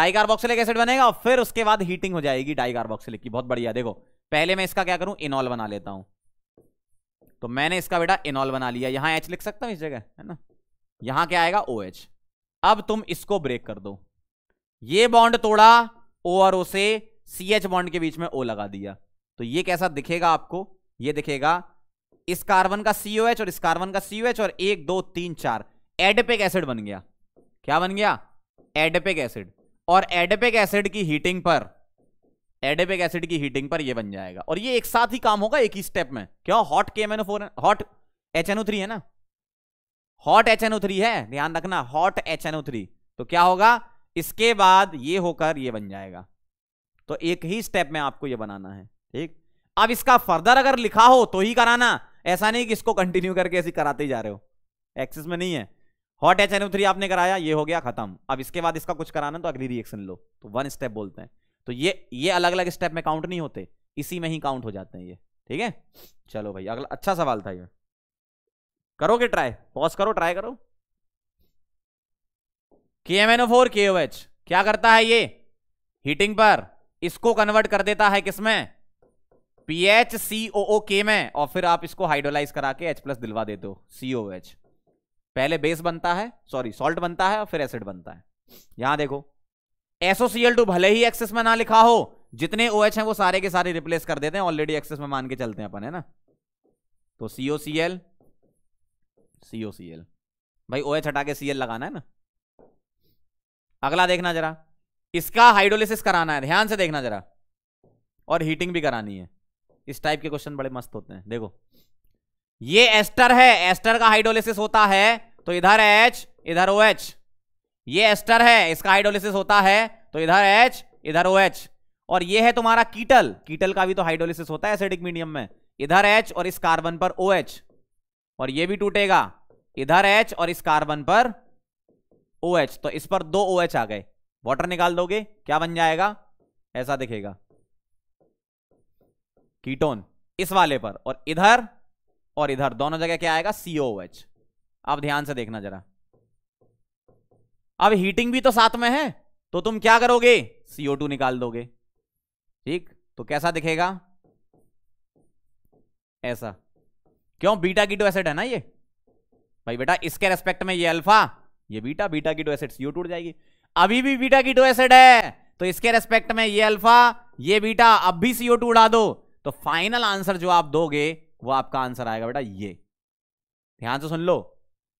dicarboxylic acid बनेगा और फिर उसके बाद हीटिंग हो जाएगी डाइकार्बोक्सिलिक की बहुत बढ़िया देखो पहले मैं इसका क्या करूं इनॉल बना लेता हूं तो मैंने इसका बेटा इनॉल बना लिया यहां एच लिख सकता हूं इस जगह है ना यहां क्या आएगा ओ OH. अब तुम इसको ब्रेक कर दो ये बॉन्ड तोड़ा ओ और ओ से सी एच बॉन्ड के बीच में ओ लगा दिया तो ये कैसा दिखेगा आपको ये दिखेगा इस कार्बन का सीओ एच और इस कार्बन का सीओ एच और एक दो तीन चार एडपिक एसिड बन गया क्या बन गया एडपिक एसिड और एडपिक एसिड की हीटिंग पर एडेबिक एसिड की हीटिंग पर ये बन जाएगा और ये एक साथ ही काम होगा एक ही स्टेप में क्यों hot K M hot H है ना हॉट एच है ध्यान रखना हॉट एच तो क्या होगा इसके बाद ये होकर ये बन जाएगा तो एक ही स्टेप में आपको ये बनाना है ठीक अब इसका फर्दर अगर लिखा हो तो ही कराना ऐसा नहीं कि इसको कंटिन्यू करके ऐसे कराते ही जा रहे हो एक्सेस में नहीं है हॉट एच एन थ्री आपने कराया ये हो गया खत्म अब इसके बाद इसका कुछ कराना तो अगली रिएक्शन लो तो वन स्टेप बोलते हैं तो ये ये अलग अलग स्टेप में काउंट नहीं होते इसी में ही काउंट हो जाते हैं ये ठीक है चलो भाई अगला अच्छा सवाल था ये करोगे ट्राई पॉज करो ट्राई करो के एम एनओ फोर के ओ एच क्या करता है ये हीटिंग पर इसको कन्वर्ट कर देता है किसमें एच सी ओ ओ के में और फिर आप इसको हाइड्रोलाइज करा के एच प्लस दिलवा देते हो सीओ एच पहले बेस बनता है सॉरी सॉल्ट बनता है और फिर एसिड बनता है यहां देखो एसओसीएल टू भले ही एक्सेस में ना लिखा हो जितने ओ OH हैं वो सारे के सारे रिप्लेस कर देते हैं ऑलरेडी एक्सेस में मान के चलते हैं अपन है ना तो सीओसीएल सीओसीएल भाई ओ OH हटा के सीएल लगाना है ना अगला देखना जरा इसका हाइड्रोलिसिस कराना है ध्यान से देखना जरा और हीटिंग भी करानी है इस टाइप के क्वेश्चन बड़े मस्त होते हैं देखो ये एस्टर है एस्टर का हाइड्रोलिसिस होता है तो इधर एच इधर ओ OH, ये एस्टर है इसका हाइड्रोलिसिस होता है तो इधर एच इधर ओ OH। एच और ये है तुम्हारा कीटल कीटल का भी तो हाइड्रोलिसिस होता है एसिडिक मीडियम में इधर एच और इस कार्बन पर ओ OH। एच और ये भी टूटेगा इधर एच और इस कार्बन पर ओ OH। एच तो इस पर दो ओ एच आ गए वाटर निकाल दोगे क्या बन जाएगा ऐसा दिखेगा कीटोन इस वाले पर और इधर और इधर दोनों जगह क्या आएगा सीओ एच आप ध्यान से देखना जरा अब हीटिंग भी तो साथ में है तो तुम क्या करोगे सीओ टू निकाल दोगे ठीक तो कैसा दिखेगा ऐसा क्यों बीटा कीटो तो एसिड है ना ये भाई बेटा इसके रेस्पेक्ट में ये अल्फा ये beta beta keto acid CO टूट जाएगी अभी भी बीटा कीटो एसिड है तो इसके रेस्पेक्ट में ये अल्फा ये बीटा अब भी सीओ टू उड़ा दो तो फाइनल आंसर जो आप दोगे वो आपका आंसर आएगा बेटा ये ध्यान से सुन लो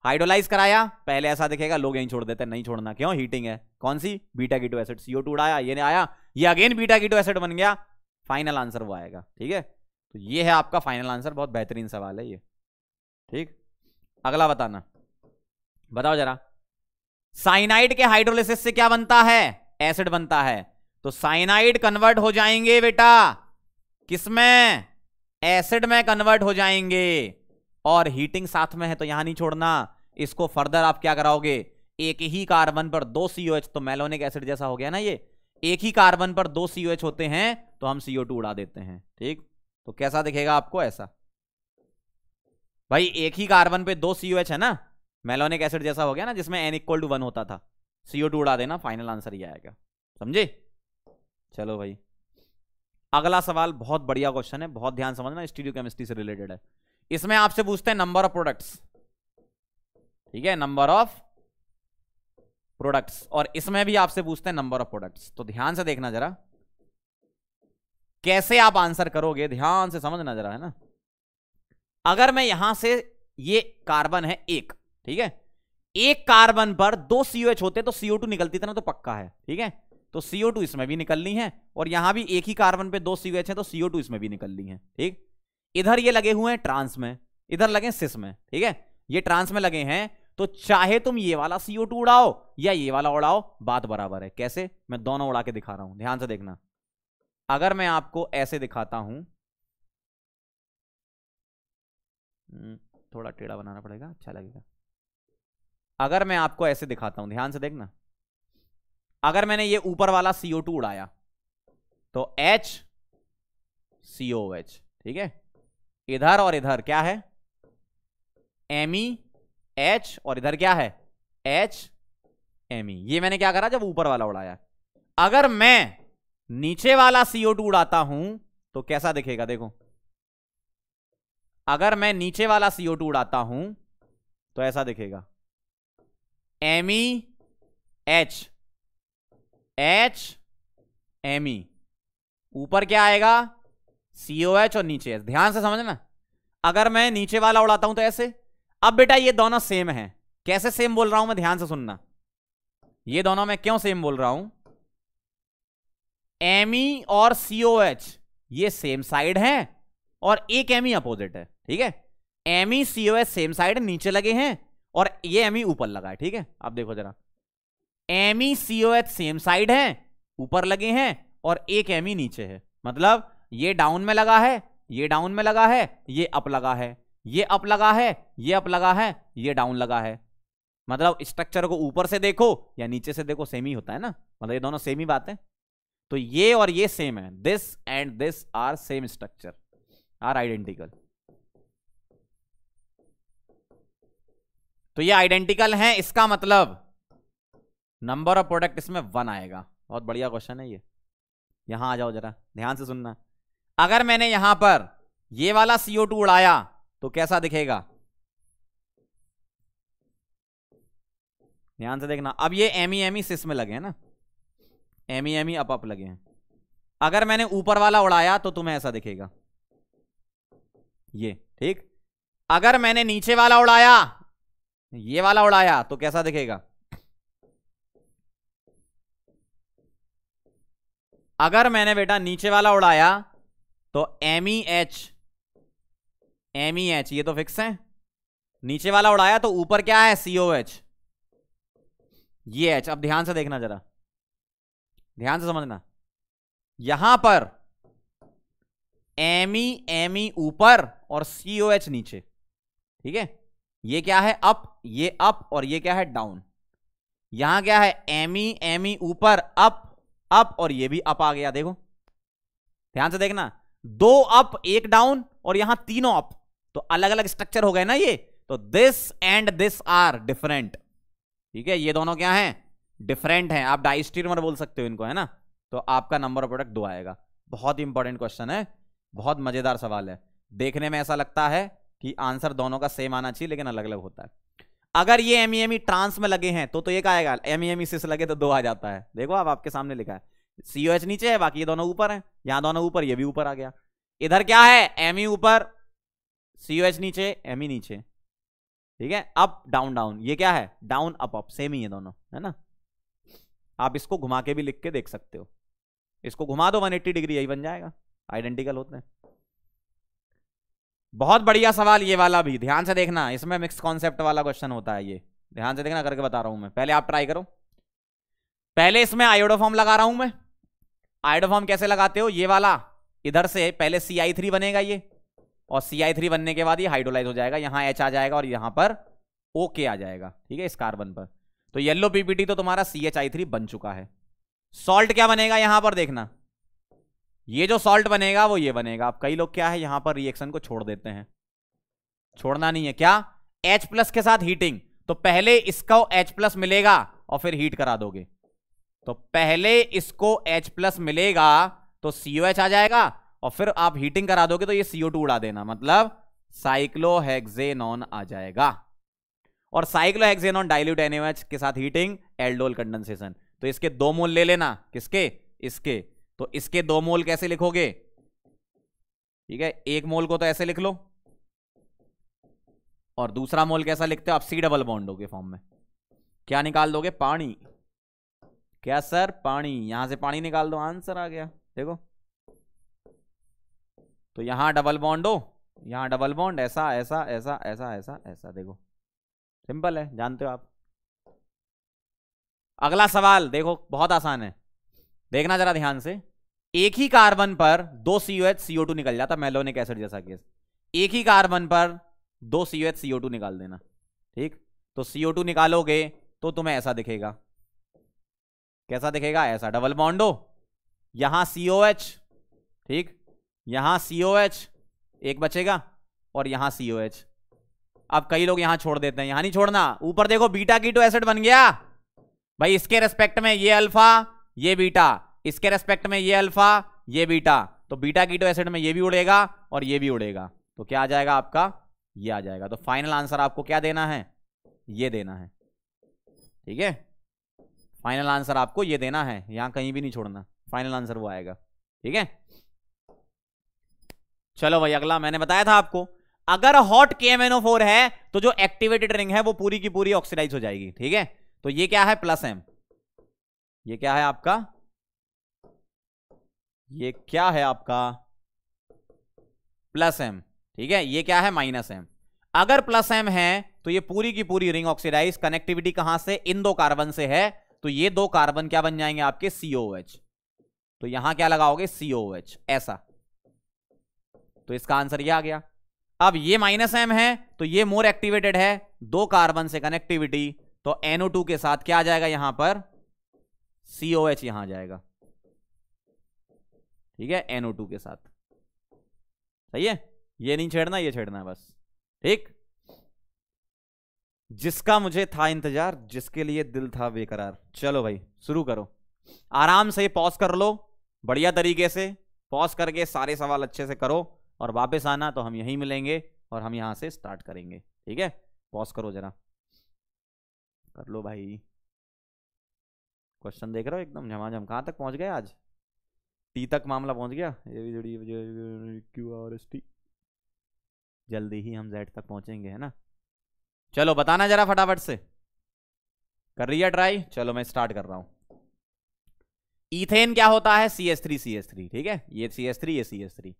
हाइड्रोलाइज कराया पहले ऐसा दिखेगा लोग यहीं छोड़ देते नहीं छोड़ना क्यों हीटिंग है कौन सी beta keto acid CO two उड़ाया ये आया ये अगेन बीटा कीटो एसिड बन गया फाइनल आंसर वो आएगा ठीक है तो ये है आपका फाइनल आंसर बहुत बेहतरीन सवाल है ये ठीक अगला बताना बताओ जरा साइनाइड के हाइड्रोलिसिस से क्या बनता है एसिड बनता है तो साइनाइड कन्वर्ट हो जाएंगे बेटा किसमें एसिड में कन्वर्ट हो जाएंगे और हीटिंग साथ में है तो यहां नहीं छोड़ना इसको फर्दर आप क्या कराओगे एक ही कार्बन पर दो सीओ एच तो मेलोनिक एसिड जैसा हो गया ना ये एक ही कार्बन पर दो सीओ एच होते हैं तो हम सीओ टू उड़ा देते हैं ठीक तो कैसा दिखेगा आपको ऐसा भाई एक ही कार्बन पे दो सीओ एच है ना मेलोनिक एसिड जैसा हो गया ना जिसमें एन इक्वल टू वन होता था सीओ टू उड़ा देना फाइनल आंसर ही आएगा समझे चलो भाई अगला सवाल बहुत बढ़िया क्वेश्चन है बहुत ध्यान समझना स्टीडियो केमिस्ट्री से रिलेटेड है इसमें आपसे पूछते हैं नंबर ऑफ प्रोडक्ट्स ठीक है नंबर ऑफ प्रोडक्ट्स और इसमें भी आपसे पूछते हैं नंबर ऑफ प्रोडक्ट्स तो ध्यान से देखना जरा कैसे आप आंसर करोगे ध्यान से समझना जरा है ना अगर मैं यहां से ये कार्बन है एक ठीक है एक कार्बन पर दो एच होते तो सीओ टू निकलती था तो ना तो पक्का है ठीक है तो सीओ टू इसमें भी निकलनी है और यहां भी एक ही कार्बन पे दो सीओएच है तो सीओ टू इसमें भी निकलनी है ठीक इधर ये लगे हुए हैं ट्रांस में इधर लगे सिस में ठीक है ये ट्रांस में लगे हैं तो चाहे तुम ये वाला सीओ टू उड़ाओ या ये वाला उड़ाओ बात बराबर है कैसे मैं दोनों उड़ा के दिखा रहा हूं ध्यान से देखना अगर मैं आपको ऐसे दिखाता हूं हम्म, थोड़ा टेढ़ा बनाना पड़ेगा अच्छा लगेगा अगर मैं आपको ऐसे दिखाता हूं ध्यान से देखना अगर मैंने ये ऊपर वाला सीओ टू उड़ाया तो एच सीओ एच ठीक है इधर और इधर क्या है एमी एच और इधर क्या है एच एम ई ये मैंने क्या करा जब ऊपर वाला उड़ाया अगर मैं नीचे वाला सीओ टू उड़ाता हूं तो कैसा दिखेगा देखो अगर मैं नीचे वाला सीओ टू उड़ाता हूं तो ऐसा दिखेगा M E H H M E ऊपर क्या आएगा सीओ एच और नीचे एच ध्यान से समझना अगर मैं नीचे वाला उड़ाता हूं तो ऐसे अब बेटा ये दोनों सेम है कैसे सेम बोल रहा हूं मैं ध्यान से सुनना ये दोनों मैं क्यों सेम बोल रहा हूं एम e और सीओ एच ये सेम साइड है और एक एम अपोजिट e है ठीक है M E CO H same side नीचे लगे हैं और ये एम e ऊपर लगा है ठीक है आप देखो जरा M E CO H same side है ऊपर लगे हैं और एक एम नीचे है मतलब ये डाउन में लगा है ये डाउन में लगा है ये अप लगा है ये अप लगा है ये अप लगा है ये डाउन लगा है मतलब स्ट्रक्चर को ऊपर से देखो या नीचे से देखो सेम ही होता है ना मतलब ये दोनों सेम ही बात है तो ये और ये सेम है this and this are same structure are identical तो ये आइडेंटिकल है इसका मतलब नंबर ऑफ प्रोडक्ट इसमें वन आएगा बहुत बढ़िया क्वेश्चन है ये यहां आ जाओ जरा ध्यान से सुनना अगर मैंने यहां पर ये वाला सीओ टू उड़ाया तो कैसा दिखेगा ध्यान से देखना अब ये एमी एमी सिस में लगे हैं ना एमी एमी अप अप लगे हैं अगर मैंने ऊपर वाला उड़ाया तो तुम्हें ऐसा दिखेगा ये ठीक अगर मैंने नीचे वाला उड़ाया ये वाला उड़ाया तो कैसा दिखेगा अगर मैंने बेटा नीचे वाला उड़ाया तो M E H M E H ये तो फिक्स है नीचे वाला उड़ाया तो ऊपर क्या है सीओ एच ये एच अब ध्यान से देखना जरा ध्यान से समझना यहां पर एम ई एम ई ऊपर और सीओ एच नीचे ठीक है ये क्या है अप ये अप और ये क्या है डाउन यहां क्या है एम ई एम ई ऊपर अप अप और ये भी अप आ गया देखो ध्यान से देखना दो अप एक डाउन और यहां तीनों अप तो अलग अलग स्ट्रक्चर हो गए ना ये तो this and this are different ठीक है ये दोनों क्या हैं डिफरेंट हैं आप डाइस्टीमर बोल सकते हो इनको है ना तो आपका नंबर ऑफ प्रोडक्ट दो आएगा बहुत इंपॉर्टेंट क्वेश्चन है बहुत मजेदार सवाल है देखने में ऐसा लगता है कि आंसर दोनों का सेम आना चाहिए लेकिन अलग अलग होता है अगर ये एम ई ट्रांस में लगे हैं तो तो एक आएगा एम ई से लगे तो दो आ जाता है देखो आप आपके सामने लिखा है सीओ नीचे है बाकी ये दोनों ऊपर है यहां दोनों ऊपर ये भी ऊपर आ गया इधर क्या है एम ई e ऊपर सी एच नीचे एम ई नीचे ठीक है अप डाउन डाउन ये क्या है डाउन अप अप सेम ही है दोनों है ना आप इसको घुमा के भी लिख के देख सकते हो इसको घुमा दो 180 डिग्री यही बन जाएगा आइडेंटिकल होते हैं बहुत बढ़िया सवाल ये वाला भी ध्यान से देखना इसमें मिक्स कॉन्सेप्ट वाला क्वेश्चन होता है ये ध्यान से देखना करके बता रहा हूं मैं पहले आप ट्राई करो पहले इसमें आयोडोफॉर्म लगा रहा हूं मैं आयोडोफॉर्म कैसे लगाते हो ये वाला इधर से पहले सी आई थ्री बनेगा ये और सी बनने के बाद ये हाइड्रोलाइज हो जाएगा यहाँ एच आ जाएगा और यहाँ पर ओके okay आ जाएगा ठीक है इस कार्बन पर तो येलो पीपीटी तो तुम्हारा सी एच आई थ्री बन चुका है सॉल्ट क्या बनेगा यहां पर देखना ये जो सॉल्ट बनेगा वो ये बनेगा अब कई लोग क्या है यहां पर रिएक्शन को छोड़ देते हैं छोड़ना नहीं है क्या H प्लस के साथ हीटिंग तो पहले इसका H प्लस मिलेगा और फिर हीट करा दोगे तो पहले इसको H प्लस मिलेगा तो एच आ जाएगा और फिर आप हीटिंग करा दोगे तो ये सीओ टू उड़ा देना मतलब साइक्लोहेक्सेनॉन आ जाएगा और साइक्लोहेक्सेनॉन डाइल्यूट एनएमएच के साथ हीटिंग एल्डोल कंडेंसेशन तो इसके दो मोल ले लेना किसके इसके तो इसके दो मोल कैसे लिखोगे ठीक है एक मोल को तो ऐसे लिख लो और दूसरा मोल कैसा लिखते हो आप सी डबल बॉन्डो के फॉर्म में क्या निकाल दोगे पानी क्या सर पानी यहां से पानी निकाल दो आंसर आ गया देखो तो यहां डबल बॉन्ड हो यहां डबल बॉन्ड ऐसा ऐसा ऐसा ऐसा ऐसा ऐसा देखो सिंपल है जानते हो आप अगला सवाल देखो बहुत आसान है देखना जरा ध्यान से एक ही कार्बन पर दो सीओ एच सीओ टू निकल जाता मेलोनिक एसिड जैसा केस एक ही कार्बन पर दो सीओ एच सीओ टू निकाल देना ठीक तो सीओ टू निकालोगे तो तुम्हें ऐसा दिखेगा कैसा दिखेगा ऐसा डबल बॉन्डो यहां सीओ एच ठीक यहां COH एक बचेगा और यहां COH अब कई लोग यहां छोड़ देते हैं यहां नहीं छोड़ना ऊपर देखो बीटा कीटो तो एसिड बन गया भाई इसके रेस्पेक्ट में ये अल्फा ये बीटा इसके रेस्पेक्ट में ये अल्फा ये बीटा तो बीटा कीटो एसिड में ये भी उड़ेगा और ये भी उड़ेगा तो क्या आ जाएगा आपका ये आ जाएगा तो फाइनल आंसर आपको क्या देना है ये देना है ठीक है फाइनल आंसर आपको ये देना है यहां कहीं भी नहीं छोड़ना फाइनल आंसर वो आएगा ठीक है चलो भाई अगला मैंने बताया था आपको अगर हॉट के है तो जो एक्टिवेटेड रिंग है वो पूरी की पूरी ऑक्सीडाइज हो जाएगी ठीक है तो ये क्या है प्लस एम ये क्या है आपका ये क्या है आपका प्लस एम ठीक है ये क्या है माइनस एम अगर प्लस एम है तो ये पूरी की पूरी रिंग ऑक्सीडाइज कनेक्टिविटी कहां से इन दो कार्बन से है तो ये दो कार्बन क्या बन जाएंगे आपके सीओ तो यहां क्या लगाओगे सीओ ऐसा तो इसका आंसर ये आ गया अब ये माइनस एम है तो ये मोर एक्टिवेटेड है दो कार्बन से कनेक्टिविटी तो एनओ टू के साथ क्या आ जाएगा यहां पर सीओ एच यहां जाएगा ठीक है एनओ टू के साथ सही है ये नहीं छेड़ना ये छेड़ना है बस ठीक जिसका मुझे था इंतजार जिसके लिए दिल था बेकरार चलो भाई शुरू करो आराम से पॉज कर लो बढ़िया तरीके से पॉज करके सारे सवाल अच्छे से करो और वापस आना तो हम यहीं मिलेंगे और हम यहाँ से स्टार्ट करेंगे ठीक है पॉज करो जरा कर लो भाई क्वेश्चन देख रहे हो एकदम झमाझम कहाँ तक पहुँच गए आज टी तक मामला पहुँच गया A Q R S T जल्दी ही हम जेड तक पहुँचेंगे है ना चलो बताना जरा फटाफट से कर रही है ट्राई चलो मैं स्टार्ट कर रहा हूँ इथेन क्या होता है C S three C S three ठीक है ये सी एस थ्री ये C S three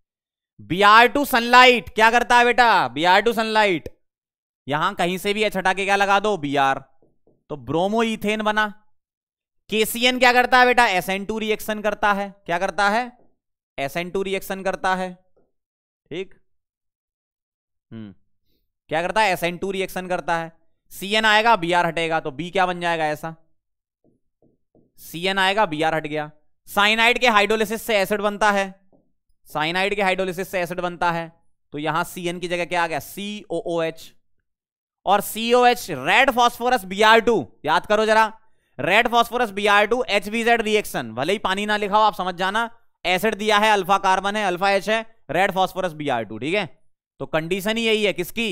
B R two sunlight क्या करता है बेटा बी आर टू सनलाइट यहां कहीं से भी छटा के क्या लगा दो बी आर तो ब्रोमो इथेन बना केसीएन क्या करता है बेटा एस एन टू रिएक्शन करता है क्या करता है एस एन टू रिएक्शन करता है ठीक हम्म क्या करता है एस एन टू रिएक्शन करता है सी एन आएगा बी आर हटेगा तो बी क्या बन जाएगा ऐसा सी एन आएगा बी आर हट गया साइनाइड के हाइड्रोलिसिस से एसिड बनता है साइनाइड के हाइड्रोलिसिस से एसिड बनता है तो यहां सी की जगह क्या आ गया सी एच और CO H red phosphorus B R two याद करो जरा red phosphorus B R two H B Z reaction भले ही पानी ना लिखा हो आप समझ जाना एसिड दिया है अल्फा कार्बन है अल्फा एच है red phosphorus B R two ठीक है तो कंडीशन ही यही है किसकी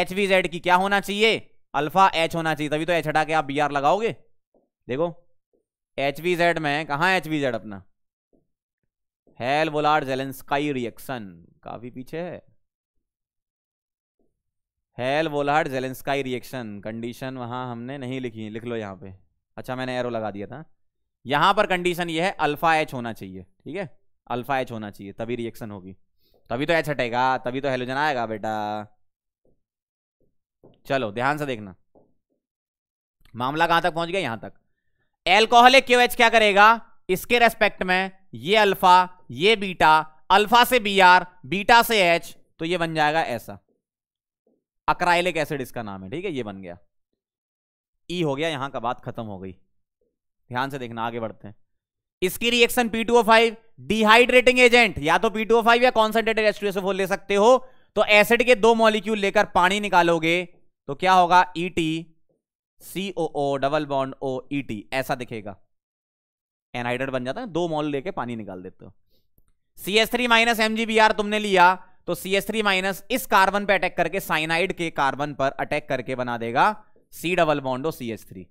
एच वी जेड की क्या होना चाहिए अल्फा एच होना चाहिए तभी तो एच हटा के आप बी आर लगाओगे देखो एच वी जेड में कहा एच वी जेड अपना हेल वोलार जेलेंस्काई रिएक्शन काफी पीछे है Hell Volhard Zelinsky reaction condition वहां हमने नहीं लिखी लिख लो यहां पे अच्छा मैंने एरो लगा दिया था यहां पर कंडीशन ये है अल्फा एच होना चाहिए ठीक है अल्फा एच होना चाहिए तभी रिएक्शन होगी तभी तो एच हटेगा तभी तो हेलोजन आएगा बेटा चलो ध्यान से देखना मामला कहां तक पहुंच गया यहां तक एल्कोहलिक क्यू एच क्या करेगा इसके रेस्पेक्ट में ये अल्फा ये बीटा अल्फा से बी आर बीटा से एच तो ये बन जाएगा ऐसा अक्राइलिक एसिड इसका नाम है ठीक है ये बन गया ई e हो गया यहां का बात खत्म हो गई ध्यान से देखना आगे बढ़ते हैं इसकी रिएक्शन P2O5 डिहाइड्रेटिंग एजेंट या तो P2O5 या कॉन्सेंट्रेटेड H2SO4 ले सकते हो तो एसिड के दो मॉलिक्यूल लेकर पानी निकालोगे तो क्या होगा E T C O double bond O E T ऐसा दिखेगा एनहाइड्रेट बन जाता है दो मॉल लेके पानी निकाल देते हो C S three minus M G B R तुमने लिया तो सी एस थ्री माइनस इस कार्बन पे अटैक करके साइनाइड के कार्बन पर अटैक करके बना देगा C double बॉन्डो C S three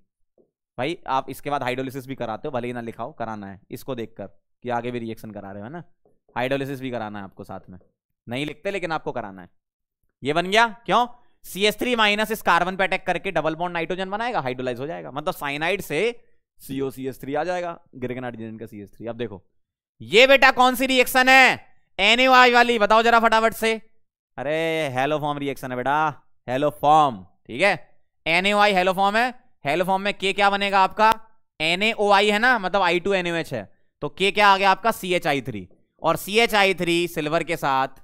भाई आप इसके बाद हाइड्रोलिसिस भी कराते हो भले ही ना लिखाओ कराना है इसको देखकर कि आगे भी रिएक्शन करा रहे हो ना हाइड्रोलिसिस भी कराना है आपको साथ में नहीं लिखते लेकिन आपको कराना है ये बन गया क्यों सी एस थ्री माइनस इस कार्बन पे अटैक करके डबल बॉन्ड नाइट्रोजन बनाएगा हाइड्रोलाइज हो जाएगा मतलब साइनाइड से सीओ सी एस थ्री आ जाएगा ग्रेगनाइट का सी एस थ्री अब देखो ये बेटा कौन सी रिएक्शन है एन वाली बताओ जरा फटाफट से अरे हेलो फॉर्म रिएक्शन है बेटा हेलो फॉर्म ठीक है एन हेलो फॉर्म है हेलो फॉर्म में के क्या बनेगा आपका एन है ना मतलब आई टू एन है तो के क्या आ गया आपका सी एच आई थ्री और C H I three silver के साथ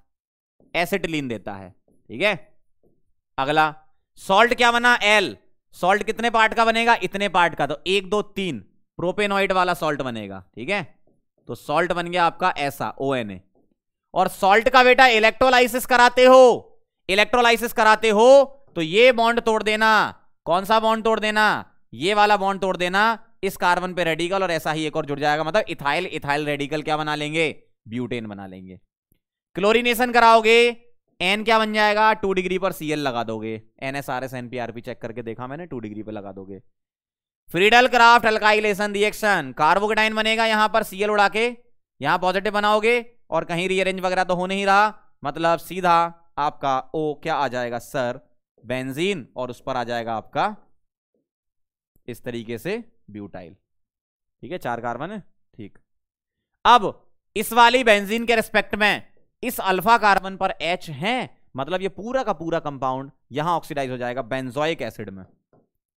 एसिटिलीन देता है ठीक है अगला सॉल्ट क्या बना एल सॉल्ट कितने पार्ट का बनेगा इतने पार्ट का तो एक दो तीन प्रोपेनॉइड वाला सॉल्ट बनेगा ठीक है तो सॉल्ट बन गया आपका ऐसा ओ और सॉल्ट का बेटा इलेक्ट्रोलाइसिस कराते हो इलेक्ट्रोलाइसिस कराते हो तो ये बॉन्ड तोड़ देना कौन सा बॉन्ड तोड़ देना ये वाला बॉन्ड तोड़ देना इस कार्बन पे रेडिकल और ऐसा ही एक और जुड़ जाएगा मतलब इथाइल इथाइल रेडिकल क्या बना लेंगे ब्यूटेन बना लेंगे क्लोरिनेशन कराओगे एन क्या बन जाएगा टू डिग्री पर सीएल लगा दोगे N S R S N P R P check करके देखा मैंने टू डिग्री पर लगा दोगे Friedel Crafts alkylation reaction carbocation बनेगा यहां पर सीएल उड़ा के यहां पॉजिटिव बनाओगे और कहीं रीअरेंज वगैरह तो हो नहीं रहा मतलब सीधा आपका ओ क्या आ जाएगा सर बेंजीन और उस पर आ जाएगा आपका इस तरीके से ब्यूटाइल ठीक है चार कार्बन है ठीक अब इस वाली बेंजीन के रेस्पेक्ट में इस अल्फा कार्बन पर एच है मतलब ये पूरा का पूरा कंपाउंड यहां ऑक्सीडाइज हो जाएगा बेंजोइक एसिड में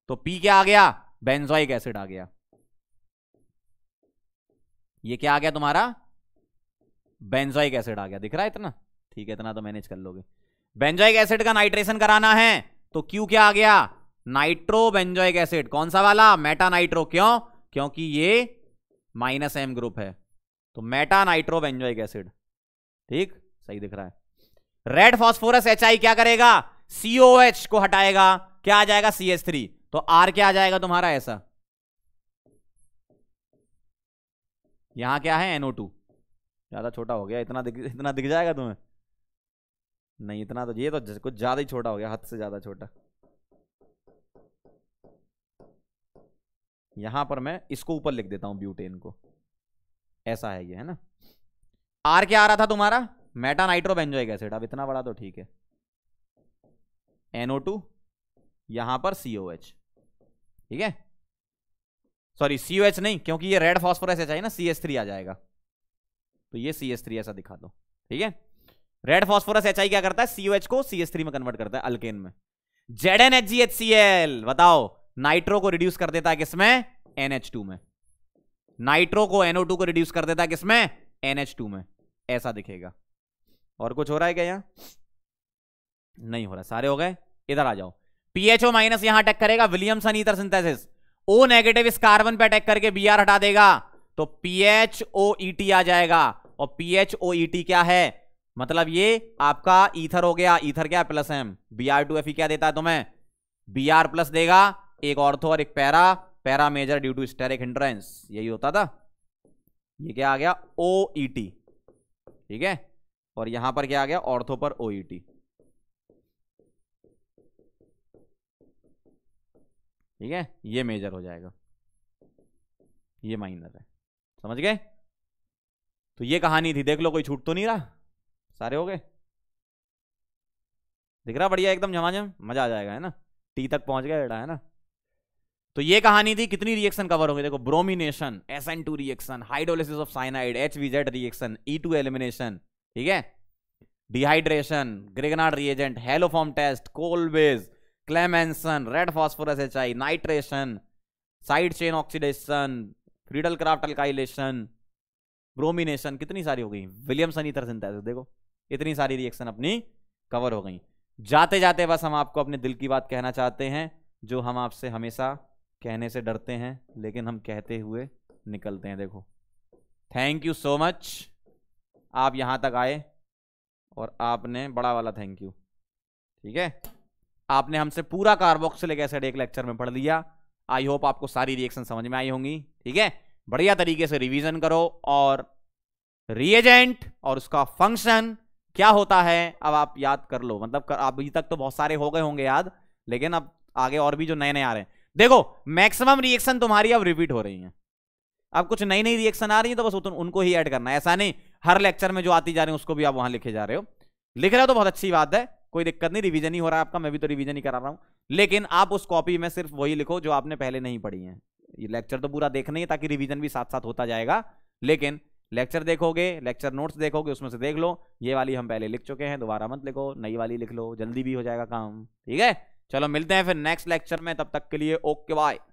तो पी क्या आ गया बेंजोइक एसिड आ गया ये क्या आ गया तुम्हारा बेंजोइक एसिड आ गया दिख रहा है इतना ठीक है इतना तो मैनेज कर लोगे बेंजोइक एसिड का नाइट्रेशन कराना है तो क्यू क्या आ गया नाइट्रो बेंजोइक एसिड कौन सा वाला मेटा नाइट्रो क्यों क्योंकि ये माइनस एम ग्रुप है तो मेटा नाइट्रो बेंजोइक एसिड ठीक सही दिख रहा है रेड फॉस्फोरस एच क्या करेगा सीओ को हटाएगा क्या आ जाएगा सी एच थ्री तो आर क्या आ जाएगा तुम्हारा ऐसा यहां क्या है एनओ टू ज्यादा छोटा हो गया इतना दिख इतना दिख जाएगा तुम्हें नहीं इतना तो ये तो कुछ ज्यादा ही छोटा हो गया हद से ज्यादा छोटा यहां पर मैं इसको ऊपर लिख देता हूं ब्यूटेन को ऐसा है ये है ना आर क्या आ रहा था तुम्हारा मेटा नाइट्रो बेंजोइक एसिड अब इतना बड़ा तो ठीक है एनओ टू यहां पर सीओ एच ठीक है सॉरी सीओ एच नहीं क्योंकि ये रेड फॉस्फोरस है चाहिए ना सी एस थ्री आ जाएगा तो ये सी एस थ्री ऐसा दिखा दो ठीक है रेड फॉस्फोरस एच आई क्या करता है सीओ एच को सी एस थ्री में कन्वर्ट करता है अल्केन में Z N H G H C L बताओ नाइट्रो को रिड्यूस कर देता है किसमें एनएच टू में नाइट्रो को एनओ टू को रिड्यूस कर देता है किसमें एन एच टू में ऐसा दिखेगा और कुछ हो रहा है क्या यहां नहीं हो रहा सारे हो गए इधर आ जाओ पीएचओ माइनस यहां अटैक करेगा Williamson ether synthesis O negative इस कार्बन पे अटैक करके बी हटा देगा तो पीएचओ ईटी e आ जाएगा और पीएचओ ईटी e क्या है मतलब ये आपका ईथर हो गया ईथर क्या plus M B R two F क्या देता है तुम्हें बी आर प्लस देगा एक ऑर्थो और एक para para major due to steric hindrance यही होता था ये क्या आ गया ओ ई टी ठीक है और यहां पर क्या आ गया ऑर्थो पर ओ ई टी ठीक है ये मेजर हो जाएगा ये माइनर है समझ गए तो ये कहानी थी देख लो कोई छूट तो नहीं रहा सारे हो गए दिख रहा बढ़िया एकदम झमाझम मजा आ जाएगा है ना टी तक पहुंच गया है ना तो ये कहानी थी कितनी रिएक्शन कवर हो गई देखो bromination S N two reaction hydrolysis of cyanide H VZ reaction E two elimination ठीक है dehydration Grignard reagent haloform test Kolbe's Clemmensen red phosphorus H I nitration side chain oxidation Friedel Crafts alkylation bromination कितनी सारी हो गई Williamson ether synthesis देखो इतनी सारी reaction अपनी कवर हो गई जाते जाते बस हम आपको अपने दिल की बात कहना चाहते हैं जो हम आपसे हमेशा कहने से डरते हैं लेकिन हम कहते हुए निकलते हैं देखो थैंक यू सो मच आप यहाँ तक आए और आपने बड़ा वाला थैंक यू ठीक है आपने हमसे पूरा कार्बोक्सिलिक एसिड एक लेक्चर में पढ़ लिया आई होप आपको सारी रिएक्शन समझ में आई होंगी ठीक है बढ़िया तरीके से रिवीजन करो और रिएजेंट और उसका फंक्शन क्या होता है अब आप याद कर लो मतलब कर, अभी तक तो बहुत सारे हो गए होंगे याद लेकिन अब आगे और भी जो नए नए आ रहे हैं देखो मैक्सिमम रिएक्शन तुम्हारी अब रिपीट हो रही है अब कुछ नई नई रिएक्शन आ रही है तो बस उनको ही ऐड करना है ऐसा नहीं हर लेक्चर में जो आती जा रही है उसको भी आप वहां लिखे जा रहे हो लिख रहे हो तो बहुत अच्छी बात है कोई दिक्कत नहीं रिवीजन ही हो रहा है आपका मैं भी तो रिवीजन ही करा रहा हूं लेकिन आप उस कॉपी में सिर्फ वही लिखो जो आपने पहले नहीं पढ़ी है ये लेक्चर तो पूरा देखना ही है ताकि रिवीजन भी साथ साथ होता जाएगा लेकिन लेक्चर देखोगे लेक्चर नोट्स देखोगे उसमें से देख लो ये वाली हम पहले लिख चुके हैं दोबारा मत लिखो नई वाली लिख लो जल्दी भी हो जाएगा काम ठीक है चलो मिलते हैं फिर नेक्स्ट लेक्चर में तब तक के लिए ओके बाय